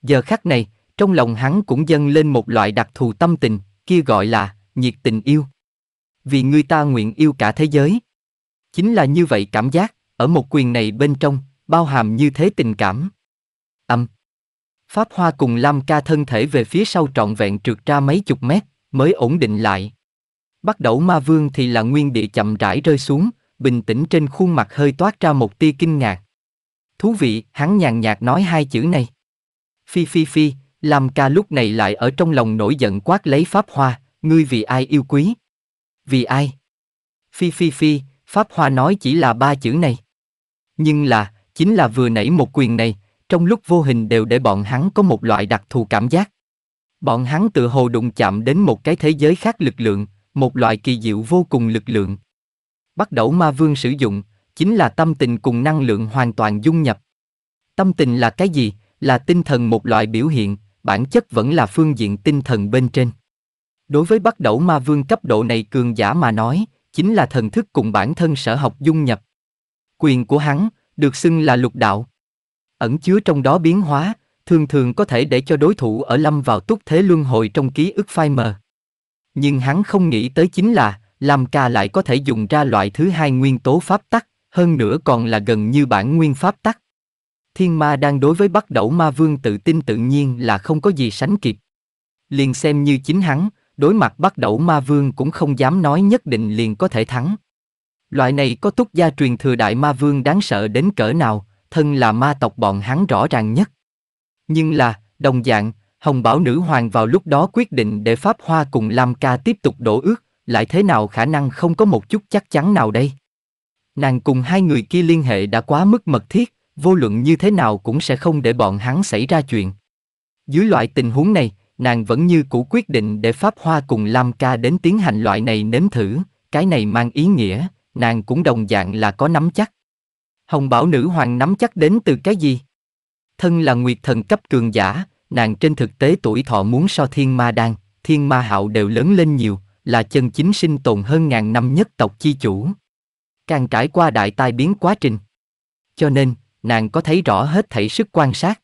Giờ khắc này, trong lòng hắn cũng dâng lên một loại đặc thù tâm tình, kia gọi là nhiệt tình yêu. Vì người ta nguyện yêu cả thế giới. Chính là như vậy cảm giác, ở một quyền này bên trong, bao hàm như thế tình cảm. Âm. Pháp Hoa cùng Lam Ca thân thể về phía sau trọn vẹn trượt ra mấy chục mét, mới ổn định lại. Bắt đầu ma vương thì là nguyên địa chậm rãi rơi xuống, bình tĩnh trên khuôn mặt hơi toát ra một tia kinh ngạc. Thú vị, hắn nhàn nhạt nói hai chữ này. Phi phi phi, Lam ca lúc này lại ở trong lòng nổi giận quát lấy Pháp Hoa, ngươi vì ai yêu quý? Vì ai? Phi phi phi, Pháp Hoa nói chỉ là ba chữ này. Nhưng là, chính là vừa nãy một quyền này, trong lúc vô hình đều để bọn hắn có một loại đặc thù cảm giác. Bọn hắn tự hồ đụng chạm đến một cái thế giới khác lực lượng, một loại kỳ diệu vô cùng lực lượng. Bắt đầu ma vương sử dụng, chính là tâm tình cùng năng lượng hoàn toàn dung nhập. Tâm tình là cái gì? Là tinh thần một loại biểu hiện, bản chất vẫn là phương diện tinh thần bên trên. Đối với bắt đầu ma vương cấp độ này cường giả mà nói, chính là thần thức cùng bản thân sở học dung nhập. Quyền của hắn, được xưng là lục đạo. Ẩn chứa trong đó biến hóa, thường thường có thể để cho đối thủ ở lâm vào túc thế luân hồi trong ký ức phai mờ. Nhưng hắn không nghĩ tới chính là, Lam Ca lại có thể dùng ra loại thứ hai nguyên tố pháp tắc, hơn nữa còn là gần như bản nguyên pháp tắc. Thiên ma đang đối với bắt đẩu ma vương tự tin tự nhiên là không có gì sánh kịp. Liền xem như chính hắn, đối mặt bắt đẩu ma vương cũng không dám nói nhất định liền có thể thắng. Loại này có túc gia truyền thừa đại ma vương đáng sợ đến cỡ nào, thân là ma tộc bọn hắn rõ ràng nhất. Nhưng là, đồng dạng, Hồng Bảo Nữ Hoàng vào lúc đó quyết định để Pháp Hoa cùng Lam Ca tiếp tục đổ ước, lại thế nào khả năng không có một chút chắc chắn nào đây? Nàng cùng hai người kia liên hệ đã quá mức mật thiết, vô luận như thế nào cũng sẽ không để bọn hắn xảy ra chuyện. Dưới loại tình huống này, nàng vẫn như cũ quyết định để Pháp Hoa cùng Lam Ca đến tiến hành loại này nếm thử, cái này mang ý nghĩa, nàng cũng đồng dạng là có nắm chắc. Hồng Bảo Nữ Hoàng nắm chắc đến từ cái gì? Thân là nguyệt thần cấp cường giả, nàng trên thực tế tuổi thọ muốn so thiên ma đan, thiên ma hạo đều lớn lên nhiều, là chân chính sinh tồn hơn ngàn năm nhất tộc chi chủ. Càng trải qua đại tai biến quá trình. Cho nên, nàng có thấy rõ hết thảy sức quan sát.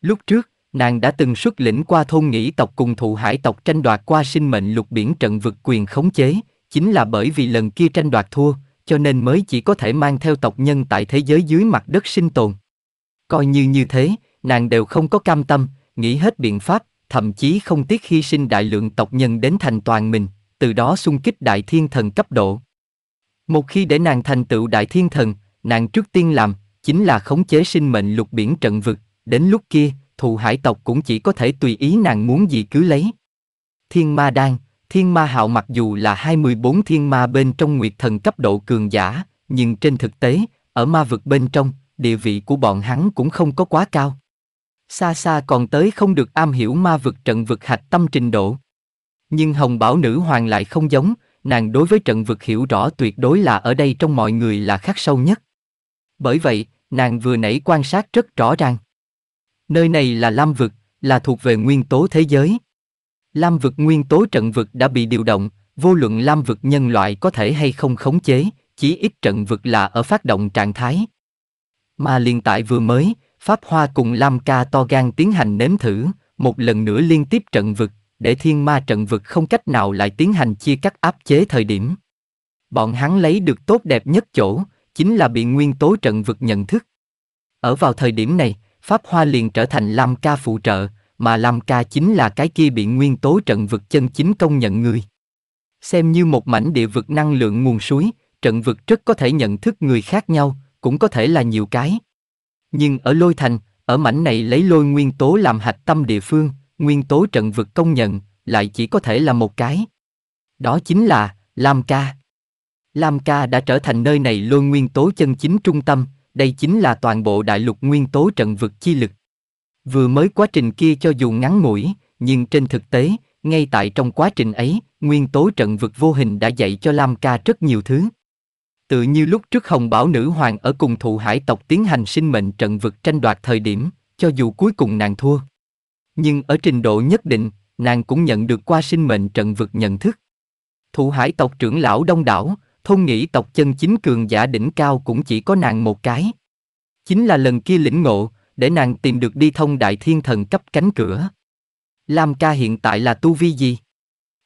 Lúc trước, nàng đã từng xuất lĩnh qua thôn nghĩ tộc cùng thụ hải tộc tranh đoạt qua sinh mệnh lục biển trận vực quyền khống chế, chính là bởi vì lần kia tranh đoạt thua, cho nên mới chỉ có thể mang theo tộc nhân tại thế giới dưới mặt đất sinh tồn. Coi như như thế, nàng đều không có cam tâm, nghĩ hết biện pháp, thậm chí không tiếc hy sinh đại lượng tộc nhân đến thành toàn mình, từ đó xung kích đại thiên thần cấp độ. Một khi để nàng thành tựu đại thiên thần, nàng trước tiên làm, chính là khống chế sinh mệnh lục biển trận vực, đến lúc kia, thù hải tộc cũng chỉ có thể tùy ý nàng muốn gì cứ lấy. Thiên ma đan, thiên ma hạo mặc dù là 24 thiên ma bên trong nguyệt thần cấp độ cường giả, nhưng trên thực tế, ở ma vực bên trong, địa vị của bọn hắn cũng không có quá cao. Xa xa còn tới không được am hiểu ma vực trận vực hạch tâm trình độ. Nhưng hồng bảo nữ hoàng lại không giống, nàng đối với trận vực hiểu rõ tuyệt đối là ở đây trong mọi người là khắc sâu nhất. Bởi vậy, nàng vừa nãy quan sát rất rõ ràng. Nơi này là Lam vực, là thuộc về nguyên tố thế giới. Lam vực nguyên tố trận vực đã bị điều động, vô luận Lam vực nhân loại có thể hay không khống chế, chỉ ít trận vực là ở phát động trạng thái. Mà liên tại vừa mới, Pháp Hoa cùng Lam Ca to gan tiến hành nếm thử, một lần nữa liên tiếp trận vực, để thiên ma trận vực không cách nào lại tiến hành chia cắt áp chế thời điểm. Bọn hắn lấy được tốt đẹp nhất chỗ, chính là bị nguyên tố trận vực nhận thức. Ở vào thời điểm này, Pháp Hoa liền trở thành Lam Ca phụ trợ, mà Lam Ca chính là cái kia bị nguyên tố trận vực chân chính công nhận người. Xem như một mảnh địa vực năng lượng nguồn suối, trận vực rất có thể nhận thức người khác nhau, cũng có thể là nhiều cái. Nhưng ở lôi thành, ở mảnh này lấy lôi nguyên tố làm hạch tâm địa phương, nguyên tố trận vực công nhận, lại chỉ có thể là một cái. Đó chính là Lam Ca. Lam Ca đã trở thành nơi này lôi nguyên tố chân chính trung tâm, đây chính là toàn bộ đại lục nguyên tố trận vực chi lực. Vừa mới quá trình kia cho dù ngắn ngủi, nhưng trên thực tế, ngay tại trong quá trình ấy, nguyên tố trận vực vô hình đã dạy cho Lam Ca rất nhiều thứ. Tự như lúc trước Hồng Bảo Nữ Hoàng ở cùng thụ hải tộc tiến hành sinh mệnh trận vực tranh đoạt thời điểm, cho dù cuối cùng nàng thua. Nhưng ở trình độ nhất định, nàng cũng nhận được qua sinh mệnh trận vực nhận thức. Thụ hải tộc trưởng lão đông đảo, thôn nghĩ tộc chân chính cường giả đỉnh cao cũng chỉ có nàng một cái. Chính là lần kia lĩnh ngộ, để nàng tìm được đi thông đại thiên thần cấp cánh cửa. Lam ca hiện tại là tu vi gì?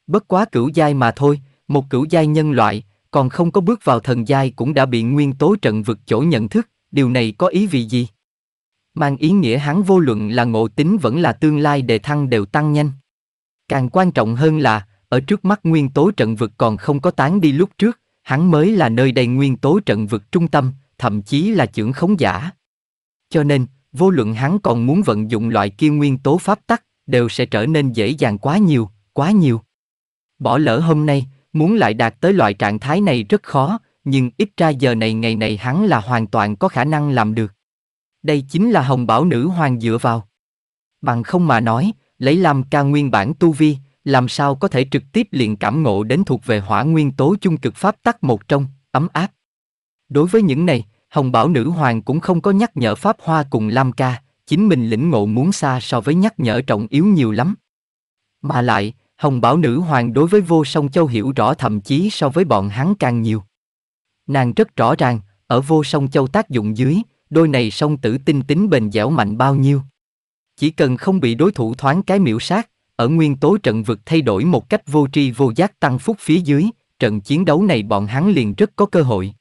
Bất quá cửu giai mà thôi, một cửu giai nhân loại, còn không có bước vào thần giai cũng đã bị nguyên tố trận vực chỗ nhận thức, điều này có ý vị gì? Mang ý nghĩa hắn vô luận là ngộ tính vẫn là tương lai đề thăng đều tăng nhanh. Càng quan trọng hơn là, ở trước mắt nguyên tố trận vực còn không có tán đi lúc trước, hắn mới là nơi đầy nguyên tố trận vực trung tâm, thậm chí là trưởng khống giả. Cho nên, vô luận hắn còn muốn vận dụng loại kia nguyên tố pháp tắc, đều sẽ trở nên dễ dàng quá nhiều, quá nhiều. Bỏ lỡ hôm nay, muốn lại đạt tới loại trạng thái này rất khó, nhưng ít ra giờ này ngày này hắn là hoàn toàn có khả năng làm được. Đây chính là hồng bảo nữ hoàng dựa vào. Bằng không mà nói, lấy làm ca nguyên bản tu vi, làm sao có thể trực tiếp liền cảm ngộ đến thuộc về hỏa nguyên tố chung cực pháp tắc một trong, ấm áp. Đối với những này, Hồng Bảo Nữ Hoàng cũng không có nhắc nhở Pháp Hoa cùng Lam Ca, chính mình lĩnh ngộ muốn xa so với nhắc nhở trọng yếu nhiều lắm. Mà lại, Hồng Bảo Nữ Hoàng đối với Vô Song Châu hiểu rõ thậm chí so với bọn hắn càng nhiều. Nàng rất rõ ràng, ở Vô Song Châu tác dụng dưới, đôi này song tử tinh tính bền dẻo mạnh bao nhiêu. Chỉ cần không bị đối thủ thoáng cái miểu sát, ở nguyên tố trận vực thay đổi một cách vô tri vô giác tăng phúc phía dưới, trận chiến đấu này bọn hắn liền rất có cơ hội.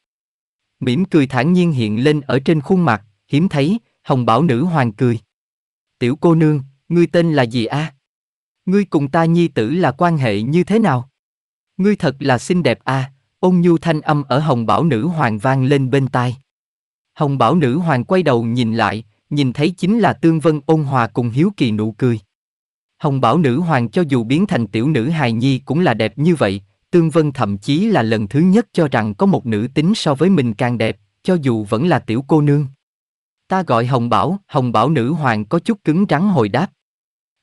Mỉm cười thản nhiên hiện lên ở trên khuôn mặt, hiếm thấy, hồng bảo nữ hoàng cười. Tiểu cô nương, ngươi tên là gì a? À? Ngươi cùng ta nhi tử là quan hệ như thế nào? Ngươi thật là xinh đẹp a, à? ôn nhu thanh âm ở hồng bảo nữ hoàng vang lên bên tai. Hồng bảo nữ hoàng quay đầu nhìn lại, nhìn thấy chính là tương vân ôn hòa cùng hiếu kỳ nụ cười. Hồng Bảo nữ hoàng cho dù biến thành tiểu nữ hài nhi cũng là đẹp như vậy, Tương Vân thậm chí là lần thứ nhất cho rằng có một nữ tính so với mình càng đẹp, cho dù vẫn là tiểu cô nương. Ta gọi Hồng Bảo, Hồng Bảo nữ hoàng có chút cứng rắn hồi đáp.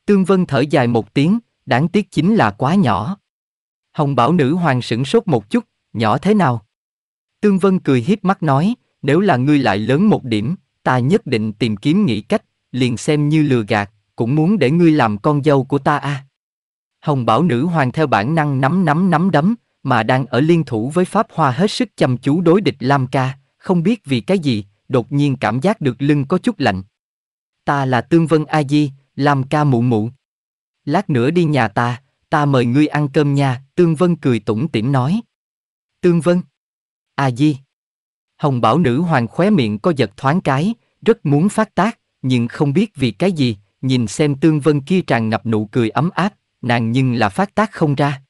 Tương Vân thở dài một tiếng, đáng tiếc chính là quá nhỏ. Hồng Bảo nữ hoàng sửng sốt một chút, nhỏ thế nào? Tương Vân cười hiếp mắt nói, nếu là ngươi lại lớn một điểm, ta nhất định tìm kiếm nghĩ cách, liền xem như lừa gạt, cũng muốn để ngươi làm con dâu của ta à. Hồng bảo nữ hoàng theo bản năng nắm nắm nắm đấm, mà đang ở liên thủ với Pháp Hoa hết sức chăm chú đối địch Lam Ca, không biết vì cái gì, đột nhiên cảm giác được lưng có chút lạnh. Ta là Tương Vân A Di, Lam Ca mụ mụ. Lát nữa đi nhà ta, ta mời ngươi ăn cơm nha, Tương Vân cười tủm tỉm nói. Tương Vân. A Di. Hồng Bảo Nữ Hoàng khóe miệng có giật thoáng cái, rất muốn phát tác, nhưng không biết vì cái gì, nhìn xem tương vân kia tràn ngập nụ cười ấm áp, nàng nhưng là phát tác không ra.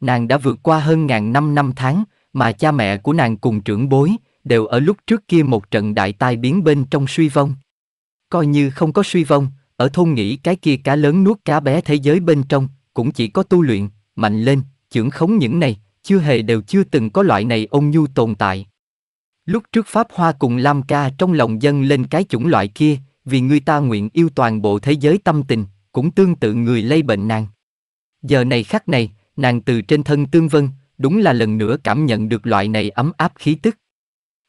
Nàng đã vượt qua hơn ngàn năm năm tháng, mà cha mẹ của nàng cùng trưởng bối, đều ở lúc trước kia một trận đại tai biến bên trong suy vong. Coi như không có suy vong, ở thôn nghĩ cái kia cá lớn nuốt cá bé thế giới bên trong, cũng chỉ có tu luyện, mạnh lên, trưởng khống những này, chưa hề đều chưa từng có loại này ôn nhu tồn tại. Lúc trước Pháp Hoa cùng Lam Ca trong lòng dân lên cái chủng loại kia, vì người ta nguyện yêu toàn bộ thế giới tâm tình, cũng tương tự người lây bệnh nàng. Giờ này khắc này, nàng từ trên thân tương vân, đúng là lần nữa cảm nhận được loại này ấm áp khí tức.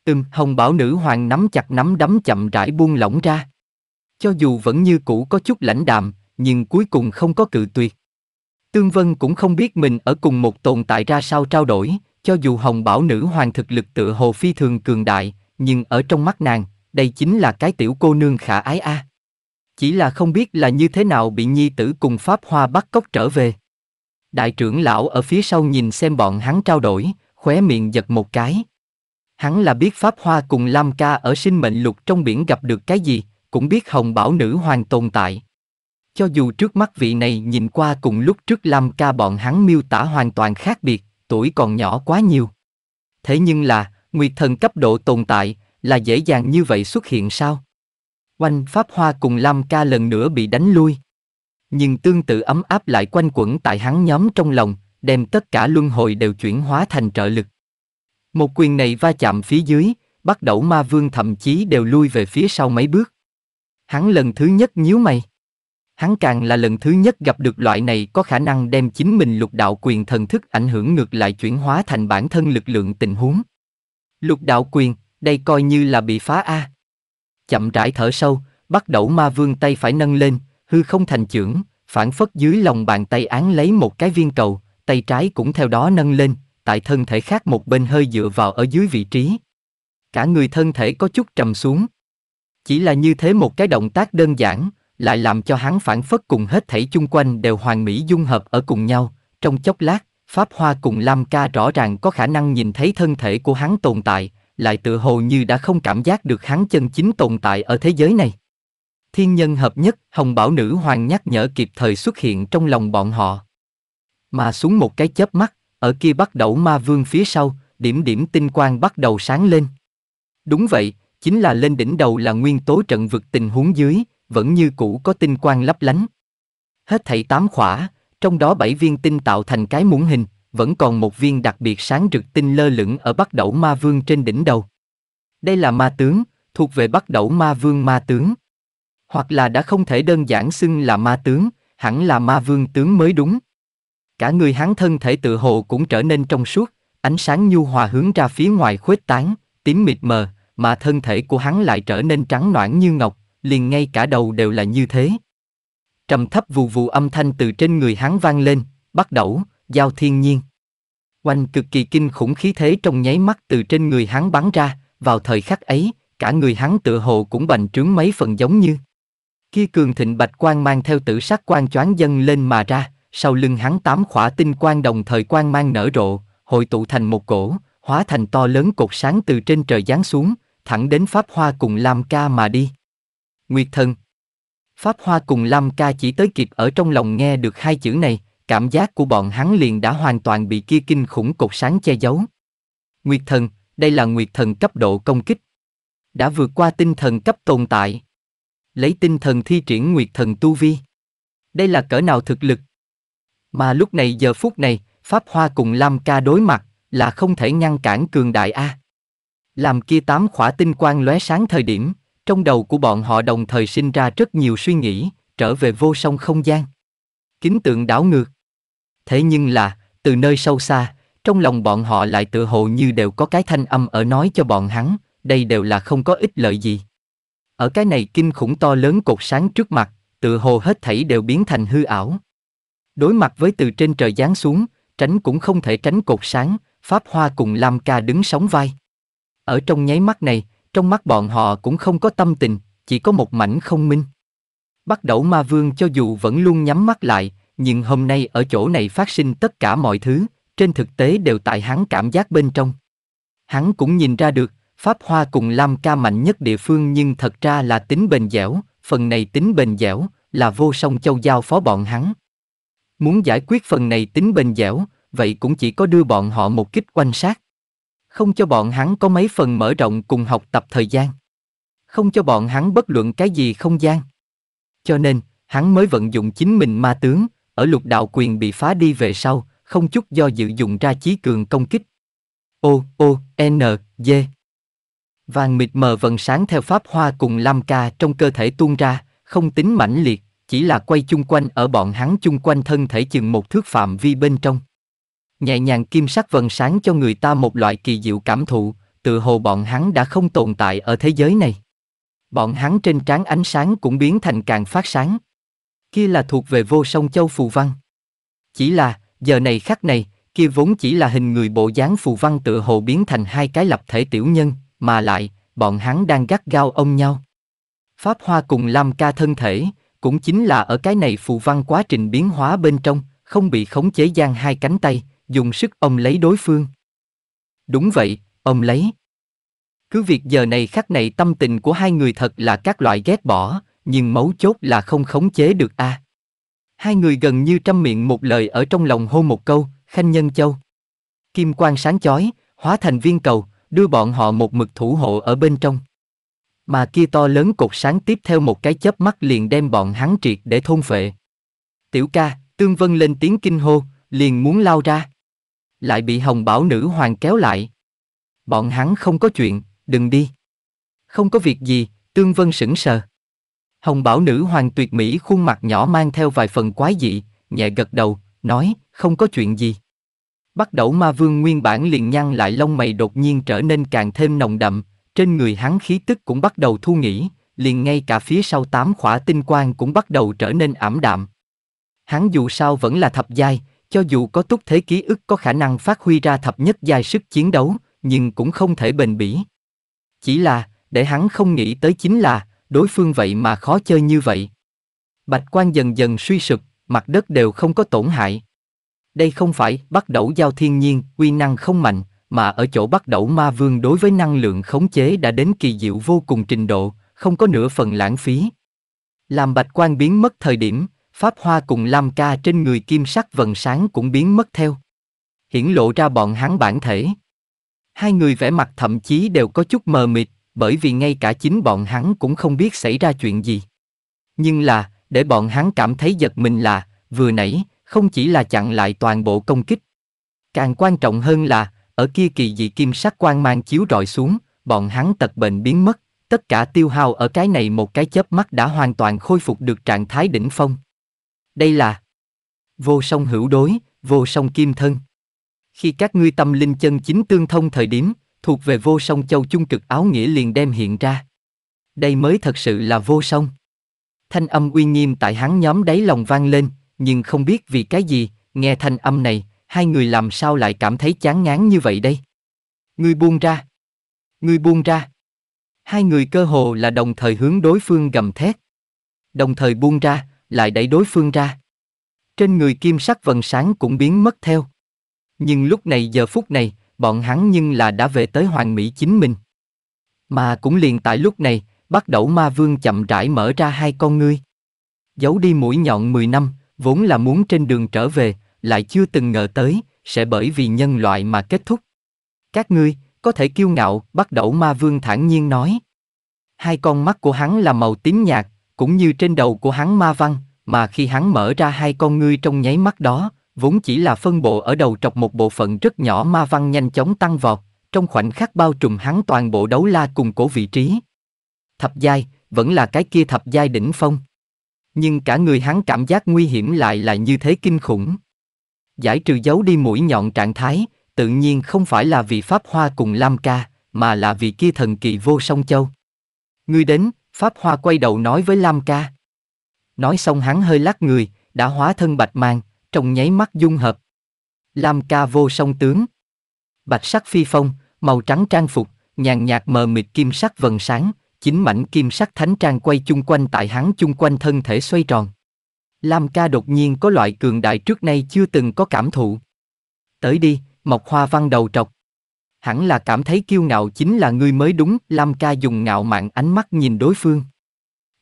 Ừm, hồng bảo nữ hoàng nắm chặt nắm đấm chậm rãi buông lỏng ra. Cho dù vẫn như cũ có chút lãnh đạm, nhưng cuối cùng không có cự tuyệt. Tương Vân cũng không biết mình ở cùng một tồn tại ra sao trao đổi, cho dù hồng bảo nữ hoàng thực lực tựa hồ phi thường cường đại, nhưng ở trong mắt nàng, đây chính là cái tiểu cô nương khả ái a. À. Chỉ là không biết là như thế nào bị nhi tử cùng Pháp Hoa bắt cóc trở về. Đại trưởng lão ở phía sau nhìn xem bọn hắn trao đổi, khóe miệng giật một cái. Hắn là biết Pháp Hoa cùng Lam Ca ở sinh mệnh lục trong biển gặp được cái gì, cũng biết Hồng Bảo Nữ Hoàng tồn tại. Cho dù trước mắt vị này nhìn qua cùng lúc trước Lam Ca bọn hắn miêu tả hoàn toàn khác biệt, tuổi còn nhỏ quá nhiều. Thế nhưng là, nguyệt thần cấp độ tồn tại, là dễ dàng như vậy xuất hiện sao? Quanh Pháp Hoa cùng Lam Ca lần nữa bị đánh lui. Nhưng tương tự ấm áp lại quanh quẩn tại hắn nhóm trong lòng, đem tất cả luân hồi đều chuyển hóa thành trợ lực. Một quyền này va chạm phía dưới, bắt đầu ma vương thậm chí đều lui về phía sau mấy bước. Hắn lần thứ nhất nhíu mày. Hắn càng là lần thứ nhất gặp được loại này có khả năng đem chính mình lục đạo quyền thần thức ảnh hưởng ngược lại chuyển hóa thành bản thân lực lượng tình huống. Lục đạo quyền, đây coi như là bị phá a. Chậm rãi thở sâu, bắt đầu ma vương tay phải nâng lên, hư không thành trưởng phản phất dưới lòng bàn tay án lấy một cái viên cầu, tay trái cũng theo đó nâng lên, tại thân thể khác một bên hơi dựa vào ở dưới vị trí. Cả người thân thể có chút trầm xuống. Chỉ là như thế một cái động tác đơn giản, lại làm cho hắn phản phất cùng hết thảy chung quanh đều hoàn mỹ dung hợp ở cùng nhau, trong chốc lát, Pháp Hoa cùng Lam Ca rõ ràng có khả năng nhìn thấy thân thể của hắn tồn tại, lại tự hồ như đã không cảm giác được hắn chân chính tồn tại ở thế giới này. Thiên nhân hợp nhất, Hồng Bảo Nữ Hoàng nhắc nhở kịp thời xuất hiện trong lòng bọn họ. Mà xuống một cái chớp mắt, ở kia bắt đầu ma vương phía sau, điểm điểm tinh quang bắt đầu sáng lên. Đúng vậy, chính là lên đỉnh đầu là nguyên tố trận vực tình huống dưới, vẫn như cũ có tinh quang lấp lánh. Hết thảy tám khỏa, trong đó bảy viên tinh tạo thành cái muỗng hình, vẫn còn một viên đặc biệt sáng rực tinh lơ lửng ở bắt đẩu ma vương trên đỉnh đầu. Đây là ma tướng, thuộc về bắt đẩu ma vương ma tướng. Hoặc là đã không thể đơn giản xưng là ma tướng, hẳn là ma vương tướng mới đúng. Cả người hắn thân thể tự hồ cũng trở nên trong suốt, ánh sáng nhu hòa hướng ra phía ngoài khuếch tán, tím mịt mờ, mà thân thể của hắn lại trở nên trắng noãn như ngọc, liền ngay cả đầu đều là như thế. Trầm thấp vù vù âm thanh từ trên người hắn vang lên, bắt đầu, giao thiên nhiên. Oanh cực kỳ kinh khủng khí thế trong nháy mắt từ trên người hắn bắn ra, vào thời khắc ấy, cả người hắn tự hồ cũng bành trướng mấy phần giống như. Kia cường thịnh bạch quan mang theo tử sắc quan choáng dân lên mà ra, sau lưng hắn tám khỏa tinh quan đồng thời quan mang nở rộ, hội tụ thành một cổ, hóa thành to lớn cột sáng từ trên trời giáng xuống, thẳng đến Pháp Hoa cùng Lam Ca mà đi. Nguyệt thần Pháp Hoa cùng Lam Ca chỉ tới kịp ở trong lòng nghe được hai chữ này, cảm giác của bọn hắn liền đã hoàn toàn bị kia kinh khủng cột sáng che giấu. Nguyệt thần, đây là nguyệt thần cấp độ công kích. Đã vượt qua tinh thần cấp tồn tại. Lấy tinh thần thi triển nguyệt thần tu vi. Đây là cỡ nào thực lực? Mà lúc này giờ phút này, Pháp Hoa cùng Lam Ca đối mặt, là không thể ngăn cản cường đại A. Làm kia tám khỏa tinh quang lóe sáng thời điểm, trong đầu của bọn họ đồng thời sinh ra rất nhiều suy nghĩ, trở về vô song không gian. Kính tượng đảo ngược. Thế nhưng là, từ nơi sâu xa, trong lòng bọn họ lại tựa hồ như đều có cái thanh âm ở nói cho bọn hắn, đây đều là không có ích lợi gì. Ở cái này kinh khủng to lớn cột sáng trước mặt, tựa hồ hết thảy đều biến thành hư ảo. Đối mặt với từ trên trời giáng xuống, tránh cũng không thể tránh cột sáng, Pháp Hoa cùng Lam Ca đứng sóng vai. Ở trong nháy mắt này, trong mắt bọn họ cũng không có tâm tình, chỉ có một mảnh không minh. Bắt đầu ma vương cho dù vẫn luôn nhắm mắt lại, nhưng hôm nay ở chỗ này phát sinh tất cả mọi thứ, trên thực tế đều tại hắn cảm giác bên trong. Hắn cũng nhìn ra được, Pháp Hoa cùng Lam Ca mạnh nhất địa phương nhưng thật ra là tính bền dẻo, phần này tính bền dẻo là vô song châu giao phó bọn hắn. Muốn giải quyết phần này tính bền dẻo, vậy cũng chỉ có đưa bọn họ một kích quan sát. Không cho bọn hắn có mấy phần mở rộng cùng học tập thời gian. Không cho bọn hắn bất luận cái gì không gian. Cho nên, hắn mới vận dụng chính mình ma tướng, ở lục đạo quyền bị phá đi về sau, không chút do dự dùng ra chí cường công kích. O, O, N, D. Vàng mịt mờ vần sáng theo pháp hoa cùng lam ca trong cơ thể tuôn ra, không tính mãnh liệt, chỉ là quay chung quanh ở bọn hắn chung quanh thân thể chừng một thước phạm vi bên trong. Nhẹ nhàng kim sắc vần sáng cho người ta một loại kỳ diệu cảm thụ, tự hồ bọn hắn đã không tồn tại ở thế giới này. Bọn hắn trên trán ánh sáng cũng biến thành càng phát sáng kia là thuộc về vô song châu phù văn. Chỉ là, giờ này khắc này, kia vốn chỉ là hình người bộ dáng phù văn tựa hồ biến thành hai cái lập thể tiểu nhân, mà lại, bọn hắn đang gắt gao ông nhau. Pháp Hoa cùng Lam Ca thân thể, cũng chính là ở cái này phù văn quá trình biến hóa bên trong, không bị khống chế giang hai cánh tay, dùng sức ông lấy đối phương. Đúng vậy, ông lấy. Cứ việc giờ này khắc này tâm tình của hai người thật là các loại ghét bỏ, nhưng mấu chốt là không khống chế được a. À. Hai người gần như trăm miệng một lời ở trong lòng hô một câu, khanh nhân châu. Kim quang sáng chói, hóa thành viên cầu, đưa bọn họ một mực thủ hộ ở bên trong. Mà kia to lớn cột sáng tiếp theo một cái chớp mắt liền đem bọn hắn triệt để thôn phệ. Tiểu ca, Tương Vân lên tiếng kinh hô, liền muốn lao ra. Lại bị hồng bảo nữ hoàng kéo lại. Bọn hắn không có chuyện, đừng đi. Không có việc gì, Tương Vân sững sờ. Hồng bảo nữ hoàng tuyệt mỹ khuôn mặt nhỏ mang theo vài phần quái dị, nhẹ gật đầu, nói, không có chuyện gì. Bắt đầu ma vương nguyên bản liền nhăn lại lông mày đột nhiên trở nên càng thêm nồng đậm, trên người hắn khí tức cũng bắt đầu thu nghỉ, liền ngay cả phía sau tám khỏa tinh quang cũng bắt đầu trở nên ảm đạm. Hắn dù sao vẫn là thập giai, cho dù có túc thế ký ức có khả năng phát huy ra thập nhất giai sức chiến đấu, nhưng cũng không thể bền bỉ. Chỉ là, để hắn không nghĩ tới chính là, đối phương vậy mà khó chơi như vậy. Bạch quan dần dần suy sụp, mặt đất đều không có tổn hại. Đây không phải bắt đầu giao thiên nhiên, uy năng không mạnh, mà ở chỗ bắt đầu ma vương đối với năng lượng khống chế đã đến kỳ diệu vô cùng trình độ, không có nửa phần lãng phí. Làm bạch quan biến mất thời điểm, Pháp Hoa cùng Lam Ca trên người kim sắc vần sáng cũng biến mất theo. Hiển lộ ra bọn hắn bản thể. Hai người vẻ mặt thậm chí đều có chút mờ mịt, bởi vì ngay cả chính bọn hắn cũng không biết xảy ra chuyện gì. Nhưng là, để bọn hắn cảm thấy giật mình là, vừa nãy, không chỉ là chặn lại toàn bộ công kích. Càng quan trọng hơn là, ở kia kỳ dị kim sắc quang mang chiếu rọi xuống, bọn hắn tật bệnh biến mất, tất cả tiêu hao ở cái này một cái chớp mắt đã hoàn toàn khôi phục được trạng thái đỉnh phong. Đây là vô song hữu đối, vô song kim thân. Khi các ngươi tâm linh chân chính tương thông thời điểm, thuộc về vô song châu chung cực áo nghĩa liền đem hiện ra. Đây mới thật sự là vô song. Thanh âm uy nghiêm tại hắn nhóm đáy lòng vang lên, nhưng không biết vì cái gì, nghe thanh âm này, hai người làm sao lại cảm thấy chán ngán như vậy đây? Ngươi buông ra. Ngươi buông ra. Hai người cơ hồ là đồng thời hướng đối phương gầm thét. Đồng thời buông ra, lại đẩy đối phương ra. Trên người kim sắc vần sáng cũng biến mất theo. Nhưng lúc này giờ phút này, bọn hắn nhưng là đã về tới hoàng mỹ chính mình. Mà cũng liền tại lúc này, bắt đầu ma vương chậm rãi mở ra hai con ngươi. Giấu đi mũi nhọn 10 năm, vốn là muốn trên đường trở về, lại chưa từng ngờ tới, sẽ bởi vì nhân loại mà kết thúc. Các ngươi, có thể kiêu ngạo, bắt đầu ma vương thản nhiên nói. Hai con mắt của hắn là màu tím nhạt, cũng như trên đầu của hắn ma văn, mà khi hắn mở ra hai con ngươi trong nháy mắt đó, vốn chỉ là phân bộ ở đầu trọc một bộ phận rất nhỏ ma văn nhanh chóng tăng vọt, trong khoảnh khắc bao trùm hắn toàn bộ đấu la cùng cổ vị trí. Thập giai, vẫn là cái kia thập giai đỉnh phong. Nhưng cả người hắn cảm giác nguy hiểm lại là như thế kinh khủng. Giải trừ giấu đi mũi nhọn trạng thái, tự nhiên không phải là vì Pháp Hoa cùng Lam Ca, mà là vì kia thần kỳ vô song châu. Ngươi đến, Pháp Hoa quay đầu nói với Lam Ca. Nói xong hắn hơi lắc người, đã hóa thân bạch mang, trong nháy mắt dung hợp. Lam ca vô song tướng. Bạch sắc phi phong, màu trắng trang phục, nhàn nhạt mờ mịt kim sắc vần sáng, chính mảnh kim sắc thánh trang quay chung quanh tại hắn chung quanh thân thể xoay tròn. Lam ca đột nhiên có loại cường đại trước nay chưa từng có cảm thụ. Tới đi, mọc hoa văn đầu trọc. Hẳn là cảm thấy kiêu ngạo chính là ngươi mới đúng, Lam ca dùng ngạo mạn ánh mắt nhìn đối phương.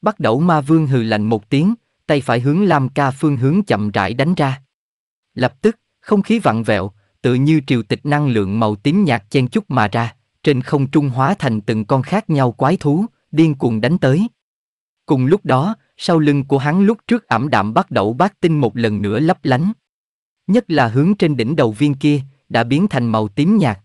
Bắt đầu ma vương hừ lạnh một tiếng, tay phải hướng Lam Ca phương hướng chậm rãi đánh ra. Lập tức, không khí vặn vẹo, tự như triều tịch năng lượng màu tím nhạt chen chút mà ra, trên không trung hóa thành từng con khác nhau quái thú, điên cuồng đánh tới. Cùng lúc đó, sau lưng của hắn lúc trước ẩm đạm bắt đầu bát tinh một lần nữa lấp lánh. Nhất là hướng trên đỉnh đầu viên kia, đã biến thành màu tím nhạt.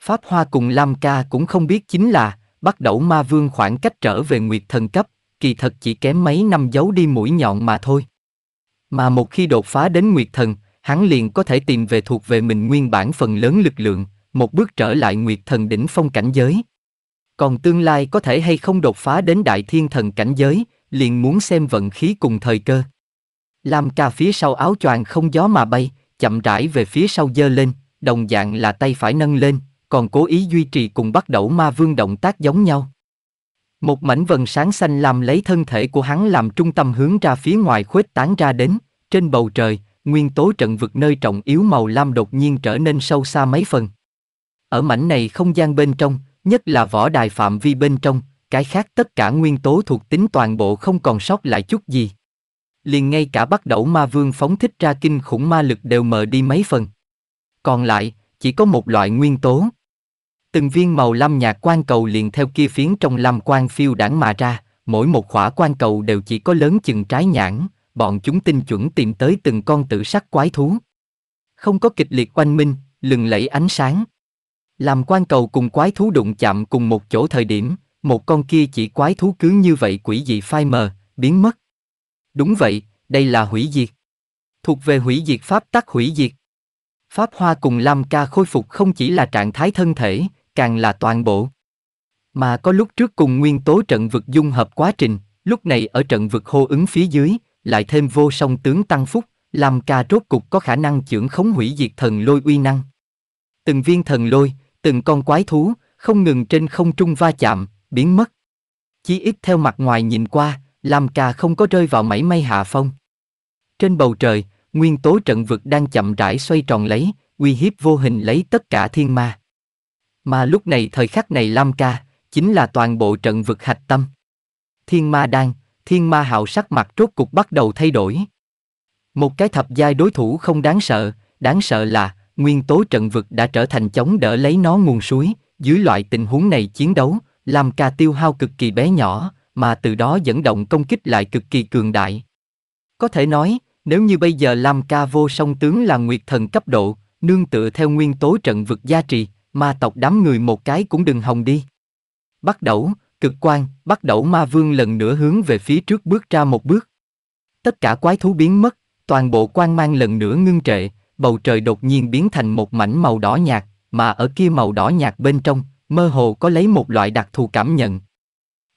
Pháp Hoa cùng Lam Ca cũng không biết chính là, bắt đầu ma vương khoảng cách trở về nguyệt thần cấp, kỳ thật chỉ kém mấy năm giấu đi mũi nhọn mà thôi. Mà một khi đột phá đến Nguyệt Thần, hắn liền có thể tìm về thuộc về mình nguyên bản phần lớn lực lượng, một bước trở lại Nguyệt Thần đỉnh phong cảnh giới. Còn tương lai có thể hay không đột phá đến Đại Thiên Thần cảnh giới, liền muốn xem vận khí cùng thời cơ. Lam ca phía sau áo choàng không gió mà bay, chậm rãi về phía sau dơ lên, đồng dạng là tay phải nâng lên, còn cố ý duy trì cùng bắt đầu ma vương động tác giống nhau. Một mảnh vần sáng xanh làm lấy thân thể của hắn làm trung tâm hướng ra phía ngoài khuếch tán ra đến, trên bầu trời, nguyên tố trận vực nơi trọng yếu màu lam đột nhiên trở nên sâu xa mấy phần. Ở mảnh này không gian bên trong, nhất là võ đài phạm vi bên trong, cái khác tất cả nguyên tố thuộc tính toàn bộ không còn sót lại chút gì. Liền ngay cả bắt đầu ma vương phóng thích ra kinh khủng ma lực đều mờ đi mấy phần. Còn lại, chỉ có một loại nguyên tố, Từng viên màu lam nhạt quan cầu liền theo kia phiến trong lam quan phiêu đảng mà ra, mỗi một khỏa quan cầu đều chỉ có lớn chừng trái nhãn, bọn chúng tinh chuẩn tìm tới từng con tử sắc quái thú. Không có kịch liệt oanh minh, lừng lẫy ánh sáng. Làm quan cầu cùng quái thú đụng chạm cùng một chỗ thời điểm, một con kia chỉ quái thú cứ như vậy quỷ dị phai mờ, biến mất. Đúng vậy, đây là hủy diệt. Thuộc về hủy diệt pháp tắc hủy diệt. Pháp hoa cùng Lam ca khôi phục không chỉ là trạng thái thân thể, càng là toàn bộ. Mà có lúc trước cùng nguyên tố trận vực dung hợp quá trình, lúc này ở trận vực hô ứng phía dưới, lại thêm vô song tướng tăng phúc, làm ca rốt cục có khả năng chưởng khống hủy diệt thần lôi uy năng. Từng viên thần lôi, từng con quái thú, không ngừng trên không trung va chạm, biến mất. Chí ít theo mặt ngoài nhìn qua, làm ca không có rơi vào mảy may hạ phong. Trên bầu trời, nguyên tố trận vực đang chậm rãi xoay tròn lấy, uy hiếp vô hình lấy tất cả thiên ma. Mà lúc này thời khắc này Lam Ca, chính là toàn bộ trận vực hạch tâm. Thiên ma đan, thiên ma hạo sắc mặt rốt cục bắt đầu thay đổi. Một cái thập giai đối thủ không đáng sợ, đáng sợ là nguyên tố trận vực đã trở thành chống đỡ lấy nó nguồn suối, dưới loại tình huống này chiến đấu, làm ca tiêu hao cực kỳ bé nhỏ, mà từ đó dẫn động công kích lại cực kỳ cường đại. Có thể nói, nếu như bây giờ Lam Ca vô song tướng là nguyệt thần cấp độ, nương tựa theo nguyên tố trận vực gia trì, ma tộc đám người một cái cũng đừng hòng đi. Bắt đầu, cực quan, bắt đầu ma vương lần nữa hướng về phía trước bước ra một bước. Tất cả quái thú biến mất, toàn bộ quan mang lần nữa ngưng trệ, bầu trời đột nhiên biến thành một mảnh màu đỏ nhạt, mà ở kia màu đỏ nhạt bên trong, mơ hồ có lấy một loại đặc thù cảm nhận.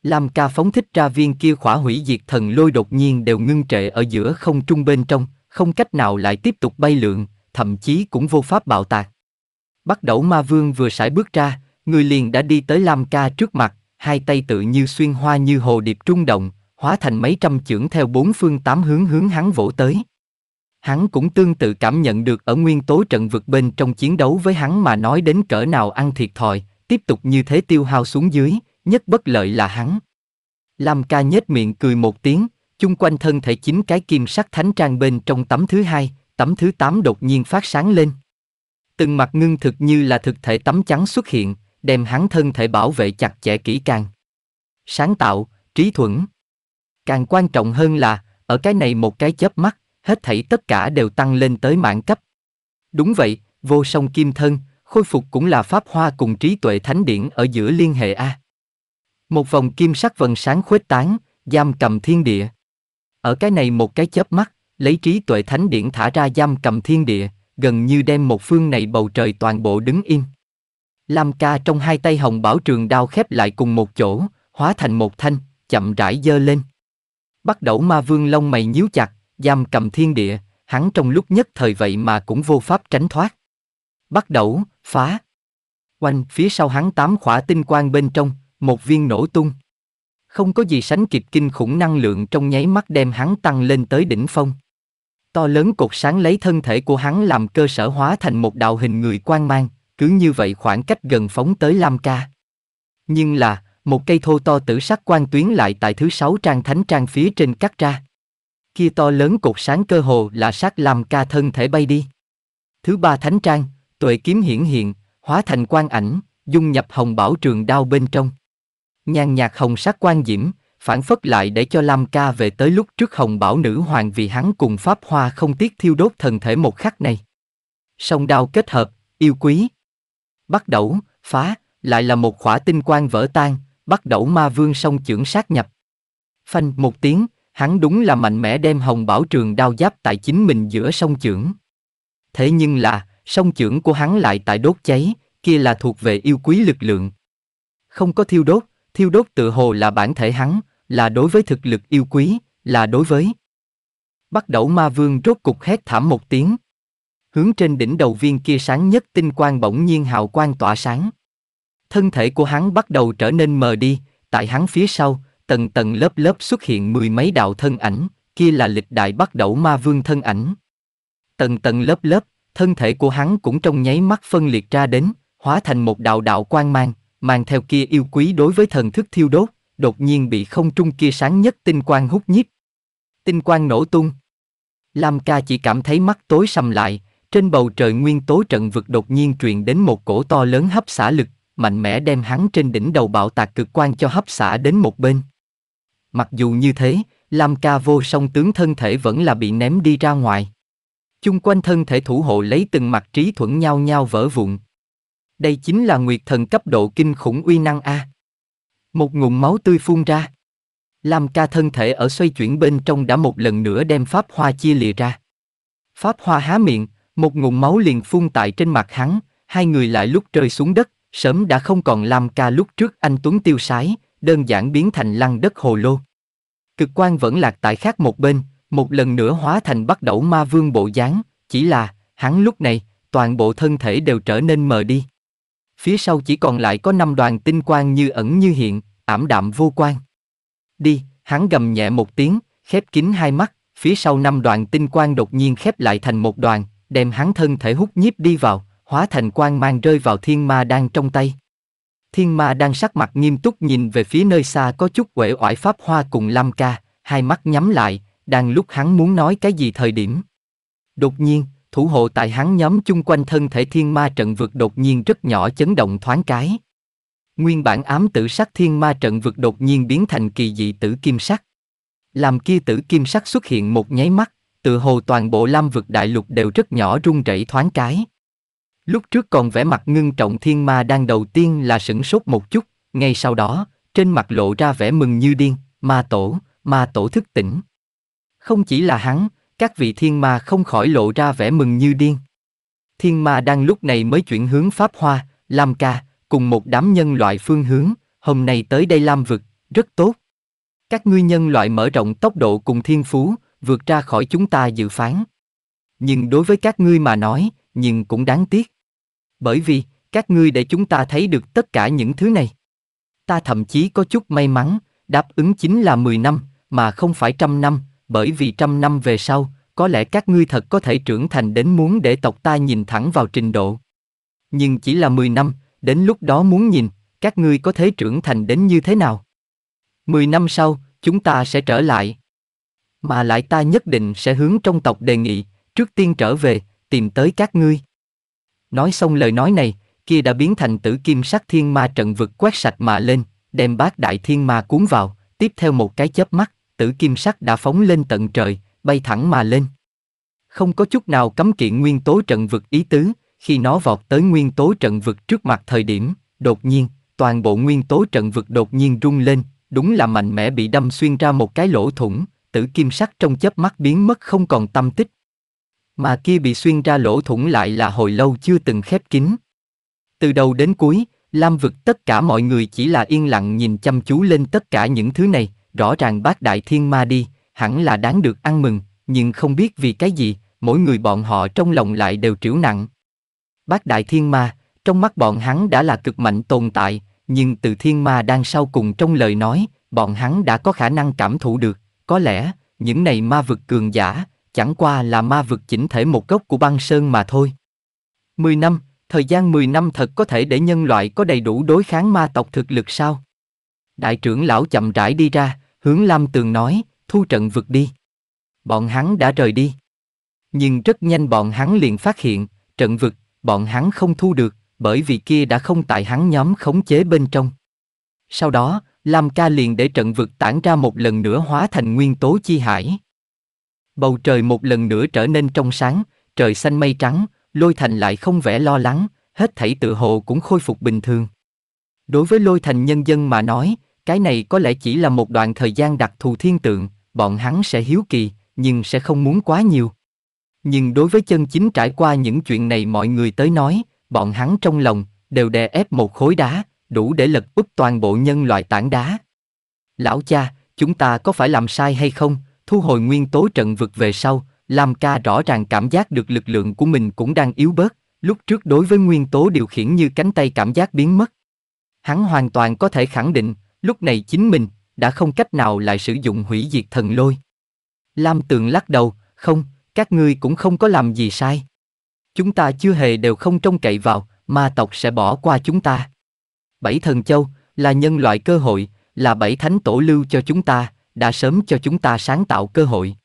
Lam ca phóng thích ra viên kia khỏa hủy diệt thần lôi đột nhiên đều ngưng trệ ở giữa không trung bên trong, không cách nào lại tiếp tục bay lượn, thậm chí cũng vô pháp bạo tạc. Bắt đầu ma vương vừa sải bước ra, người liền đã đi tới Lam Ca trước mặt, hai tay tự như xuyên hoa như hồ điệp trung động, hóa thành mấy trăm chưởng theo bốn phương tám hướng hướng hắn vỗ tới. Hắn cũng tương tự cảm nhận được ở nguyên tố trận vực bên trong chiến đấu với hắn mà nói đến cỡ nào ăn thiệt thòi, tiếp tục như thế tiêu hao xuống dưới, nhất bất lợi là hắn. Lam ca nhếch miệng cười một tiếng, chung quanh thân thể chính cái kim sắc thánh trang bên trong tấm thứ hai, tấm thứ tám đột nhiên phát sáng lên từng mặt ngưng thực như là thực thể tấm chắn xuất hiện, đem hắn thân thể bảo vệ chặt chẽ kỹ càng. Sáng tạo, trí thuẫn. Càng quan trọng hơn là, ở cái này một cái chớp mắt, hết thảy tất cả đều tăng lên tới mạng cấp. Đúng vậy, vô song kim thân, khôi phục cũng là pháp hoa cùng trí tuệ thánh điển ở giữa liên hệ A. Một vòng kim sắc vần sáng khuếch tán, giam cầm thiên địa. Ở cái này một cái chớp mắt, lấy trí tuệ thánh điển thả ra giam cầm thiên địa, gần như đem một phương này bầu trời toàn bộ đứng im. Lam ca trong hai tay hồng bảo trường đao khép lại cùng một chỗ, hóa thành một thanh, chậm rãi dơ lên. Bắt đầu ma vương lông mày nhíu chặt, giam cầm thiên địa, hắn trong lúc nhất thời vậy mà cũng vô pháp tránh thoát. Bắt đầu, phá. Quanh phía sau hắn tám khỏa tinh quang bên trong, một viên nổ tung. Không có gì sánh kịp kinh khủng năng lượng trong nháy mắt đem hắn tăng lên tới đỉnh phong. To lớn cột sáng lấy thân thể của hắn làm cơ sở hóa thành một đạo hình người quan mang, cứ như vậy khoảng cách gần phóng tới Lam Ca. Nhưng là, một cây thô to tử sắc quan tuyến lại tại thứ sáu trang thánh trang phía trên cắt ra. Kia to lớn cột sáng cơ hồ là sát Lam Ca thân thể bay đi. Thứ ba thánh trang, tuệ kiếm hiển hiện, hóa thành quan ảnh, dung nhập hồng bảo trường đao bên trong. Nhàn nhạt hồng sắc quan diễm, phản phất lại để cho Lam Ca về tới lúc trước Hồng Bảo Nữ Hoàng vì hắn cùng Pháp Hoa không tiếc thiêu đốt thần thể một khắc này. Song đao kết hợp, yêu quý. Bắt đầu, phá, lại là một khỏa tinh quang vỡ tan, bắt đầu ma vương song trưởng sát nhập. Phanh một tiếng, hắn đúng là mạnh mẽ đem Hồng Bảo Trường đao giáp tại chính mình giữa song trưởng Thế nhưng là, song trưởng của hắn lại tại đốt cháy, kia là thuộc về yêu quý lực lượng. Không có thiêu đốt, thiêu đốt tự hồ là bản thể hắn, là đối với thực lực yêu quý, là đối với. Bắt đầu ma vương rốt cục hét thảm một tiếng. Hướng trên đỉnh đầu viên kia sáng nhất tinh quang bỗng nhiên hào quang tỏa sáng. Thân thể của hắn bắt đầu trở nên mờ đi, tại hắn phía sau, tầng tầng lớp lớp xuất hiện mười mấy đạo thân ảnh, kia là lịch đại bắt đầu ma vương thân ảnh. Tầng tầng lớp lớp, thân thể của hắn cũng trong nháy mắt phân liệt ra đến, hóa thành một đạo đạo quang mang, mang theo kia yêu quý đối với thần thức thiêu đốt, đột nhiên bị không trung kia sáng nhất tinh quang hút nhíp, Tinh quang nổ tung. Lam ca chỉ cảm thấy mắt tối sầm lại, trên bầu trời nguyên tố trận vực đột nhiên truyền đến một cổ to lớn hấp xả lực, mạnh mẽ đem hắn trên đỉnh đầu bạo tạc cực quan cho hấp xả đến một bên. Mặc dù như thế, Lam ca vô song tướng thân thể vẫn là bị ném đi ra ngoài. Chung quanh thân thể thủ hộ lấy từng mặt trí thuẫn nhau nhau vỡ vụn. Đây chính là nguyệt thần cấp độ kinh khủng uy năng A. Một ngụm máu tươi phun ra. Lam ca thân thể ở xoay chuyển bên trong đã một lần nữa đem Pháp Hoa chia lìa ra. Pháp Hoa há miệng, một ngụm máu liền phun tại trên mặt hắn, hai người lại lúc rơi xuống đất, sớm đã không còn Lam ca lúc trước anh Tuấn tiêu sái, đơn giản biến thành lăng đất hồ lô. Cực quan vẫn lạc tại khác một bên, một lần nữa hóa thành bắt đầu ma vương bộ dáng, chỉ là, hắn lúc này, toàn bộ thân thể đều trở nên mờ đi phía sau chỉ còn lại có năm đoàn tinh quang như ẩn như hiện, ảm đạm vô quan. Đi, hắn gầm nhẹ một tiếng, khép kín hai mắt, phía sau năm đoàn tinh quang đột nhiên khép lại thành một đoàn, đem hắn thân thể hút nhiếp đi vào, hóa thành quang mang rơi vào thiên ma đang trong tay. Thiên ma đang sắc mặt nghiêm túc nhìn về phía nơi xa có chút quể oải pháp hoa cùng Lam ca, hai mắt nhắm lại, đang lúc hắn muốn nói cái gì thời điểm. Đột nhiên, thủ hộ tại hắn nhóm chung quanh thân thể thiên ma trận vực đột nhiên rất nhỏ chấn động thoáng cái. Nguyên bản ám tử sắc thiên ma trận vực đột nhiên biến thành kỳ dị tử kim sắc. Làm kia tử kim sắc xuất hiện một nháy mắt, tự hồ toàn bộ lam vực đại lục đều rất nhỏ rung rẩy thoáng cái. Lúc trước còn vẻ mặt ngưng trọng thiên ma đang đầu tiên là sửng sốt một chút, ngay sau đó, trên mặt lộ ra vẻ mừng như điên, ma tổ, ma tổ thức tỉnh. Không chỉ là hắn, các vị thiên ma không khỏi lộ ra vẻ mừng như điên. Thiên ma đang lúc này mới chuyển hướng Pháp Hoa, Lam Ca, cùng một đám nhân loại phương hướng, hôm nay tới đây Lam Vực, rất tốt. Các ngươi nhân loại mở rộng tốc độ cùng thiên phú, vượt ra khỏi chúng ta dự phán. Nhưng đối với các ngươi mà nói, nhưng cũng đáng tiếc. Bởi vì, các ngươi để chúng ta thấy được tất cả những thứ này. Ta thậm chí có chút may mắn, đáp ứng chính là 10 năm, mà không phải trăm năm, bởi vì trăm năm về sau, có lẽ các ngươi thật có thể trưởng thành đến muốn để tộc ta nhìn thẳng vào trình độ. Nhưng chỉ là 10 năm, đến lúc đó muốn nhìn, các ngươi có thể trưởng thành đến như thế nào. 10 năm sau, chúng ta sẽ trở lại. Mà lại ta nhất định sẽ hướng trong tộc đề nghị, trước tiên trở về, tìm tới các ngươi. Nói xong lời nói này, kia đã biến thành tử kim sắc thiên ma trận vực quét sạch mà lên, đem bát đại thiên ma cuốn vào, tiếp theo một cái chớp mắt, tử kim sắc đã phóng lên tận trời, bay thẳng mà lên. Không có chút nào cấm kỵ nguyên tố trận vực ý tứ, khi nó vọt tới nguyên tố trận vực trước mặt thời điểm, đột nhiên, toàn bộ nguyên tố trận vực đột nhiên rung lên, đúng là mạnh mẽ bị đâm xuyên ra một cái lỗ thủng, tử kim sắc trong chớp mắt biến mất không còn tâm tích. Mà kia bị xuyên ra lỗ thủng lại là hồi lâu chưa từng khép kín. Từ đầu đến cuối, Lam vực tất cả mọi người chỉ là yên lặng nhìn chăm chú lên tất cả những thứ này, rõ ràng bác đại thiên ma đi, hẳn là đáng được ăn mừng, nhưng không biết vì cái gì, mỗi người bọn họ trong lòng lại đều triểu nặng. Bác đại thiên ma, trong mắt bọn hắn đã là cực mạnh tồn tại, nhưng từ thiên ma đang sau cùng trong lời nói, bọn hắn đã có khả năng cảm thụ được, có lẽ, những này ma vực cường giả, chẳng qua là ma vực chỉnh thể một gốc của băng sơn mà thôi. Mười năm, thời gian mười năm thật có thể để nhân loại có đầy đủ đối kháng ma tộc thực lực sao? Đại trưởng lão chậm rãi đi ra, Hướng Lam Tường nói, thu trận vực đi. Bọn hắn đã rời đi. Nhưng rất nhanh bọn hắn liền phát hiện, trận vực, bọn hắn không thu được, bởi vì kia đã không tại hắn nhóm khống chế bên trong. Sau đó, Lam Ca liền để trận vực tản ra một lần nữa hóa thành nguyên tố chi hải. Bầu trời một lần nữa trở nên trong sáng, trời xanh mây trắng, lôi thành lại không vẻ lo lắng, hết thảy tự hồ cũng khôi phục bình thường. Đối với lôi thành nhân dân mà nói, cái này có lẽ chỉ là một đoạn thời gian đặc thù thiên tượng, bọn hắn sẽ hiếu kỳ, nhưng sẽ không muốn quá nhiều. Nhưng đối với chân chính trải qua những chuyện này mọi người tới nói, bọn hắn trong lòng, đều đè ép một khối đá, đủ để lật úp toàn bộ nhân loại tảng đá. Lão cha, chúng ta có phải làm sai hay không? Thu hồi nguyên tố trận vực về sau, Lam ca rõ ràng cảm giác được lực lượng của mình cũng đang yếu bớt, lúc trước đối với nguyên tố điều khiển như cánh tay cảm giác biến mất. Hắn hoàn toàn có thể khẳng định, Lúc này chính mình đã không cách nào lại sử dụng hủy diệt thần lôi. Lam Tường lắc đầu, không, các ngươi cũng không có làm gì sai. Chúng ta chưa hề đều không trông cậy vào, ma tộc sẽ bỏ qua chúng ta. Bảy thần châu là nhân loại cơ hội, là bảy thánh tổ lưu cho chúng ta, đã sớm cho chúng ta sáng tạo cơ hội.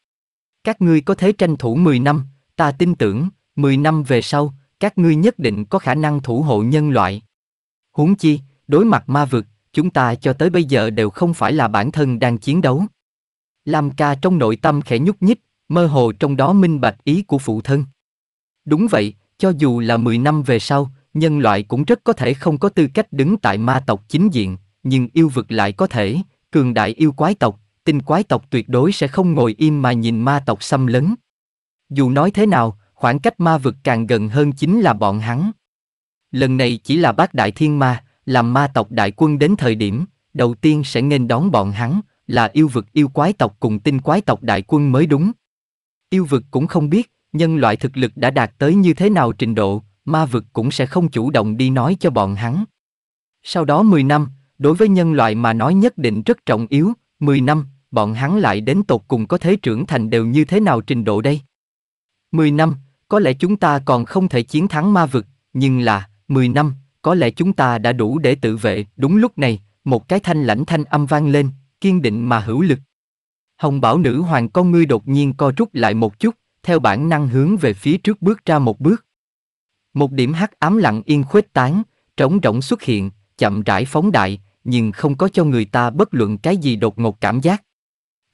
Các ngươi có thể tranh thủ 10 năm, ta tin tưởng, 10 năm về sau, các ngươi nhất định có khả năng thủ hộ nhân loại. Huống chi, đối mặt ma vực, chúng ta cho tới bây giờ đều không phải là bản thân đang chiến đấu. Lam ca trong nội tâm khẽ nhúc nhích, mơ hồ trong đó minh bạch ý của phụ thân. Đúng vậy, cho dù là 10 năm về sau, nhân loại cũng rất có thể không có tư cách đứng tại ma tộc chính diện, nhưng yêu vực lại có thể, cường đại yêu quái tộc, tinh quái tộc tuyệt đối sẽ không ngồi im mà nhìn ma tộc xâm lấn. Dù nói thế nào, khoảng cách ma vực càng gần hơn chính là bọn hắn. Lần này chỉ là bác đại thiên ma, làm ma tộc đại quân đến thời điểm, đầu tiên sẽ nghênh đón bọn hắn, là yêu vực yêu quái tộc cùng tinh quái tộc đại quân mới đúng. Yêu vực cũng không biết, nhân loại thực lực đã đạt tới như thế nào trình độ, ma vực cũng sẽ không chủ động đi nói cho bọn hắn. Sau đó 10 năm, đối với nhân loại mà nói nhất định rất trọng yếu, 10 năm, bọn hắn lại đến tột cùng có thế trưởng thành đều như thế nào trình độ đây? 10 năm, có lẽ chúng ta còn không thể chiến thắng ma vực, nhưng là, 10 năm, có lẽ chúng ta đã đủ để tự vệ. Đúng lúc này, một cái thanh lãnh thanh âm vang lên, kiên định mà hữu lực. Hồng bảo nữ hoàng con ngươi đột nhiên co rút lại một chút, theo bản năng hướng về phía trước bước ra một bước. Một điểm hắc ám lặng yên khuếch tán, trống rỗng xuất hiện, chậm rãi phóng đại, nhưng không có cho người ta bất luận cái gì đột ngột cảm giác.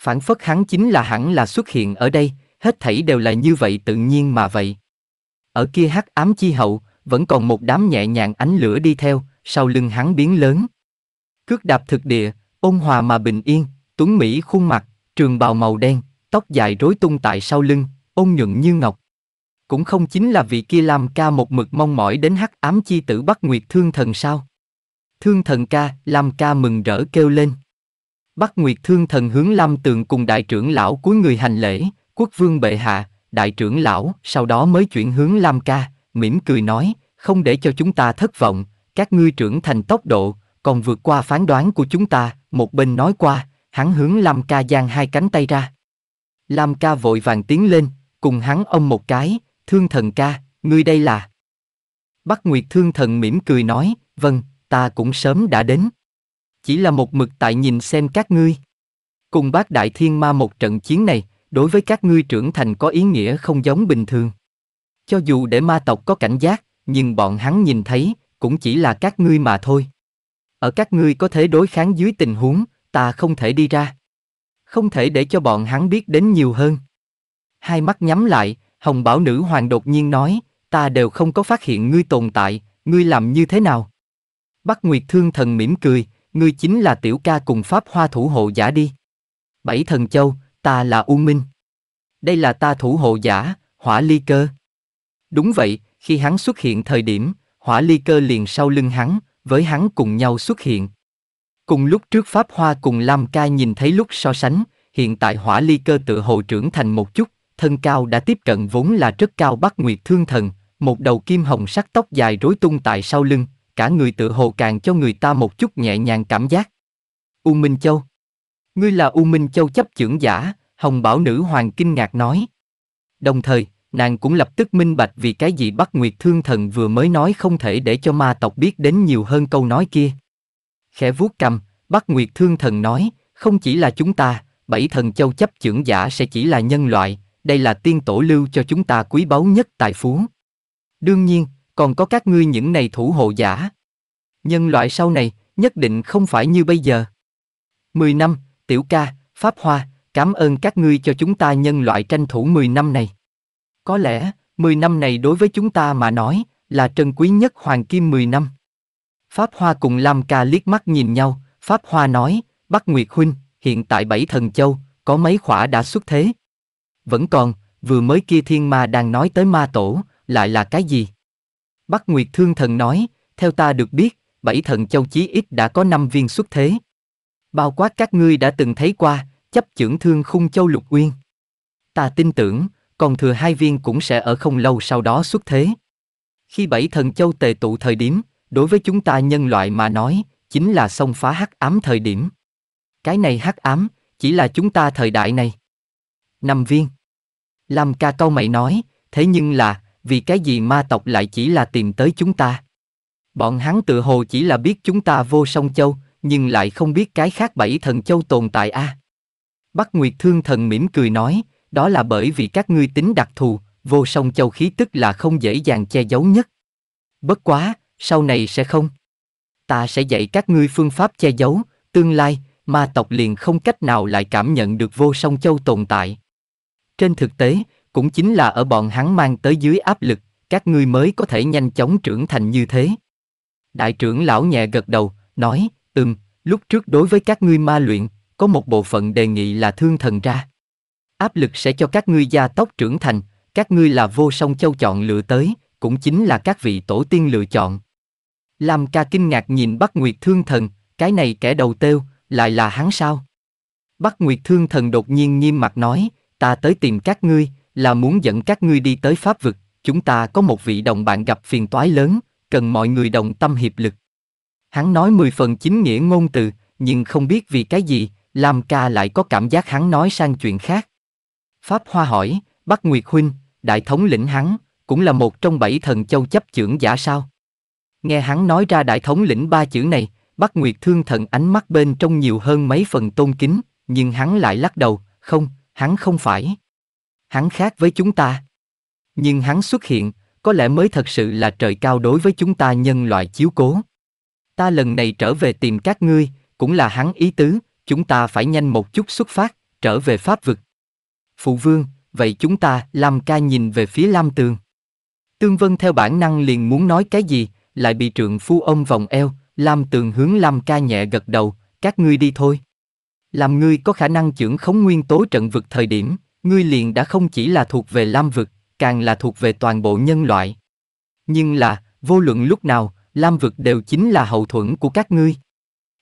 Phản phất hắn chính là hẳn là xuất hiện ở đây, hết thảy đều là như vậy tự nhiên mà vậy. Ở kia hắc ám chi hậu, vẫn còn một đám nhẹ nhàng ánh lửa đi theo, sau lưng hắn biến lớn. Cước đạp thực địa, ôn hòa mà bình yên, tuấn Mỹ khuôn mặt, trường bào màu đen, tóc dài rối tung tại sau lưng, ôn nhuận như ngọc. Cũng không chính là vị kia làm ca một mực mong mỏi đến hắc ám chi tử bắt nguyệt thương thần sao. Thương thần ca, làm ca mừng rỡ kêu lên. Bắt nguyệt thương thần hướng Lam Tường cùng đại trưởng lão cuối người hành lễ, quốc vương bệ hạ, đại trưởng lão, sau đó mới chuyển hướng Lam ca mỉm cười nói, không để cho chúng ta thất vọng, các ngươi trưởng thành tốc độ, còn vượt qua phán đoán của chúng ta, một bên nói qua, hắn hướng Lam Ca giang hai cánh tay ra. Lam Ca vội vàng tiến lên, cùng hắn ông một cái, thương thần ca, ngươi đây là... Bắc Nguyệt thương thần mỉm cười nói, vâng, ta cũng sớm đã đến. Chỉ là một mực tại nhìn xem các ngươi. Cùng bác đại thiên ma một trận chiến này, đối với các ngươi trưởng thành có ý nghĩa không giống bình thường. Cho dù để ma tộc có cảnh giác, nhưng bọn hắn nhìn thấy, cũng chỉ là các ngươi mà thôi. Ở các ngươi có thể đối kháng dưới tình huống, ta không thể đi ra. Không thể để cho bọn hắn biết đến nhiều hơn. Hai mắt nhắm lại, Hồng Bảo Nữ Hoàng đột nhiên nói, ta đều không có phát hiện ngươi tồn tại, ngươi làm như thế nào? Bắc Nguyệt Thương Thần mỉm cười, ngươi chính là tiểu ca cùng Pháp Hoa thủ hộ giả đi. Bảy thần châu, ta là U Minh. Đây là ta thủ hộ giả, hỏa ly cơ. Đúng vậy, khi hắn xuất hiện thời điểm, hỏa ly cơ liền sau lưng hắn, với hắn cùng nhau xuất hiện. Cùng lúc trước Pháp Hoa cùng Lam Ca nhìn thấy lúc so sánh, hiện tại hỏa ly cơ tự hồ trưởng thành một chút, thân cao đã tiếp cận vốn là rất cao bắt nguyệt thương thần, một đầu kim hồng sắc tóc dài rối tung tại sau lưng, cả người tự hồ càng cho người ta một chút nhẹ nhàng cảm giác. U Minh Châu Ngươi là U Minh Châu chấp trưởng giả, Hồng Bảo Nữ Hoàng kinh ngạc nói. Đồng thời, nàng cũng lập tức minh bạch vì cái gì Bắc Nguyệt Thương Thần vừa mới nói không thể để cho ma tộc biết đến nhiều hơn câu nói kia. Khẽ vuốt cầm, Bắc Nguyệt Thương Thần nói, không chỉ là chúng ta, bảy thần châu chấp trưởng giả sẽ chỉ là nhân loại, đây là tiên tổ lưu cho chúng ta quý báu nhất tài phú. Đương nhiên, còn có các ngươi những này thủ hộ giả. Nhân loại sau này, nhất định không phải như bây giờ. Mười năm, tiểu ca, pháp hoa, cảm ơn các ngươi cho chúng ta nhân loại tranh thủ mười năm này. Có lẽ, 10 năm này đối với chúng ta mà nói, là trân quý nhất hoàng kim 10 năm. Pháp Hoa cùng Lam Ca liếc mắt nhìn nhau, Pháp Hoa nói, Bắc Nguyệt Huynh, hiện tại Bảy Thần Châu, có mấy khỏa đã xuất thế. Vẫn còn, vừa mới kia thiên ma đang nói tới ma tổ, lại là cái gì? Bắc Nguyệt Thương Thần nói, theo ta được biết, Bảy Thần Châu chí ít đã có năm viên xuất thế. Bao quát các ngươi đã từng thấy qua, chấp chưởng thương khung châu lục uyên. Ta tin tưởng, còn thừa hai viên cũng sẽ ở không lâu sau đó xuất thế. Khi bảy thần châu tề tụ thời điểm, đối với chúng ta nhân loại mà nói, chính là xông phá hắc ám thời điểm. Cái này hắc ám, chỉ là chúng ta thời đại này. Năm viên. Lam ca câu mày nói, thế nhưng là, vì cái gì ma tộc lại chỉ là tìm tới chúng ta? Bọn hắn tự hồ chỉ là biết chúng ta vô song châu, nhưng lại không biết cái khác bảy thần châu tồn tại a. À? Bắc Nguyệt Thương Thần mỉm cười nói, đó là bởi vì các ngươi tính đặc thù, vô song châu khí tức là không dễ dàng che giấu nhất. Bất quá, sau này sẽ không. Ta sẽ dạy các ngươi phương pháp che giấu, tương lai, ma tộc liền không cách nào lại cảm nhận được vô song châu tồn tại. Trên thực tế, cũng chính là ở bọn hắn mang tới dưới áp lực, các ngươi mới có thể nhanh chóng trưởng thành như thế. Đại trưởng lão nhẹ gật đầu, nói, ừm, lúc trước đối với các ngươi ma luyện, có một bộ phận đề nghị là thương thần ra áp lực sẽ cho các ngươi gia tốc trưởng thành, các ngươi là vô song châu chọn lựa tới, cũng chính là các vị tổ tiên lựa chọn. Lam ca kinh ngạc nhìn Bắc Nguyệt Thương Thần, cái này kẻ đầu têu, lại là hắn sao? Bắc Nguyệt Thương Thần đột nhiên nghiêm mặt nói, ta tới tìm các ngươi, là muốn dẫn các ngươi đi tới Pháp vực, chúng ta có một vị đồng bạn gặp phiền toái lớn, cần mọi người đồng tâm hiệp lực. Hắn nói mười phần chính nghĩa ngôn từ, nhưng không biết vì cái gì, Lam ca lại có cảm giác hắn nói sang chuyện khác. Pháp Hoa hỏi, Bắc Nguyệt Huynh, đại thống lĩnh hắn, cũng là một trong bảy thần châu chấp chưởng giả sao? Nghe hắn nói ra đại thống lĩnh ba chữ này, Bắc Nguyệt Thương Thần ánh mắt bên trong nhiều hơn mấy phần tôn kính, nhưng hắn lại lắc đầu, không, hắn không phải. Hắn khác với chúng ta. Nhưng hắn xuất hiện, có lẽ mới thật sự là trời cao đối với chúng ta nhân loại chiếu cố. Ta lần này trở về tìm các ngươi, cũng là hắn ý tứ, chúng ta phải nhanh một chút xuất phát, trở về Pháp vực, phụ vương, vậy chúng ta, Lam ca nhìn về phía Lam Tường. Tương Vân theo bản năng liền muốn nói cái gì, lại bị trượng phu ông vòng eo, Lam Tường hướng Lam ca nhẹ gật đầu, các ngươi đi thôi. Làm ngươi có khả năng trưởng khống nguyên tố trận vực thời điểm, ngươi liền đã không chỉ là thuộc về Lam vực, càng là thuộc về toàn bộ nhân loại. Nhưng là, vô luận lúc nào, Lam vực đều chính là hậu thuẫn của các ngươi.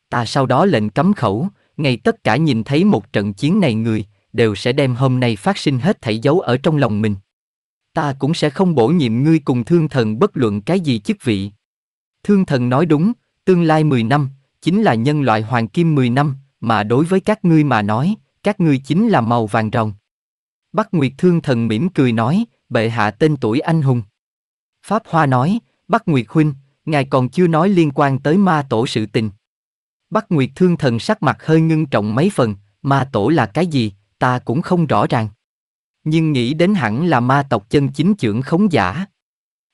Ta sau đó lệnh cấm khẩu, ngay tất cả nhìn thấy một trận chiến này người, đều sẽ đem hôm nay phát sinh hết thảy giấu ở trong lòng mình. Ta cũng sẽ không bổ nhiệm ngươi cùng thương thần bất luận cái gì chức vị. Thương thần nói đúng, tương lai 10 năm, chính là nhân loại hoàng kim 10 năm, mà đối với các ngươi mà nói, các ngươi chính là màu vàng rồng. Bắc Nguyệt Thương Thần mỉm cười nói, bệ hạ tên tuổi anh hùng. Pháp Hoa nói, Bắc Nguyệt Huynh, ngài còn chưa nói liên quan tới ma tổ sự tình. Bắc Nguyệt Thương Thần sắc mặt hơi ngưng trọng mấy phần, ma tổ là cái gì, ta cũng không rõ ràng. Nhưng nghĩ đến hẳn là ma tộc chân chính trưởng khống giả.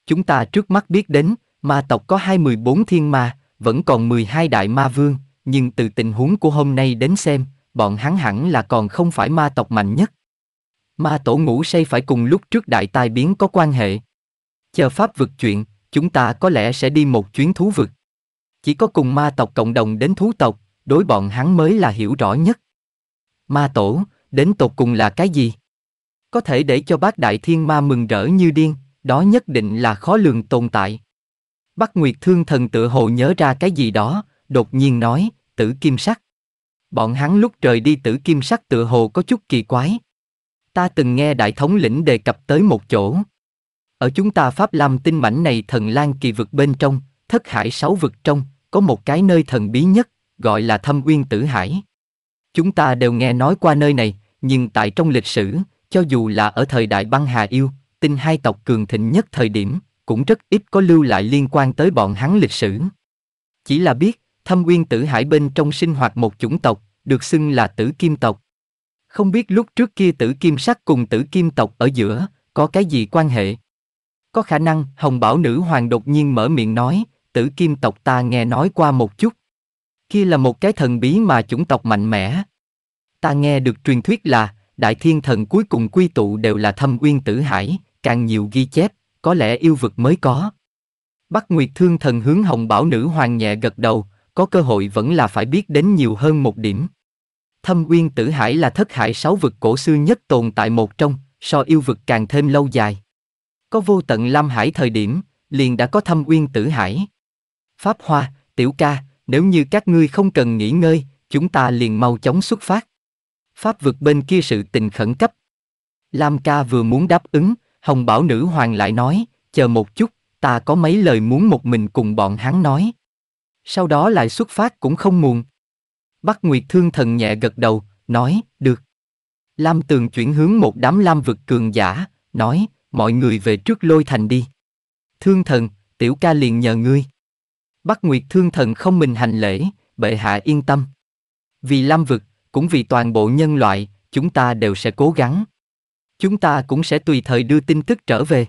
Chúng ta trước mắt biết đến, ma tộc có 214 thiên ma, vẫn còn 12 đại ma vương, nhưng từ tình huống của hôm nay đến xem, bọn hắn hẳn là còn không phải ma tộc mạnh nhất. Ma tổ ngủ say phải cùng lúc trước đại tai biến có quan hệ. Chờ pháp vực chuyện, chúng ta có lẽ sẽ đi một chuyến thú vực. Chỉ có cùng ma tộc cộng đồng đến thú tộc, đối bọn hắn mới là hiểu rõ nhất. Ma tổ, đến tột cùng là cái gì? Có thể để cho bác đại thiên ma mừng rỡ như điên, đó nhất định là khó lường tồn tại. Bắc Nguyệt Thương Thần tự hồ nhớ ra cái gì đó, đột nhiên nói, tử kim sắc. Bọn hắn lúc trời đi tử kim sắc tự hồ có chút kỳ quái. Ta từng nghe đại thống lĩnh đề cập tới một chỗ. Ở chúng ta Pháp Lam tinh mảnh này thần lan kỳ vực bên trong, thất hải sáu vực trong, có một cái nơi thần bí nhất, gọi là thâm uyên tử hải. Chúng ta đều nghe nói qua nơi này, nhưng tại trong lịch sử, cho dù là ở thời đại băng hà yêu, tinh hai tộc cường thịnh nhất thời điểm, cũng rất ít có lưu lại liên quan tới bọn hắn lịch sử. Chỉ là biết, thâm nguyên tử hải bên trong sinh hoạt một chủng tộc, được xưng là tử kim tộc. Không biết lúc trước kia tử kim sắc cùng tử kim tộc ở giữa, có cái gì quan hệ? Có khả năng Hồng Bảo Nữ Hoàng đột nhiên mở miệng nói, tử kim tộc ta nghe nói qua một chút. Kia là một cái thần bí mà chủng tộc mạnh mẽ, Ta nghe được truyền thuyết là, đại thiên thần cuối cùng quy tụ đều là thâm uyên tử hải, càng nhiều ghi chép, có lẽ yêu vực mới có. Bắc Nguyệt Thương Thần hướng Hồng Bảo Nữ Hoàng nhẹ gật đầu, có cơ hội vẫn là phải biết đến nhiều hơn một điểm. Thâm Uyên Tử Hải là thất hải sáu vực cổ xưa nhất tồn tại một trong, so yêu vực càng thêm lâu dài. Có vô tận Lam Hải thời điểm, liền đã có Thâm Uyên Tử Hải. Pháp Hoa, Tiểu Ca, nếu như các ngươi không cần nghỉ ngơi, chúng ta liền mau chóng xuất phát. Pháp vực bên kia sự tình khẩn cấp. Lam ca vừa muốn đáp ứng, Hồng Bảo Nữ Hoàng lại nói, chờ một chút, ta có mấy lời muốn một mình cùng bọn hắn nói. Sau đó lại xuất phát cũng không muộn. Bắc Nguyệt Thương Thần nhẹ gật đầu, nói, được. Lam Tường chuyển hướng một đám lam vực cường giả, nói, mọi người về trước lôi thành đi. Thương Thần, tiểu ca liền nhờ ngươi. Bắc Nguyệt Thương Thần không mình hành lễ, bệ hạ yên tâm. Vì lam vực, cũng vì toàn bộ nhân loại, chúng ta đều sẽ cố gắng. Chúng ta cũng sẽ tùy thời đưa tin tức trở về.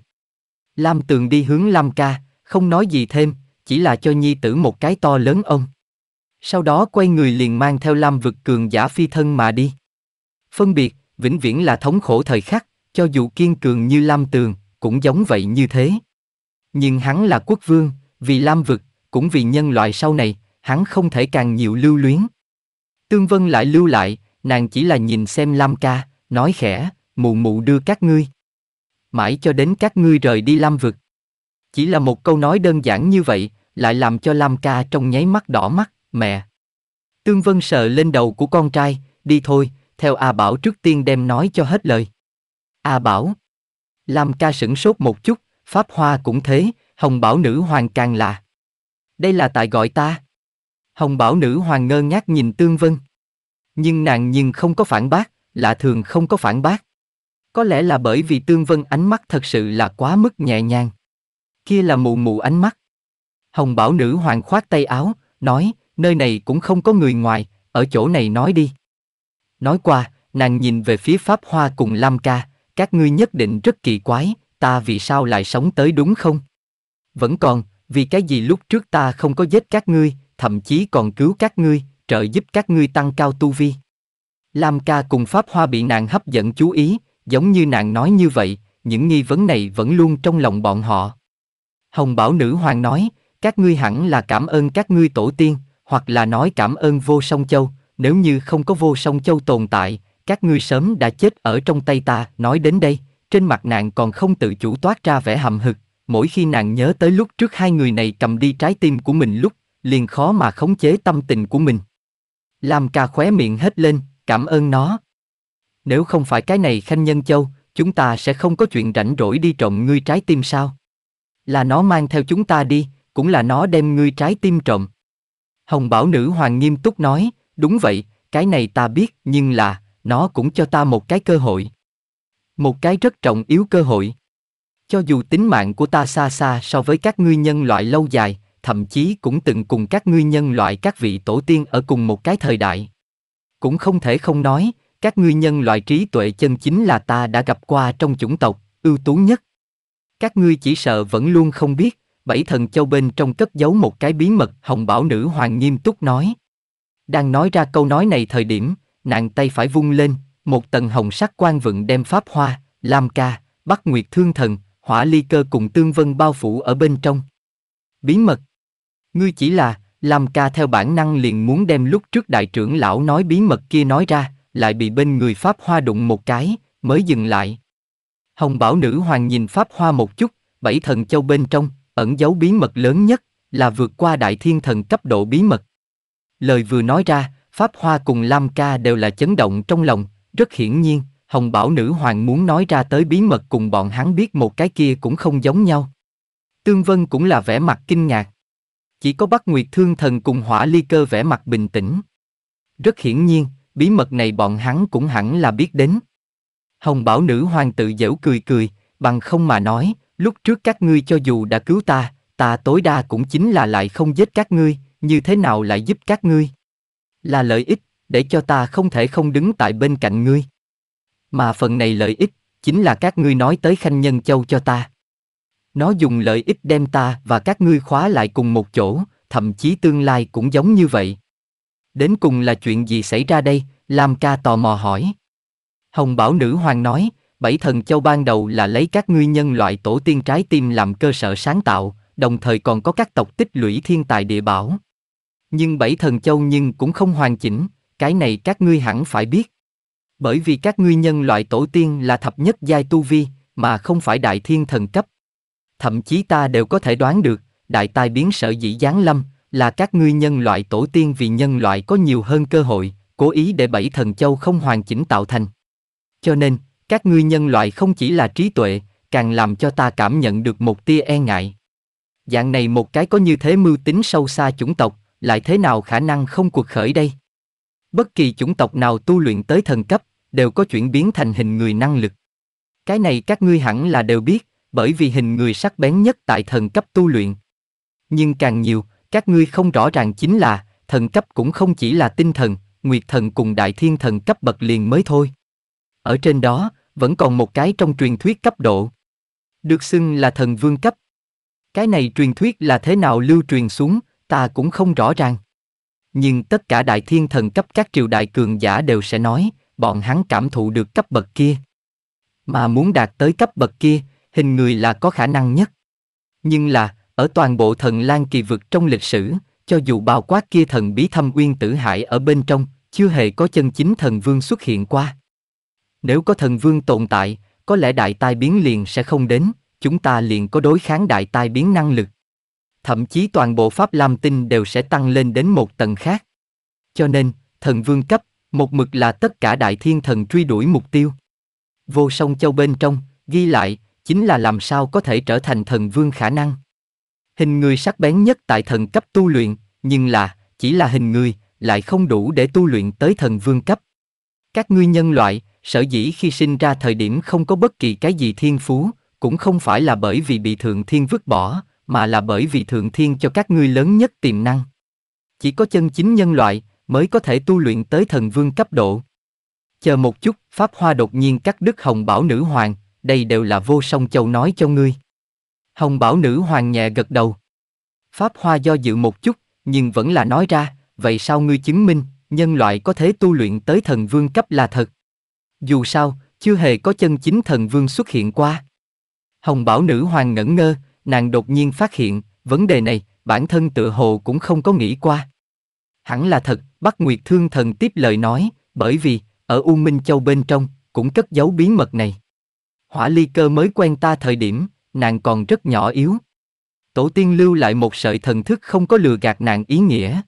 Lam Tường đi hướng Lam Ca, không nói gì thêm, chỉ là cho nhi tử một cái to lớn ông. Sau đó quay người liền mang theo Lam vực cường giả phi thân mà đi. Phân biệt, vĩnh viễn là thống khổ thời khắc, cho dù kiên cường như Lam Tường, cũng giống vậy như thế. Nhưng hắn là quốc vương, vì Lam vực, cũng vì nhân loại sau này, hắn không thể càng nhiều lưu luyến. Tương Vân lại lưu lại, nàng chỉ là nhìn xem Lam ca, nói khẽ, mụ mụ đưa các ngươi. Mãi cho đến các ngươi rời đi Lam vực. Chỉ là một câu nói đơn giản như vậy, lại làm cho Lam ca trong nháy mắt đỏ mắt, mẹ. Tương Vân sờ lên đầu của con trai, đi thôi, theo A Bảo trước tiên đem nói cho hết lời. A Bảo. Lam ca sửng sốt một chút, Pháp Hoa cũng thế, Hồng Bảo nữ hoàng càng là. Đây là tại gọi ta. Hồng Bảo Nữ Hoàng ngơ ngác nhìn Tương Vân. Nhưng nàng nhưng không có phản bác, lạ thường không có phản bác. Có lẽ là bởi vì Tương Vân ánh mắt thật sự là quá mức nhẹ nhàng. Kia là mù mù ánh mắt. Hồng Bảo Nữ Hoàng khoát tay áo, nói, nơi này cũng không có người ngoài, ở chỗ này nói đi. Nói qua, nàng nhìn về phía Pháp Hoa cùng Lam Ca, các ngươi nhất định rất kỳ quái, ta vì sao lại sống tới đúng không? Vẫn còn, vì cái gì lúc trước ta không có giết các ngươi, thậm chí còn cứu các ngươi, trợ giúp các ngươi tăng cao tu vi. Lam ca cùng Pháp Hoa bị nàng hấp dẫn chú ý, giống như nàng nói như vậy, những nghi vấn này vẫn luôn trong lòng bọn họ. Hồng Bảo Nữ Hoàng nói, các ngươi hẳn là cảm ơn các ngươi tổ tiên, hoặc là nói cảm ơn vô song châu, nếu như không có vô song châu tồn tại, các ngươi sớm đã chết ở trong tay ta, nói đến đây, trên mặt nàng còn không tự chủ toát ra vẻ hầm hực, mỗi khi nàng nhớ tới lúc trước hai người này cầm đi trái tim của mình lúc, liền khó mà khống chế tâm tình của mình. Lam ca khóe miệng hết lên, cảm ơn nó. Nếu không phải cái này khanh nhân châu, chúng ta sẽ không có chuyện rảnh rỗi đi trộm ngươi trái tim sao? Là nó mang theo chúng ta đi, cũng là nó đem ngươi trái tim trộm. Hồng Bảo Nữ Hoàng nghiêm túc nói, đúng vậy, cái này ta biết, nhưng là, nó cũng cho ta một cái cơ hội. Một cái rất trọng yếu cơ hội. Cho dù tính mạng của ta xa xa so với các ngươi nhân loại lâu dài, thậm chí cũng từng cùng các ngươi nhân loại các vị tổ tiên ở cùng một cái thời đại. Cũng không thể không nói, các ngươi nhân loại trí tuệ chân chính là ta đã gặp qua trong chủng tộc, ưu tú nhất. Các ngươi chỉ sợ vẫn luôn không biết, bảy thần châu bên trong cất giấu một cái bí mật, Hồng Bảo Nữ Hoàng nghiêm túc nói. Đang nói ra câu nói này thời điểm, nàng tay phải vung lên, một tầng hồng sắc quan vựng đem pháp hoa, lam ca, bắc nguyệt thương thần, hỏa ly cơ cùng tương vân bao phủ ở bên trong. Bí mật Ngươi chỉ là, Lam Ca theo bản năng liền muốn đem lúc trước đại trưởng lão nói bí mật kia nói ra, lại bị bên người Pháp Hoa đụng một cái, mới dừng lại. Hồng Bảo Nữ Hoàng nhìn Pháp Hoa một chút, bảy thần châu bên trong, ẩn giấu bí mật lớn nhất, là vượt qua đại thiên thần cấp độ bí mật. Lời vừa nói ra, Pháp Hoa cùng Lam Ca đều là chấn động trong lòng, rất hiển nhiên, Hồng Bảo Nữ Hoàng muốn nói ra tới bí mật cùng bọn hắn biết một cái kia cũng không giống nhau. Tương Vân cũng là vẻ mặt kinh ngạc. Chỉ có Bắc Nguyệt Thương Thần cùng Hỏa Ly Cơ vẻ mặt bình tĩnh. Rất hiển nhiên, bí mật này bọn hắn cũng hẳn là biết đến. Hồng Bảo Nữ Hoàng tự dễu cười cười, bằng không mà nói, lúc trước các ngươi cho dù đã cứu ta, ta tối đa cũng chính là lại không giết các ngươi, như thế nào lại giúp các ngươi? Là lợi ích, để cho ta không thể không đứng tại bên cạnh ngươi. Mà phần này lợi ích, chính là các ngươi nói tới khanh nhân châu cho ta. Nó dùng lợi ích đem ta và các ngươi khóa lại cùng một chỗ, thậm chí tương lai cũng giống như vậy. Đến cùng là chuyện gì xảy ra đây? Lam ca tò mò hỏi. Hồng bảo nữ hoàng nói, bảy thần châu ban đầu là lấy các ngươi nhân loại tổ tiên trái tim làm cơ sở sáng tạo, đồng thời còn có các tộc tích lũy thiên tài địa bảo. Nhưng bảy thần châu nhưng cũng không hoàn chỉnh, cái này các ngươi hẳn phải biết. Bởi vì các ngươi nhân loại tổ tiên là thập nhất giai tu vi, mà không phải đại thiên thần cấp, thậm chí ta đều có thể đoán được, đại tai biến sở dĩ giáng lâm, là các ngươi nhân loại tổ tiên vì nhân loại có nhiều hơn cơ hội, cố ý để bảy thần châu không hoàn chỉnh tạo thành. Cho nên, các ngươi nhân loại không chỉ là trí tuệ, càng làm cho ta cảm nhận được một tia e ngại. Dạng này một cái có như thế mưu tính sâu xa chủng tộc, lại thế nào khả năng không cuộc khởi đây? Bất kỳ chủng tộc nào tu luyện tới thần cấp, đều có chuyển biến thành hình người năng lực. Cái này các ngươi hẳn là đều biết bởi vì hình người sắc bén nhất tại thần cấp tu luyện. Nhưng càng nhiều, các ngươi không rõ ràng chính là, thần cấp cũng không chỉ là tinh thần, nguyệt thần cùng đại thiên thần cấp bậc liền mới thôi. Ở trên đó, vẫn còn một cái trong truyền thuyết cấp độ. Được xưng là thần vương cấp. Cái này truyền thuyết là thế nào lưu truyền xuống, ta cũng không rõ ràng. Nhưng tất cả đại thiên thần cấp các triều đại cường giả đều sẽ nói, bọn hắn cảm thụ được cấp bậc kia. Mà muốn đạt tới cấp bậc kia, hình người là có khả năng nhất. Nhưng là, ở toàn bộ thần Lan kỳ vực trong lịch sử, cho dù bao quát kia thần bí thâm uyên tử hải ở bên trong, chưa hề có chân chính thần vương xuất hiện qua. Nếu có thần vương tồn tại, có lẽ đại tai biến liền sẽ không đến, chúng ta liền có đối kháng đại tai biến năng lực. Thậm chí toàn bộ Pháp Lam Tinh đều sẽ tăng lên đến một tầng khác. Cho nên, thần vương cấp, một mực là tất cả đại thiên thần truy đuổi mục tiêu. Vô song châu bên trong, ghi lại, chính là làm sao có thể trở thành thần vương khả năng. Hình người sắc bén nhất tại thần cấp tu luyện, nhưng là, chỉ là hình người, lại không đủ để tu luyện tới thần vương cấp. Các ngươi nhân loại, sở dĩ khi sinh ra thời điểm không có bất kỳ cái gì thiên phú, cũng không phải là bởi vì bị thượng thiên vứt bỏ, mà là bởi vì thượng thiên cho các ngươi lớn nhất tiềm năng. Chỉ có chân chính nhân loại mới có thể tu luyện tới thần vương cấp độ. Chờ một chút, Pháp Hoa đột nhiên cắt đứt hồng bảo nữ hoàng, đây đều là vô song châu nói cho ngươi. Hồng bảo nữ hoàng nhẹ gật đầu. Pháp hoa do dự một chút, nhưng vẫn là nói ra, vậy sao ngươi chứng minh, nhân loại có thể tu luyện tới thần vương cấp là thật. Dù sao, chưa hề có chân chính thần vương xuất hiện qua. Hồng bảo nữ hoàng ngẩn ngơ, nàng đột nhiên phát hiện, vấn đề này, bản thân tự hồ cũng không có nghĩ qua. Hẳn là thật, Bắc Nguyệt Thương Thần tiếp lời nói, bởi vì, ở U Minh Châu bên trong, cũng cất giấu bí mật này. Hỏa ly cơ mới quen ta thời điểm, nàng còn rất nhỏ yếu. Tổ tiên lưu lại một sợi thần thức không có lừa gạt nàng ý nghĩa.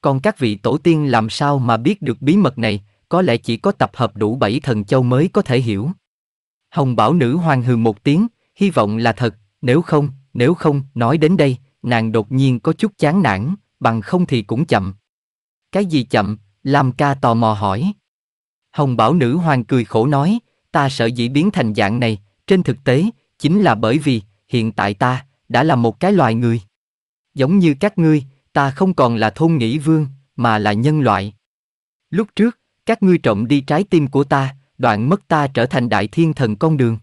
Còn các vị tổ tiên làm sao mà biết được bí mật này, có lẽ chỉ có tập hợp đủ bảy thần châu mới có thể hiểu. Hồng bảo nữ hoàng hừ một tiếng, hy vọng là thật, nếu không, nếu không, nói đến đây, nàng đột nhiên có chút chán nản, bằng không thì cũng chậm. Cái gì chậm, Lam ca tò mò hỏi. Hồng bảo nữ hoàng cười khổ nói, ta sợ dĩ biến thành dạng này, trên thực tế, chính là bởi vì, hiện tại ta, đã là một cái loài người. Giống như các ngươi, ta không còn là thôn nghĩ vương, mà là nhân loại. Lúc trước, các ngươi trộm đi trái tim của ta, đoạn mất ta trở thành đại thiên thần con đường.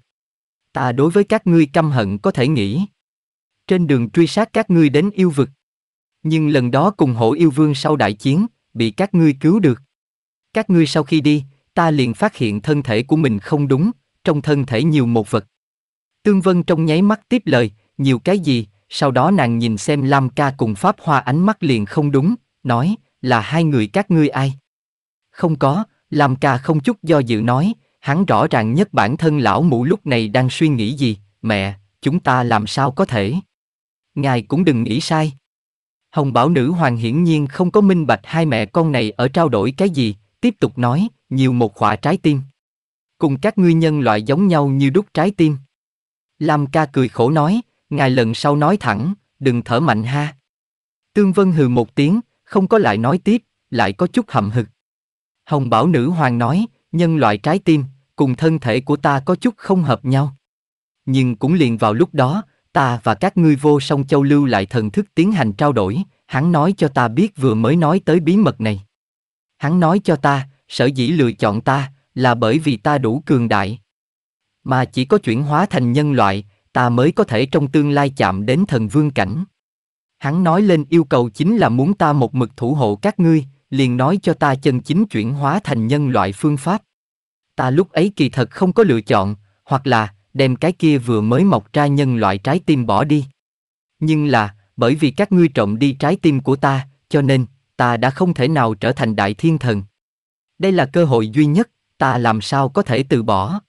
Ta đối với các ngươi căm hận có thể nghĩ. Trên đường truy sát các ngươi đến yêu vực. Nhưng lần đó cùng hổ yêu vương sau đại chiến, bị các ngươi cứu được. Các ngươi sau khi đi, ta liền phát hiện thân thể của mình không đúng, trong thân thể nhiều một vật. Tương Vân trong nháy mắt tiếp lời, nhiều cái gì, sau đó nàng nhìn xem Lam Ca cùng Pháp Hoa ánh mắt liền không đúng, nói, là hai người các ngươi ai? Không có, Lam Ca không chút do dự nói, hắn rõ ràng nhất bản thân lão mụ lúc này đang suy nghĩ gì, mẹ, chúng ta làm sao có thể? Ngài cũng đừng nghĩ sai. Hồng Bảo Nữ Hoàng hiển nhiên không có minh bạch hai mẹ con này ở trao đổi cái gì, tiếp tục nói, nhiều một khỏa trái tim. Cùng các nguyên nhân loại giống nhau như đúc trái tim. Lam ca cười khổ nói, ngài lần sau nói thẳng, đừng thở mạnh ha. Tương Vân hừ một tiếng, không có lại nói tiếp, lại có chút hậm hực. Hồng Bảo Nữ Hoàng nói, nhân loại trái tim, cùng thân thể của ta có chút không hợp nhau. Nhưng cũng liền vào lúc đó, ta và các ngươi vô song châu lưu lại thần thức tiến hành trao đổi, hắn nói cho ta biết vừa mới nói tới bí mật này. Hắn nói cho ta, sở dĩ lựa chọn ta là bởi vì ta đủ cường đại mà chỉ có chuyển hóa thành nhân loại ta mới có thể trong tương lai chạm đến thần vương cảnh hắn nói lên yêu cầu chính là muốn ta một mực thủ hộ các ngươi liền nói cho ta chân chính chuyển hóa thành nhân loại phương pháp ta lúc ấy kỳ thật không có lựa chọn hoặc là đem cái kia vừa mới mọc ra nhân loại trái tim bỏ đi nhưng là bởi vì các ngươi trộm đi trái tim của ta cho nên ta đã không thể nào trở thành đại thiên thần đây là cơ hội duy nhất, ta làm sao có thể từ bỏ.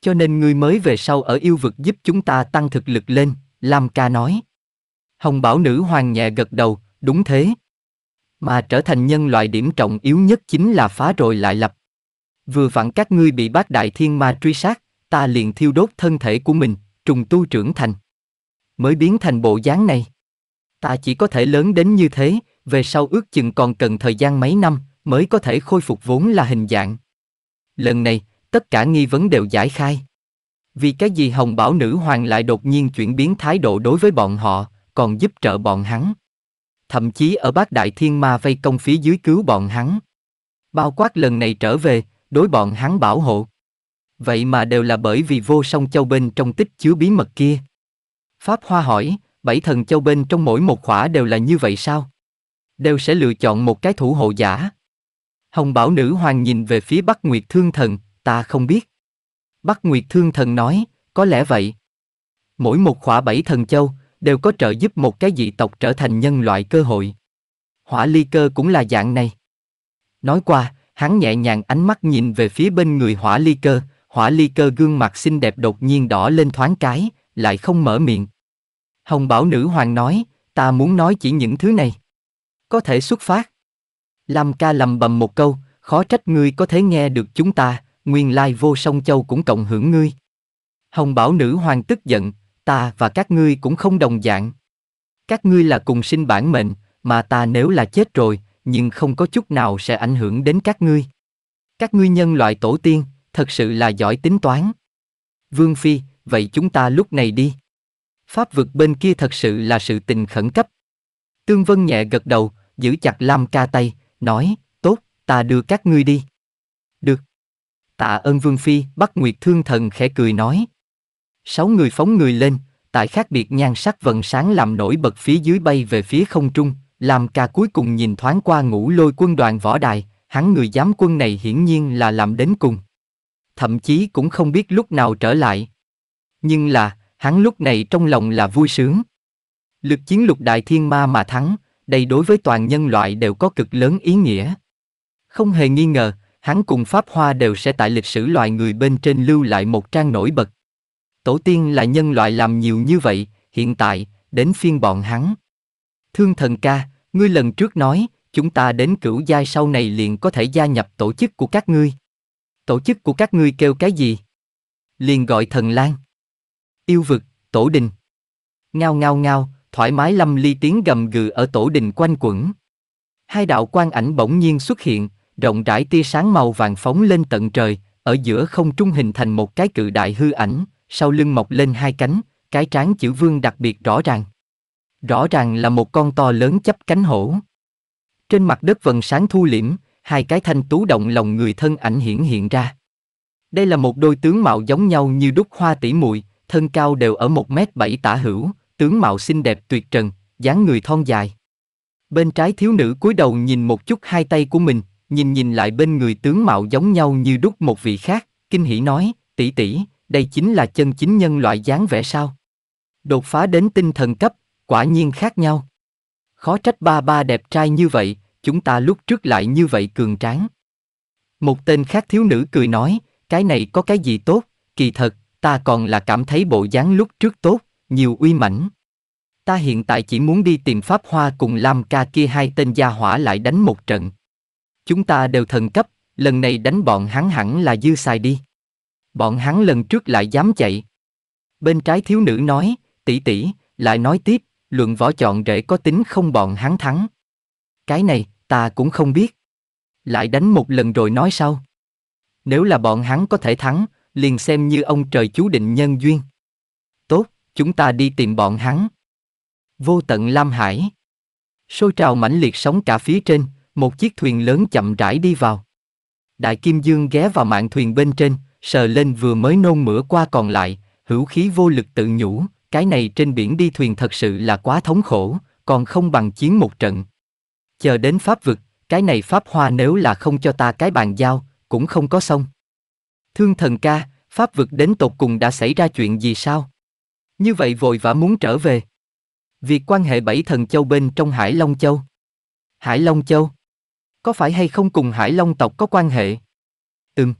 Cho nên ngươi mới về sau ở yêu vực giúp chúng ta tăng thực lực lên, Lam ca nói. Hồng bảo nữ hoàng nhẹ gật đầu, đúng thế. Mà trở thành nhân loại điểm trọng yếu nhất chính là phá rồi lại lập. Vừa vặn các ngươi bị bác đại thiên ma truy sát, ta liền thiêu đốt thân thể của mình, trùng tu trưởng thành. Mới biến thành bộ dáng này. Ta chỉ có thể lớn đến như thế, về sau ước chừng còn cần thời gian mấy năm, mới có thể khôi phục vốn là hình dạng. Lần này, tất cả nghi vấn đều giải khai. Vì cái gì Hồng Bảo Nữ Hoàng lại đột nhiên chuyển biến thái độ đối với bọn họ, còn giúp trợ bọn hắn. Thậm chí ở bác đại thiên ma vây công phía dưới cứu bọn hắn. Bao quát lần này trở về, đối bọn hắn bảo hộ. Vậy mà đều là bởi vì vô song châu bên trong tích chứa bí mật kia. Pháp Hoa hỏi, bảy thần châu bên trong mỗi một khỏa đều là như vậy sao? Đều sẽ lựa chọn một cái thủ hộ giả. Hồng Bảo Nữ Hoàng nhìn về phía Bắc Nguyệt Thương Thần, ta không biết. Bắc Nguyệt Thương Thần nói, có lẽ vậy. Mỗi một khỏa bảy thần châu, đều có trợ giúp một cái dị tộc trở thành nhân loại cơ hội. Hỏa ly cơ cũng là dạng này. Nói qua, hắn nhẹ nhàng ánh mắt nhìn về phía bên người hỏa ly cơ, hỏa ly cơ gương mặt xinh đẹp đột nhiên đỏ lên thoáng cái, lại không mở miệng. Hồng Bảo Nữ Hoàng nói, ta muốn nói chỉ những thứ này. Có thể xuất phát. Lam ca lầm bầm một câu, khó trách ngươi có thể nghe được chúng ta, nguyên lai vô song châu cũng cộng hưởng ngươi. Hồng bảo nữ hoàng tức giận, ta và các ngươi cũng không đồng dạng. Các ngươi là cùng sinh bản mệnh, mà ta nếu là chết rồi, nhưng không có chút nào sẽ ảnh hưởng đến các ngươi. Các ngươi nhân loại tổ tiên, thật sự là giỏi tính toán. Vương Phi, vậy chúng ta lúc này đi. Pháp vực bên kia thật sự là sự tình khẩn cấp. Tương Vân nhẹ gật đầu, giữ chặt Lam ca tay, nói, tốt, ta đưa các ngươi đi. Được. Tạ ơn Vương Phi, Bắc Nguyệt Thương Thần khẽ cười nói. Sáu người phóng người lên, tại khác biệt nhan sắc vần sáng làm nổi bật phía dưới bay về phía không trung, làm ca cuối cùng nhìn thoáng qua ngũ lôi quân đoàn võ đài, hắn người giám quân này hiển nhiên là làm đến cùng. Thậm chí cũng không biết lúc nào trở lại. Nhưng là, hắn lúc này trong lòng là vui sướng. Lực chiến lục đại thiên ma mà thắng, đây đối với toàn nhân loại đều có cực lớn ý nghĩa. Không hề nghi ngờ, hắn cùng Pháp Hoa đều sẽ tại lịch sử loài người bên trên lưu lại một trang nổi bật. Tổ tiên là nhân loại làm nhiều như vậy, hiện tại, đến phiên bọn hắn. Thương thần ca, ngươi lần trước nói, chúng ta đến cửu giai sau này liền có thể gia nhập tổ chức của các ngươi. Tổ chức của các ngươi kêu cái gì? Liền gọi thần lan. Yêu vực, tổ đình. Ngao ngao ngao, thoải mái lâm ly tiếng gầm gừ ở tổ đình quanh quẩn. Hai đạo quan ảnh bỗng nhiên xuất hiện, rộng rãi tia sáng màu vàng phóng lên tận trời, ở giữa không trung hình thành một cái cự đại hư ảnh, sau lưng mọc lên hai cánh, cái trán chữ vương đặc biệt rõ ràng. Rõ ràng là một con to lớn chấp cánh hổ. Trên mặt đất vần sáng thu liễm, hai cái thanh tú động lòng người thân ảnh hiển hiện ra. Đây là một đôi tướng mạo giống nhau như đúc hoa tỷ muội, thân cao đều ở 1m7 tả hữu, tướng mạo xinh đẹp tuyệt trần, dáng người thon dài. Bên trái thiếu nữ cúi đầu nhìn một chút hai tay của mình, nhìn nhìn lại bên người tướng mạo giống nhau như đúc một vị khác, kinh hỉ nói, tỷ tỷ, đây chính là chân chính nhân loại dáng vẻ sao? Đột phá đến tinh thần cấp, quả nhiên khác nhau. Khó trách ba ba đẹp trai như vậy, chúng ta lúc trước lại như vậy cường tráng. Một tên khác thiếu nữ cười nói, cái này có cái gì tốt, kỳ thật, ta còn là cảm thấy bộ dáng lúc trước tốt, nhiều uy mãnh. Ta hiện tại chỉ muốn đi tìm Pháp Hoa cùng Lam Ca kia hai tên gia hỏa lại đánh một trận. Chúng ta đều thần cấp, lần này đánh bọn hắn hẳn là dư xài đi. Bọn hắn lần trước lại dám chạy. Bên trái thiếu nữ nói, tỷ tỷ, lại nói tiếp, luận võ chọn rễ có tính không bọn hắn thắng. Cái này, ta cũng không biết. Lại đánh một lần rồi nói sau. Nếu là bọn hắn có thể thắng, liền xem như ông trời chú định nhân duyên chúng ta đi tìm bọn hắn. Vô tận Lam Hải. Sôi trào mãnh liệt sóng cả phía trên, một chiếc thuyền lớn chậm rãi đi vào. Đại Kim Dương ghé vào mạng thuyền bên trên, sờ lên vừa mới nôn mửa qua còn lại, hữu khí vô lực tự nhủ, cái này trên biển đi thuyền thật sự là quá thống khổ, còn không bằng chiến một trận. Chờ đến Pháp vực, cái này Pháp hoa nếu là không cho ta cái bàn giao, cũng không có xong. Thương thần ca, Pháp vực đến tột cùng đã xảy ra chuyện gì sao? Như vậy vội vã muốn trở về. Việc quan hệ bảy thần châu bên trong Hải Long Châu. Hải Long Châu. Có phải hay không cùng Hải Long tộc có quan hệ? Ừm.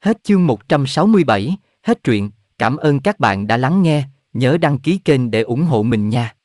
Hết chương 167, hết truyện. Cảm ơn các bạn đã lắng nghe, nhớ đăng ký kênh để ủng hộ mình nha.